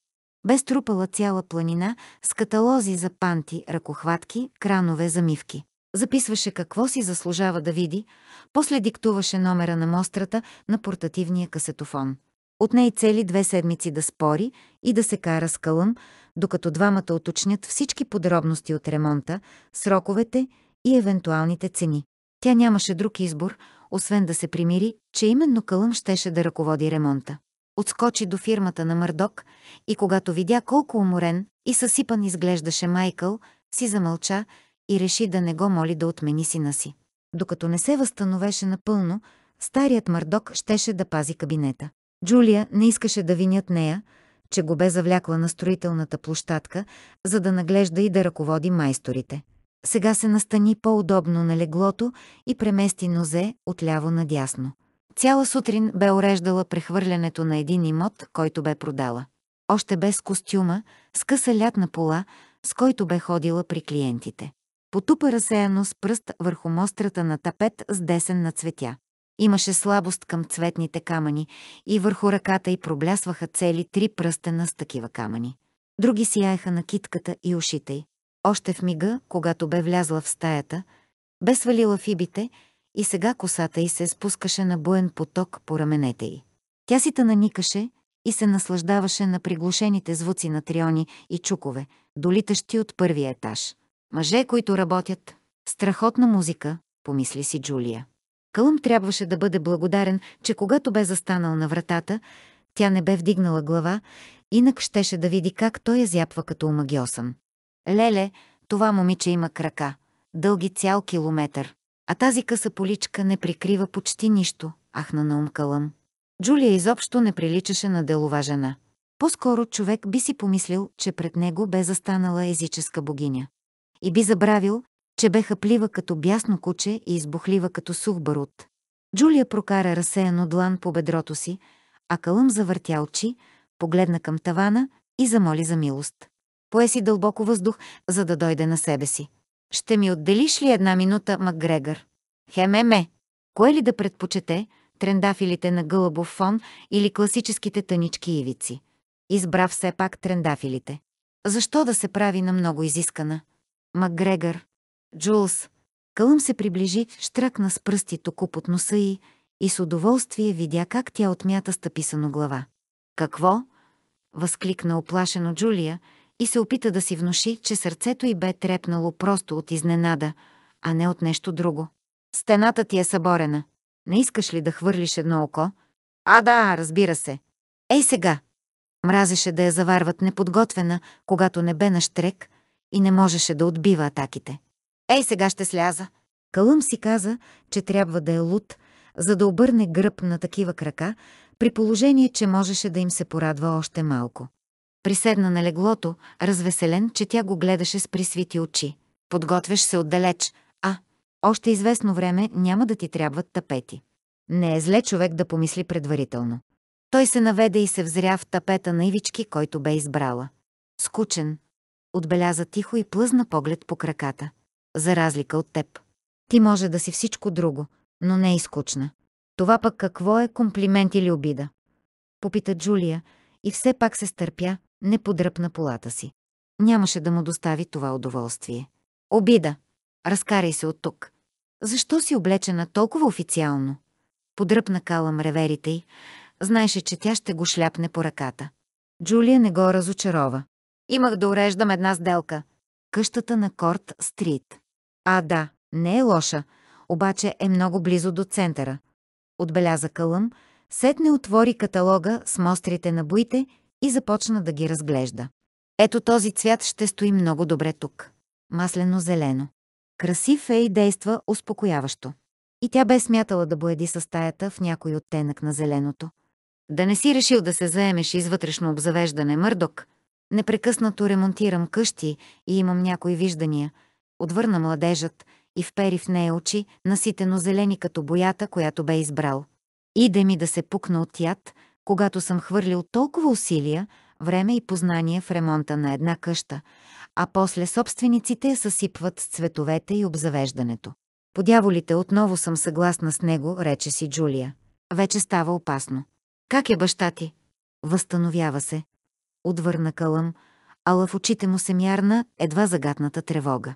Бе струпала цяла планина с каталози за панти, ръкохватки, кранове за мивки. Записваше какво си заслужава да види, после диктуваше номера на мострата на портативния касетофон. От ней цели две седмици да спори и да се кара с кълъм, докато двамата уточнят всички подробности от ремонта, сроковете – и евентуалните цени. Тя нямаше друг избор, освен да се примири, че именно Кълъм щеше да ръководи ремонта. Отскочи до фирмата на Мърдок и когато видя колко уморен и съсипан изглеждаше Майкъл, си замълча и реши да не го моли да отмени сина си. Докато не се възстановеше напълно, старият Мърдок щеше да пази кабинета. Джулия не искаше да винят нея, че го бе завлякла на строителната площадка, за да наглежда и да ръководи майсторите. Сега се настани по-удобно на леглото и премести нозе отляво надясно. Цяла сутрин бе уреждала прехвърлянето на един имот, който бе продала. Още без костюма, с къса лятна пола, с който бе ходила при клиентите. Потупа разсеяно с пръст върху мострата на тапет с десен на цветя. Имаше слабост към цветните камъни и върху ръката й проблясваха цели три пръстена с такива камъни. Други сияеха на китката и ушите й. Още в мига, когато бе влязла в стаята, бе свалила фибите и сега косата й се спускаше на буен поток по раменете й. Тя си наникаше и се наслаждаваше на приглушените звуци на триони и чукове, долитащи от първия етаж. Мъже, които работят. Страхотна музика, помисли си Джулия. Кълъм трябваше да бъде благодарен, че когато бе застанал на вратата, тя не бе вдигнала глава, инак щеше да види как той я зяпва като омагиосан. Леле, това момиче има крака, дълги цял километър. А тази къса поличка не прикрива почти нищо, ахна на умкалъм. Джулия изобщо не приличаше на делова жена. По-скоро човек би си помислил, че пред него бе застанала езическа богиня. И би забравил, че бе хаплива като бясно куче и избухлива като сух барут. Джулия прокара разсеяно длан по бедрото си, а Калъм завъртя очи, погледна към тавана и замоли за милост. Пое си дълбоко въздух, за да дойде на себе си. Ще ми отделиш ли една минута, Макгрегор? Хемеме! Кое ли да предпочете, трендафилите на гълъбов фон или класическите тънички ивици? Избра все пак трендафилите. Защо да се прави на много изискана? Макгрегор. Джулс. Кълъм се приближи, штръкна с пръсти току под носа й и с удоволствие видя как тя отмята стъписано глава. Какво? възкликна оплашено Джулия и се опита да си внуши, че сърцето й бе трепнало просто от изненада, а не от нещо друго. Стената ти е съборена. Не искаш ли да хвърлиш едно око? А да, разбира се. Ей сега! Мразеше да я заварват неподготвена, когато не бе на штрек и не можеше да отбива атаките. Ей сега ще сляза! Калъм си каза, че трябва да е луд, за да обърне гръб на такива крака, при положение, че можеше да им се порадва още малко. Приседна на леглото, развеселен, че тя го гледаше с присвити очи. Подготвяш се отдалеч, а още известно време няма да ти трябват тапети. Не е зле човек да помисли предварително. Той се наведе и се взря в тапета на Ивички, който бе избрала. Скучен. Отбеляза тихо и плъзна поглед по краката. За разлика от теб. Ти може да си всичко друго, но не и скучна. Това пък какво е комплимент или обида? Попита Джулия и все пак се стърпя, не подръпна полата си. Нямаше да му достави това удоволствие. Обида! Разкарай се от тук. Защо си облечена толкова официално? Подръпна Калам реверите й. Знаеше, че тя ще го шляпне по ръката. Джулия не го разочарова. Имах да уреждам една сделка. Къщата на Корт Стрит. А, да, не е лоша, обаче е много близо до центъра. Отбеляза Калъм, сетне отвори каталога с мострите на буите и започна да ги разглежда. Ето този цвят ще стои много добре тук. Маслено-зелено. Красив е и действа успокояващо. И тя бе смятала да боеди със стаята в някой оттенък на зеленото. Да не си решил да се заемеш извътрешно обзавеждане, Мърдок. Непрекъснато ремонтирам къщи и имам някои виждания. Отвърна младежът и впери в нея очи, наситено зелени като боята, която бе избрал. Иде ми да се пукна от яд, когато съм хвърлил толкова усилия, време и познание в ремонта на една къща, а после собствениците я съсипват с цветовете и обзавеждането. Подяволите отново съм съгласна с него, рече си Джулия. Вече става опасно. Как е баща ти? Възстановява се. Отвърна кълъм, ала в очите му се мярна едва загатната тревога.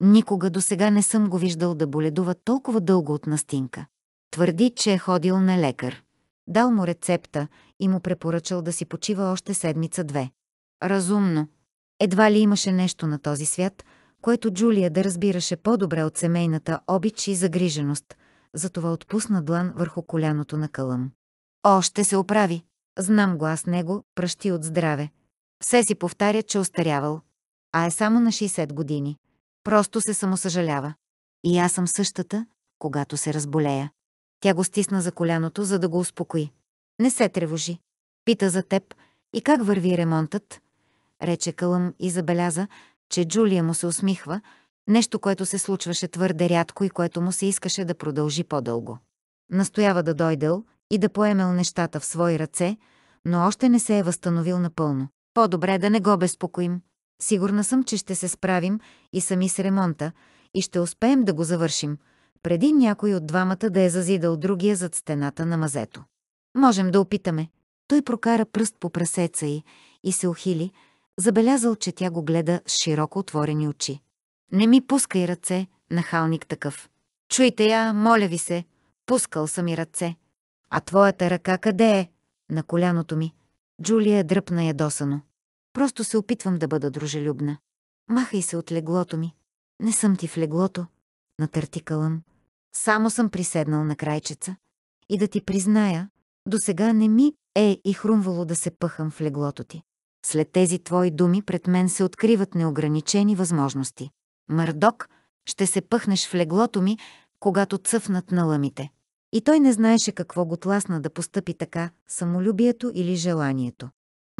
Никога до сега не съм го виждал да боледува толкова дълго от настинка. Твърди, че е ходил на лекар дал му рецепта и му препоръчал да си почива още седмица-две. Разумно. Едва ли имаше нещо на този свят, което Джулия да разбираше по-добре от семейната обич и загриженост, затова отпусна длан върху коляното на кълъм. Още се оправи. Знам глас него, пръщи от здраве. Все си повтаря, че остарявал. А е само на 60 години. Просто се самосъжалява. И аз съм същата, когато се разболея. Тя го стисна за коляното, за да го успокои. Не се тревожи. Пита за теб и как върви ремонтът, рече Кълъм и забеляза, че Джулия му се усмихва, нещо, което се случваше твърде рядко и което му се искаше да продължи по-дълго. Настоява да дойдел и да поемел нещата в свои ръце, но още не се е възстановил напълно. По-добре да не го безпокоим. Сигурна съм, че ще се справим и сами с ремонта и ще успеем да го завършим – преди някой от двамата да е зазидал другия зад стената на мазето. Можем да опитаме. Той прокара пръст по прасеца й и се ухили, забелязал, че тя го гледа с широко отворени очи. Не ми пускай ръце, нахалник такъв. Чуйте я, моля ви се, пускал съм и ръце. А твоята ръка къде е? На коляното ми. Джулия е дръпна ядосано. Просто се опитвам да бъда дружелюбна. Махай се от леглото ми. Не съм ти в леглото. Натърти кълъм. Само съм приседнал на крайчеца и да ти призная, до сега не ми е и хрумвало да се пъхам в леглото ти. След тези твои думи пред мен се откриват неограничени възможности. Мърдок, ще се пъхнеш в леглото ми, когато цъфнат на лъмите. И той не знаеше какво го тласна да постъпи така, самолюбието или желанието.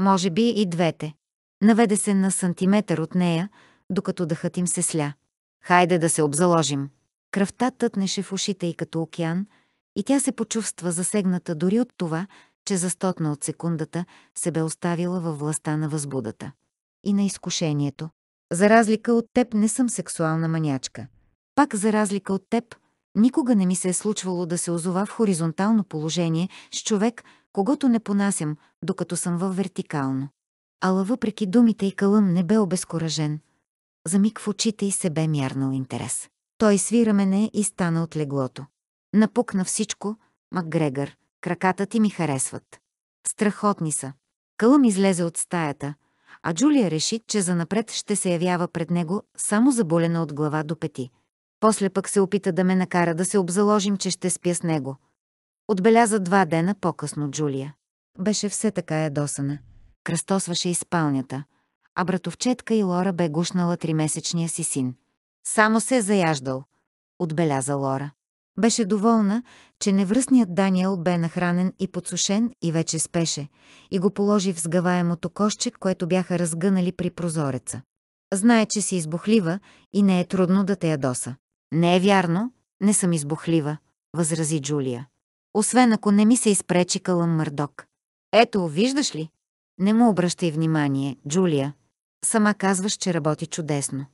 Може би и двете. Наведе се на сантиметър от нея, докато дъхът им се сля. Хайде да се обзаложим. Кръвта тътнеше в ушите й като океан и тя се почувства засегната дори от това, че за стотна от секундата се бе оставила във властта на възбудата и на изкушението. За разлика от теб не съм сексуална манячка. Пак за разлика от теб, никога не ми се е случвало да се озова в хоризонтално положение с човек, когато не понасям, докато съм във вертикално. Ала въпреки думите и кълъм не бе обезкуражен. За миг в очите й се бе мярнал интерес. Той свира мене и стана от леглото. Напукна всичко, Макгрегор, краката ти ми харесват. Страхотни са. Кълъм излезе от стаята, а Джулия реши, че занапред ще се явява пред него само заболена от глава до пети. После пък се опита да ме накара да се обзаложим, че ще спя с него. Отбеляза два дена по-късно Джулия. Беше все така ядосана. Кръстосваше и спалнята, а братовчетка и Лора бе гушнала тримесечния си син. Само се е заяждал, отбеляза Лора. Беше доволна, че невръстният Даниел бе нахранен и подсушен и вече спеше, и го положи в сгъваемото кошче, което бяха разгънали при прозореца. Знае, че си избухлива и не е трудно да те ядоса. Не е вярно, не съм избухлива, възрази Джулия. Освен ако не ми се изпречи Калъм Мърдок. Ето, виждаш ли? Не му обръщай внимание, Джулия. Сама казваш, че работи чудесно.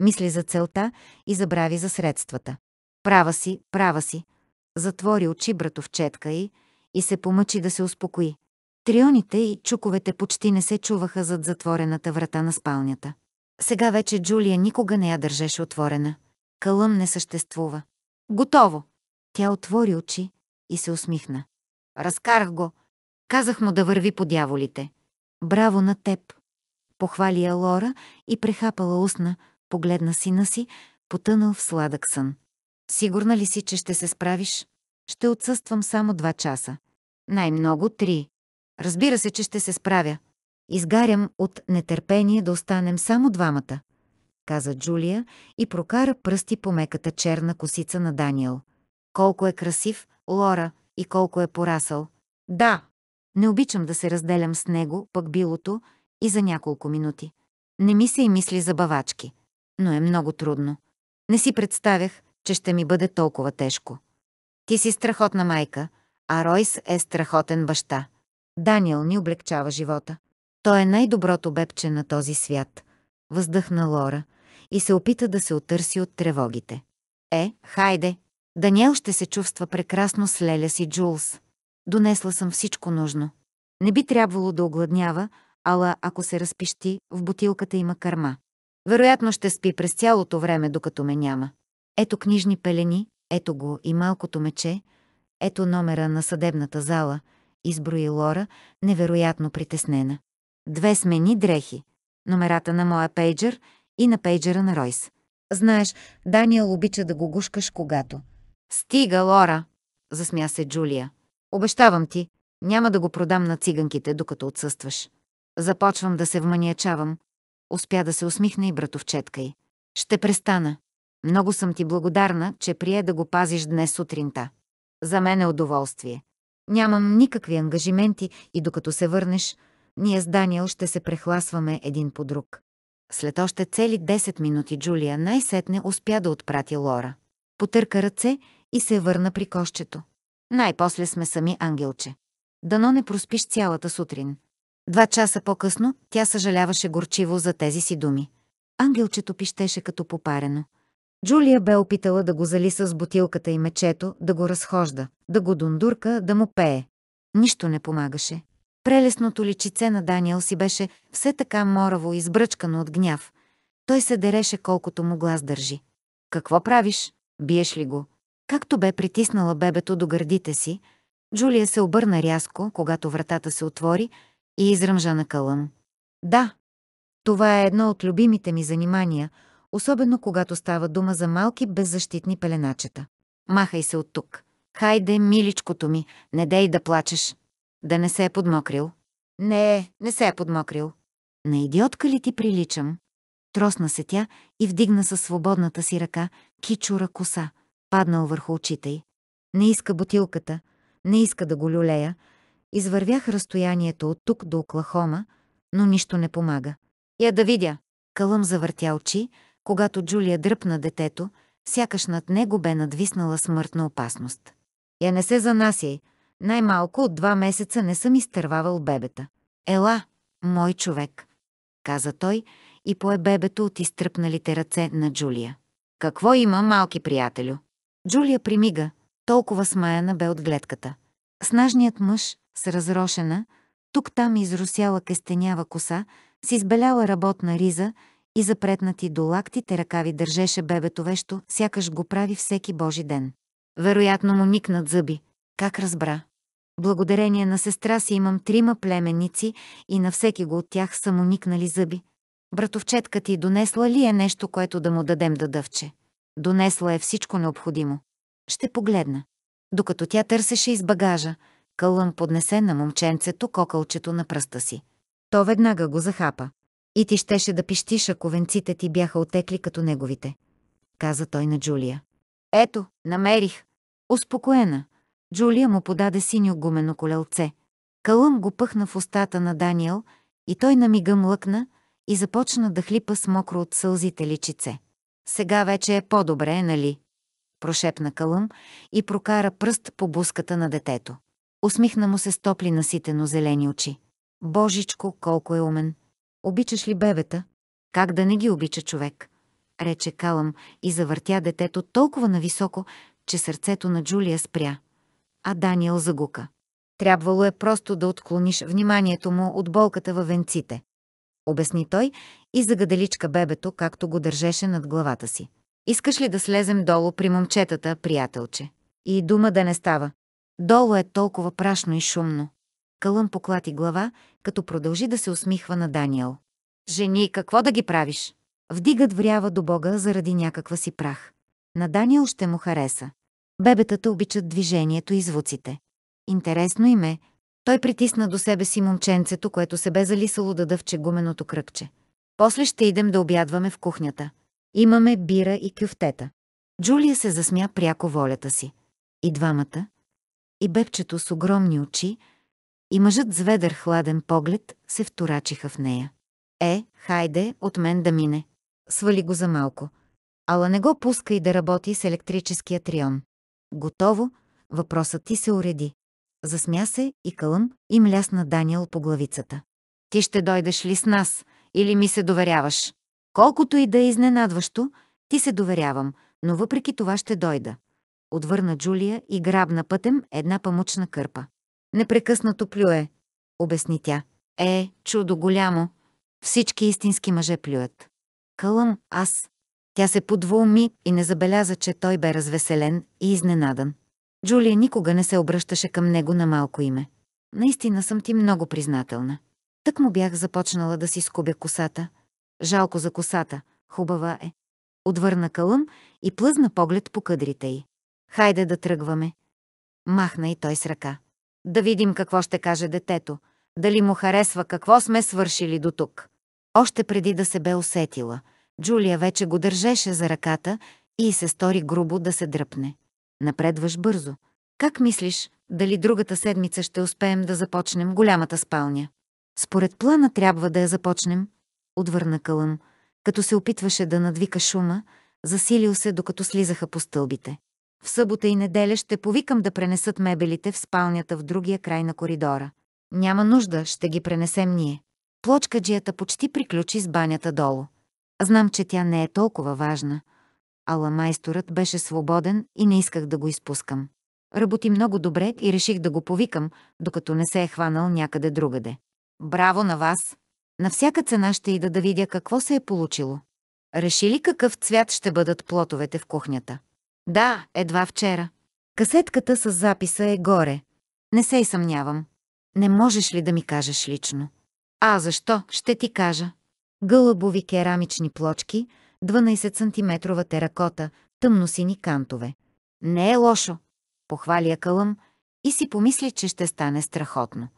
Мисли за целта и забрави за средствата. Права си, права си. Затвори очи братовчетка й и се помъчи да се успокои. Трионите и чуковете почти не се чуваха зад затворената врата на спалнята. Сега вече Джулия никога не я държеше отворена. Кълъм не съществува. Готово! Тя отвори очи и се усмихна. Разкарах го. Казах му да върви по дяволите. Браво на теб! Похвали я Лора и прехапала устна, Погледна сина си, потънал в сладък сън. Сигурна ли си, че ще се справиш? Ще отсъствам само два часа. Най-много три. Разбира се, че ще се справя. Изгарям от нетърпение да останем само двамата, каза Джулия и прокара пръсти по меката черна косица на Даниел. Колко е красив, Лора, и колко е порасъл. Да, не обичам да се разделям с него, пък билото, и за няколко минути. Не ми се и мисли за бавачки но е много трудно. Не си представях, че ще ми бъде толкова тежко. Ти си страхотна майка, а Ройс е страхотен баща. Даниел ни облегчава живота. Той е най-доброто бебче на този свят. Въздъхна Лора и се опита да се отърси от тревогите. Е, хайде! Даниел ще се чувства прекрасно с Леля си Джулс. Донесла съм всичко нужно. Не би трябвало да огладнява, ала ако се разпищи, в бутилката има карма. Вероятно ще спи през цялото време, докато ме няма. Ето книжни пелени, ето го и малкото мече, ето номера на съдебната зала, изброи Лора, невероятно притеснена. Две смени дрехи. Номерата на моя пейджер и на пейджера на Ройс. Знаеш, Даниел обича да го гушкаш когато. Стига, Лора! Засмя се Джулия. Обещавам ти, няма да го продам на циганките, докато отсъстваш. Започвам да се вманиячавам, Успя да се усмихне и братовчетка й. Ще престана. Много съм ти благодарна, че прие да го пазиш днес сутринта. За мен е удоволствие. Нямам никакви ангажименти и докато се върнеш, ние с Даниел ще се прехласваме един по друг. След още цели 10 минути Джулия най-сетне успя да отпрати Лора. Потърка ръце и се върна при кощето. Най-после сме сами, ангелче. Дано не проспиш цялата сутрин. Два часа по-късно тя съжаляваше горчиво за тези си думи. Ангелчето пищеше като попарено. Джулия бе опитала да го залиса с бутилката и мечето, да го разхожда, да го дундурка, да му пее. Нищо не помагаше. Прелесното личице на Даниел си беше все така мораво избръчкано от гняв. Той се дереше колкото му глас държи. «Какво правиш? Биеш ли го?» Както бе притиснала бебето до гърдите си, Джулия се обърна рязко, когато вратата се отвори, и изръмжа на кълъм. Да, това е едно от любимите ми занимания, особено когато става дума за малки беззащитни пеленачета. Махай се от тук. Хайде, миличкото ми, не дей да плачеш. Да не се е подмокрил. Не, не се е подмокрил. На идиотка ли ти приличам? Тросна се тя и вдигна със свободната си ръка кичура коса, паднал върху очите й. Не иска бутилката, не иска да го люлея, Извървях разстоянието от тук до Оклахома, но нищо не помага. Я да видя! Кълъм завъртя очи, когато Джулия дръпна детето, сякаш над него бе надвиснала смъртна опасност. Я не се занасяй. Най-малко от два месеца не съм изтървавал бебета. Ела, мой човек, каза той и пое бебето от изтръпналите ръце на Джулия. Какво има, малки приятелю? Джулия примига, толкова смаяна бе от гледката. Снажният мъж с разрошена, тук-там изрусяла кестенява коса, с избеляла работна риза и запретнати до лактите ръкави държеше бебето вещо, сякаш го прави всеки божи ден. Вероятно му никнат зъби. Как разбра? Благодарение на сестра си имам трима племенници и на всеки го от тях са му никнали зъби. Братовчетка ти донесла ли е нещо, което да му дадем да дъвче? Донесла е всичко необходимо. Ще погледна докато тя търсеше из багажа. Кълън поднесе на момченцето кокълчето на пръста си. То веднага го захапа. И ти щеше да пищиш, ако венците ти бяха отекли като неговите. Каза той на Джулия. Ето, намерих. Успокоена. Джулия му подаде синьо гумено колелце. Кълъм го пъхна в устата на Даниел и той на мига млъкна и започна да хлипа с мокро от сълзите личице. Сега вече е по-добре, нали? прошепна Калъм и прокара пръст по буската на детето. Усмихна му се с топли наситено зелени очи. Божичко, колко е умен! Обичаш ли бебета? Как да не ги обича човек? Рече Калъм и завъртя детето толкова нависоко, че сърцето на Джулия спря. А Даниел загука. Трябвало е просто да отклониш вниманието му от болката във венците. Обясни той и загаделичка бебето, както го държеше над главата си. Искаш ли да слезем долу при момчетата, приятелче? И дума да не става. Долу е толкова прашно и шумно. Кълъм поклати глава, като продължи да се усмихва на Даниел. Жени, какво да ги правиш? Вдигат врява до Бога заради някаква си прах. На Даниел ще му хареса. Бебетата обичат движението и звуците. Интересно им е. Той притисна до себе си момченцето, което се бе залисало да дъвче гуменото кръгче. После ще идем да обядваме в кухнята. Имаме бира и кюфтета. Джулия се засмя пряко волята си. И двамата, и бебчето с огромни очи, и мъжът с ведър хладен поглед се вторачиха в нея. Е, хайде, от мен да мине. Свали го за малко. Ала не го пуска и да работи с електрическия трион. Готово, въпросът ти се уреди. Засмя се и кълъм и млясна Даниел по главицата. Ти ще дойдеш ли с нас или ми се доверяваш? Колкото и да е изненадващо, ти се доверявам, но въпреки това ще дойда. Отвърна Джулия и грабна пътем една памучна кърпа. Непрекъснато плюе, обясни тя. Е, чудо голямо. Всички истински мъже плюят. Кълъм, аз. Тя се подволми и не забеляза, че той бе развеселен и изненадан. Джулия никога не се обръщаше към него на малко име. Наистина съм ти много признателна. Тък му бях започнала да си скубя косата, Жалко за косата, хубава е. Отвърна кълъм и плъзна поглед по къдрите й. Хайде да тръгваме. Махна и той с ръка. Да видим какво ще каже детето. Дали му харесва какво сме свършили до тук. Още преди да се бе усетила, Джулия вече го държеше за ръката и се стори грубо да се дръпне. Напредваш бързо. Как мислиш, дали другата седмица ще успеем да започнем голямата спалня? Според плана трябва да я започнем отвърна Кълъм, като се опитваше да надвика шума, засилил се, докато слизаха по стълбите. В събота и неделя ще повикам да пренесат мебелите в спалнята в другия край на коридора. Няма нужда, ще ги пренесем ние. Плочкаджията почти приключи с банята долу. Знам, че тя не е толкова важна, ала майсторът беше свободен и не исках да го изпускам. Работи много добре и реших да го повикам, докато не се е хванал някъде другаде. Браво на вас! На всяка цена ще ида да видя какво се е получило. Реши ли какъв цвят ще бъдат плотовете в кухнята? Да, едва вчера. Касетката с записа е горе. Не се и съмнявам. Не можеш ли да ми кажеш лично? А защо? Ще ти кажа. Гълъбови керамични плочки, 12 см теракота, тъмносини кантове. Не е лошо, похвали я Калъм и си помисли, че ще стане страхотно.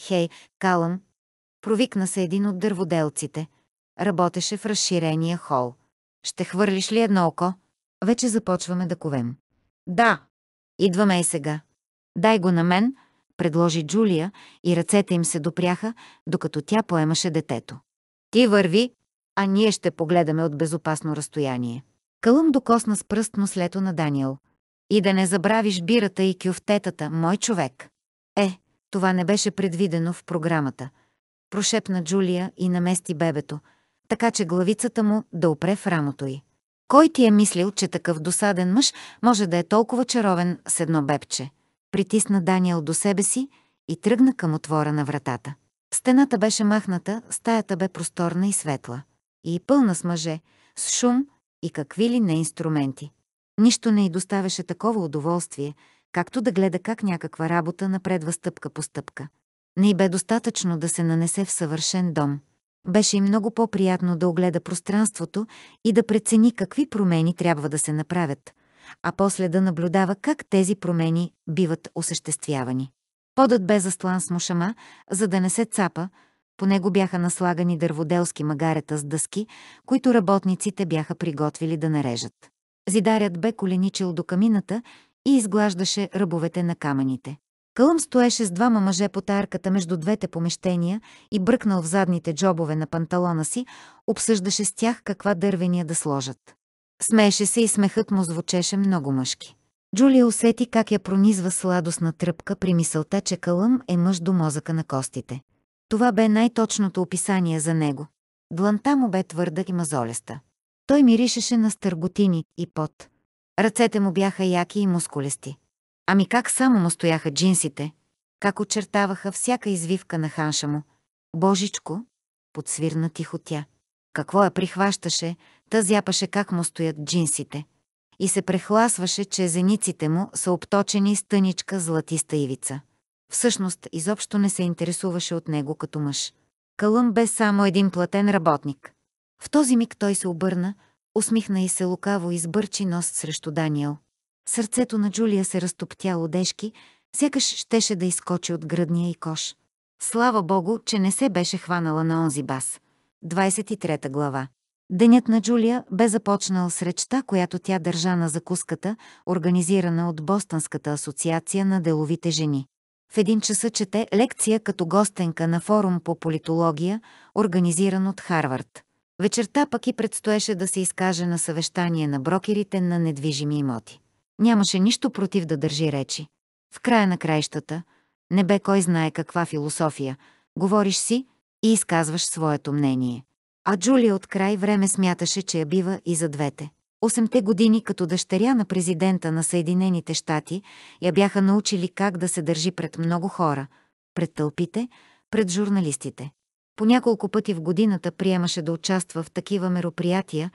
Хей, Калъм, Провикна се един от дърводелците. Работеше в разширения хол. Ще хвърлиш ли едно око? Вече започваме да ковем. Да. Идваме и сега. Дай го на мен, предложи Джулия и ръцете им се допряха, докато тя поемаше детето. Ти върви, а ние ще погледаме от безопасно разстояние. Кълъм докосна с пръст нослето на Даниел. И да не забравиш бирата и кюфтетата, мой човек. Е, това не беше предвидено в програмата, прошепна Джулия и намести бебето, така че главицата му да опре в рамото й. Кой ти е мислил, че такъв досаден мъж може да е толкова чаровен с едно бебче? Притисна Даниел до себе си и тръгна към отвора на вратата. Стената беше махната, стаята бе просторна и светла. И пълна с мъже, с шум и какви ли не инструменти. Нищо не й доставяше такова удоволствие, както да гледа как някаква работа напредва стъпка по стъпка не й бе достатъчно да се нанесе в съвършен дом. Беше и много по-приятно да огледа пространството и да прецени какви промени трябва да се направят, а после да наблюдава как тези промени биват осъществявани. Подът бе застлан с мушама, за да не се цапа, по него бяха наслагани дърводелски магарета с дъски, които работниците бяха приготвили да нарежат. Зидарят бе коленичил до камината и изглаждаше ръбовете на камъните. Кълъм стоеше с двама мъже по тарката между двете помещения и бръкнал в задните джобове на панталона си, обсъждаше с тях каква дървения да сложат. Смееше се и смехът му звучеше много мъжки. Джулия усети как я пронизва сладостна тръпка при мисълта, че Кълъм е мъж до мозъка на костите. Това бе най-точното описание за него. Дланта му бе твърда и мазолеста. Той миришеше на стърготини и пот. Ръцете му бяха яки и мускулести. Ами как само му стояха джинсите, как очертаваха всяка извивка на ханша му. Божичко, подсвирна тихо тя. Какво я прихващаше, та зяпаше как му стоят джинсите. И се прехласваше, че зениците му са обточени с тъничка златиста ивица. Всъщност, изобщо не се интересуваше от него като мъж. Калъм бе само един платен работник. В този миг той се обърна, усмихна и се лукаво избърчи нос срещу Даниел. Сърцето на Джулия се разтоптя одежки, сякаш щеше да изкочи от гръдния и кош. Слава Богу, че не се беше хванала на онзи бас. 23 глава Денят на Джулия бе започнал с речта, която тя държа на закуската, организирана от Бостонската асоциация на деловите жени. В един часа чете лекция като гостенка на форум по политология, организиран от Харвард. Вечерта пък и предстоеше да се изкаже на съвещание на брокерите на недвижими имоти. Нямаше нищо против да държи речи. В края на краищата, не бе кой знае каква философия, говориш си и изказваш своето мнение. А Джулия от край време смяташе, че я бива и за двете. Осемте години като дъщеря на президента на Съединените щати я бяха научили как да се държи пред много хора, пред тълпите, пред журналистите. По няколко пъти в годината приемаше да участва в такива мероприятия,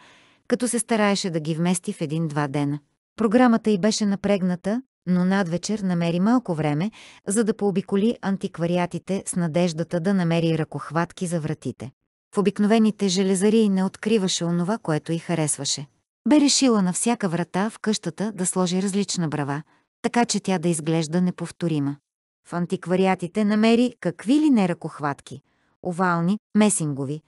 като се стараеше да ги вмести в един-два дена. Програмата й беше напрегната, но надвечер намери малко време, за да пообиколи антиквариатите с надеждата да намери ръкохватки за вратите. В обикновените железарии не откриваше онова, което й харесваше. Бе решила на всяка врата в къщата да сложи различна брава, така че тя да изглежда неповторима. В антиквариатите намери какви ли не ръкохватки – овални, месингови,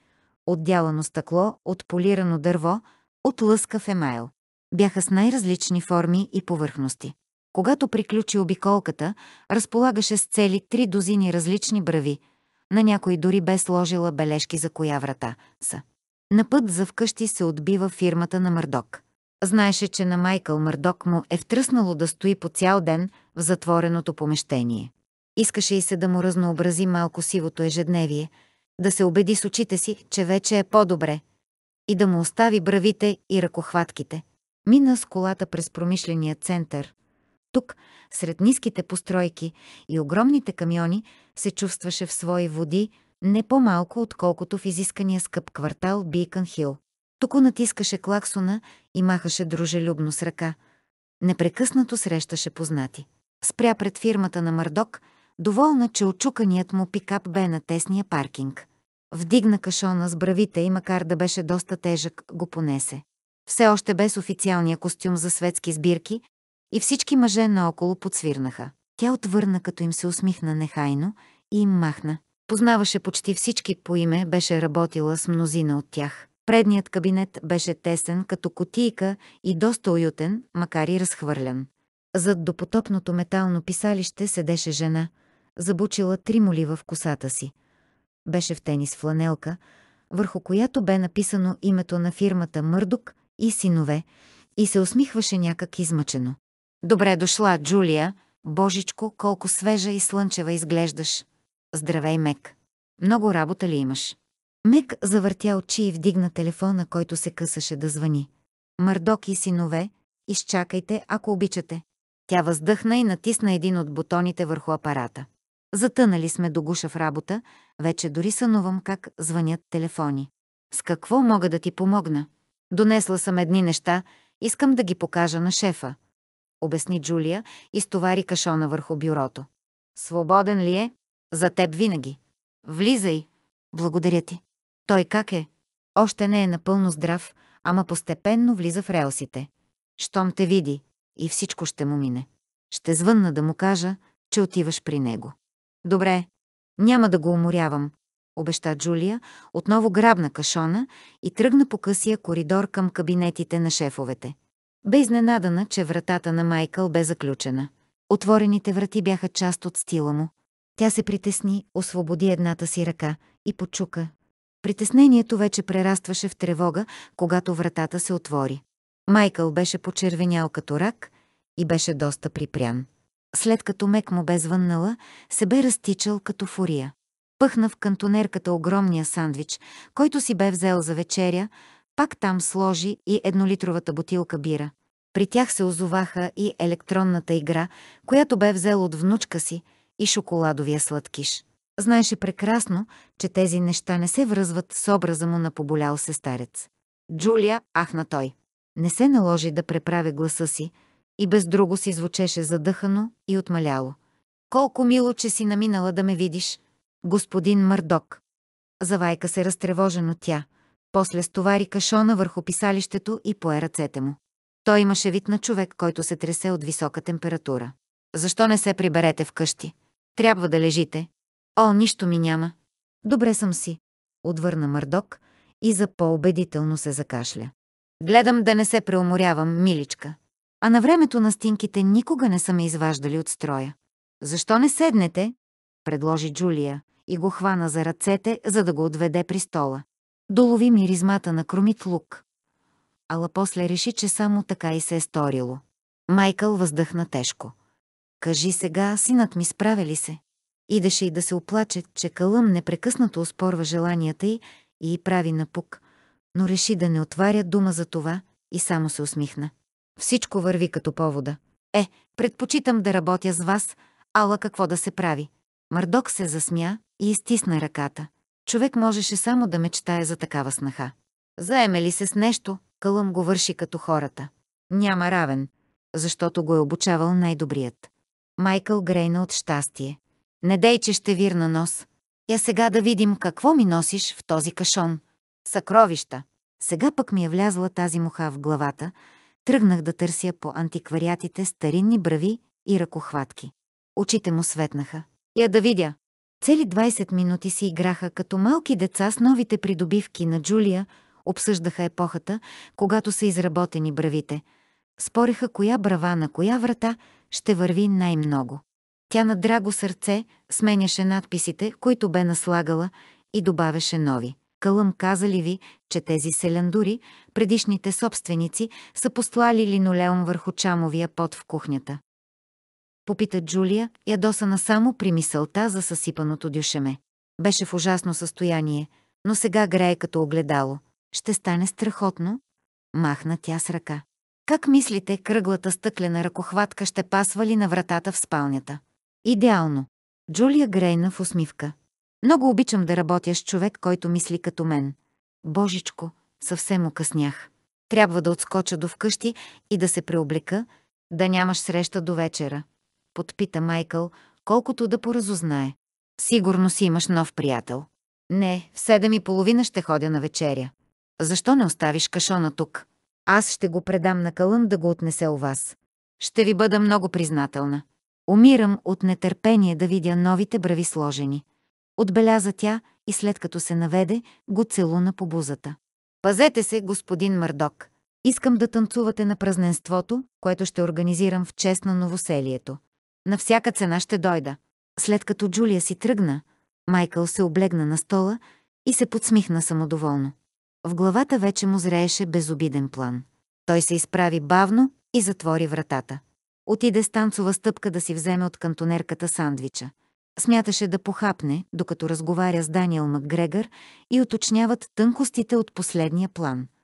отдялано стъкло, от полирано дърво, от лъскав емайл бяха с най-различни форми и повърхности. Когато приключи обиколката, разполагаше с цели три дозини различни брави, на някой дори бе сложила бележки за коя врата са. На път за вкъщи се отбива фирмата на Мърдок. Знаеше, че на Майкъл Мърдок му е втръснало да стои по цял ден в затвореното помещение. Искаше и се да му разнообрази малко сивото ежедневие, да се убеди с очите си, че вече е по-добре, и да му остави бравите и ръкохватките. Мина с колата през промишления център. Тук, сред ниските постройки и огромните камиони, се чувстваше в свои води, не по-малко, отколкото в изискания скъп квартал Бикън Хил. Тук натискаше клаксона и махаше дружелюбно с ръка. Непрекъснато срещаше познати. Спря пред фирмата на Мърдок, доволна, че очуканият му пикап бе на тесния паркинг. Вдигна кашона с бравите и макар да беше доста тежък, го понесе все още без официалния костюм за светски сбирки, и всички мъже наоколо подсвирнаха. Тя отвърна, като им се усмихна нехайно и им махна. Познаваше почти всички по име, беше работила с мнозина от тях. Предният кабинет беше тесен като котийка и доста уютен, макар и разхвърлян. Зад допотопното метално писалище седеше жена, забучила три моли в косата си. Беше в тенис фланелка, върху която бе написано името на фирмата Мърдок и синове, и се усмихваше някак измъчено. Добре дошла, Джулия. Божичко, колко свежа и слънчева изглеждаш. Здравей, Мек. Много работа ли имаш? Мек завъртя очи и вдигна телефона, който се късаше да звъни. Мърдок и синове, изчакайте, ако обичате. Тя въздъхна и натисна един от бутоните върху апарата. Затънали сме до гуша в работа, вече дори сънувам как звънят телефони. С какво мога да ти помогна? Донесла съм едни неща, искам да ги покажа на шефа. Обясни Джулия и стовари кашона върху бюрото. Свободен ли е? За теб винаги. Влизай. Благодаря ти. Той как е? Още не е напълно здрав, ама постепенно влиза в релсите. Щом те види и всичко ще му мине. Ще звънна да му кажа, че отиваш при него. Добре, няма да го уморявам, обеща Джулия, отново грабна кашона и тръгна по късия коридор към кабинетите на шефовете. Бе изненадана, че вратата на Майкъл бе заключена. Отворените врати бяха част от стила му. Тя се притесни, освободи едната си ръка и почука. Притеснението вече прерастваше в тревога, когато вратата се отвори. Майкъл беше почервенял като рак и беше доста припрян. След като мек му бе звъннала, се бе разтичал като фурия. Пъхна в кантонерката огромния сандвич, който си бе взел за вечеря, пак там сложи и еднолитровата бутилка бира. При тях се озоваха и електронната игра, която бе взел от внучка си, и шоколадовия сладкиш. Знаеше прекрасно, че тези неща не се връзват с образа му на поболял се старец. Джулия ахна той. Не се наложи да преправя гласа си и без друго си звучеше задъхано и отмаляло. Колко мило, че си наминала да ме видиш господин Мърдок. Завайка се разтревожено тя, после стовари кашона върху писалището и пое ръцете му. Той имаше вид на човек, който се тресе от висока температура. Защо не се приберете вкъщи? Трябва да лежите. О, нищо ми няма. Добре съм си. Отвърна Мърдок и за по-убедително се закашля. Гледам да не се преуморявам, миличка. А на времето на стинките никога не са ме изваждали от строя. Защо не седнете? Предложи Джулия и го хвана за ръцете, за да го отведе при стола. Долови миризмата на кромит лук. Ала после реши, че само така и се е сторило. Майкъл въздъхна тежко. Кажи сега, синът ми справя ли се? Идеше и да се оплаче, че Калъм непрекъснато успорва желанията й и й прави напук, но реши да не отваря дума за това и само се усмихна. Всичко върви като повода. Е, предпочитам да работя с вас, ала какво да се прави? Мърдок се засмя, и изтисна ръката. Човек можеше само да мечтае за такава снаха. Заеме ли се с нещо, Кълъм го върши като хората. Няма равен, защото го е обучавал най-добрият. Майкъл грейна от щастие. Не дей, че ще вирна нос. Я сега да видим какво ми носиш в този кашон. Съкровища. Сега пък ми е влязла тази муха в главата. Тръгнах да търся по антиквариатите старинни брави и ръкохватки. Очите му светнаха. Я да видя, Цели 20 минути си играха като малки деца с новите придобивки на Джулия, обсъждаха епохата, когато са изработени бравите. Спореха коя брава на коя врата ще върви най-много. Тя на драго сърце сменяше надписите, които бе наслагала, и добавяше нови. Кълъм каза ли ви, че тези селяндури, предишните собственици, са послали линолеум върху чамовия пот в кухнята? Попита Джулия, ядосана само при мисълта за съсипаното дюшеме. Беше в ужасно състояние, но сега грее като огледало. Ще стане страхотно? Махна тя с ръка. Как мислите, кръглата стъклена ръкохватка ще пасва ли на вратата в спалнята? Идеално. Джулия грейна в усмивка. Много обичам да работя с човек, който мисли като мен. Божичко, съвсем окъснях. Трябва да отскоча до вкъщи и да се преоблека, да нямаш среща до вечера подпита Майкъл, колкото да поразузнае. Сигурно си имаш нов приятел. Не, в седем и половина ще ходя на вечеря. Защо не оставиш кашона тук? Аз ще го предам на Калъм да го отнесе у вас. Ще ви бъда много признателна. Умирам от нетърпение да видя новите брави сложени. Отбеляза тя и след като се наведе, го целуна по бузата. Пазете се, господин Мърдок. Искам да танцувате на празненството, което ще организирам в чест на новоселието. На всяка цена ще дойда. След като Джулия си тръгна, Майкъл се облегна на стола и се подсмихна самодоволно. В главата вече му зрееше безобиден план. Той се изправи бавно и затвори вратата. Отиде с танцова стъпка да си вземе от кантонерката сандвича. Смяташе да похапне, докато разговаря с Даниел Макгрегор и уточняват тънкостите от последния план –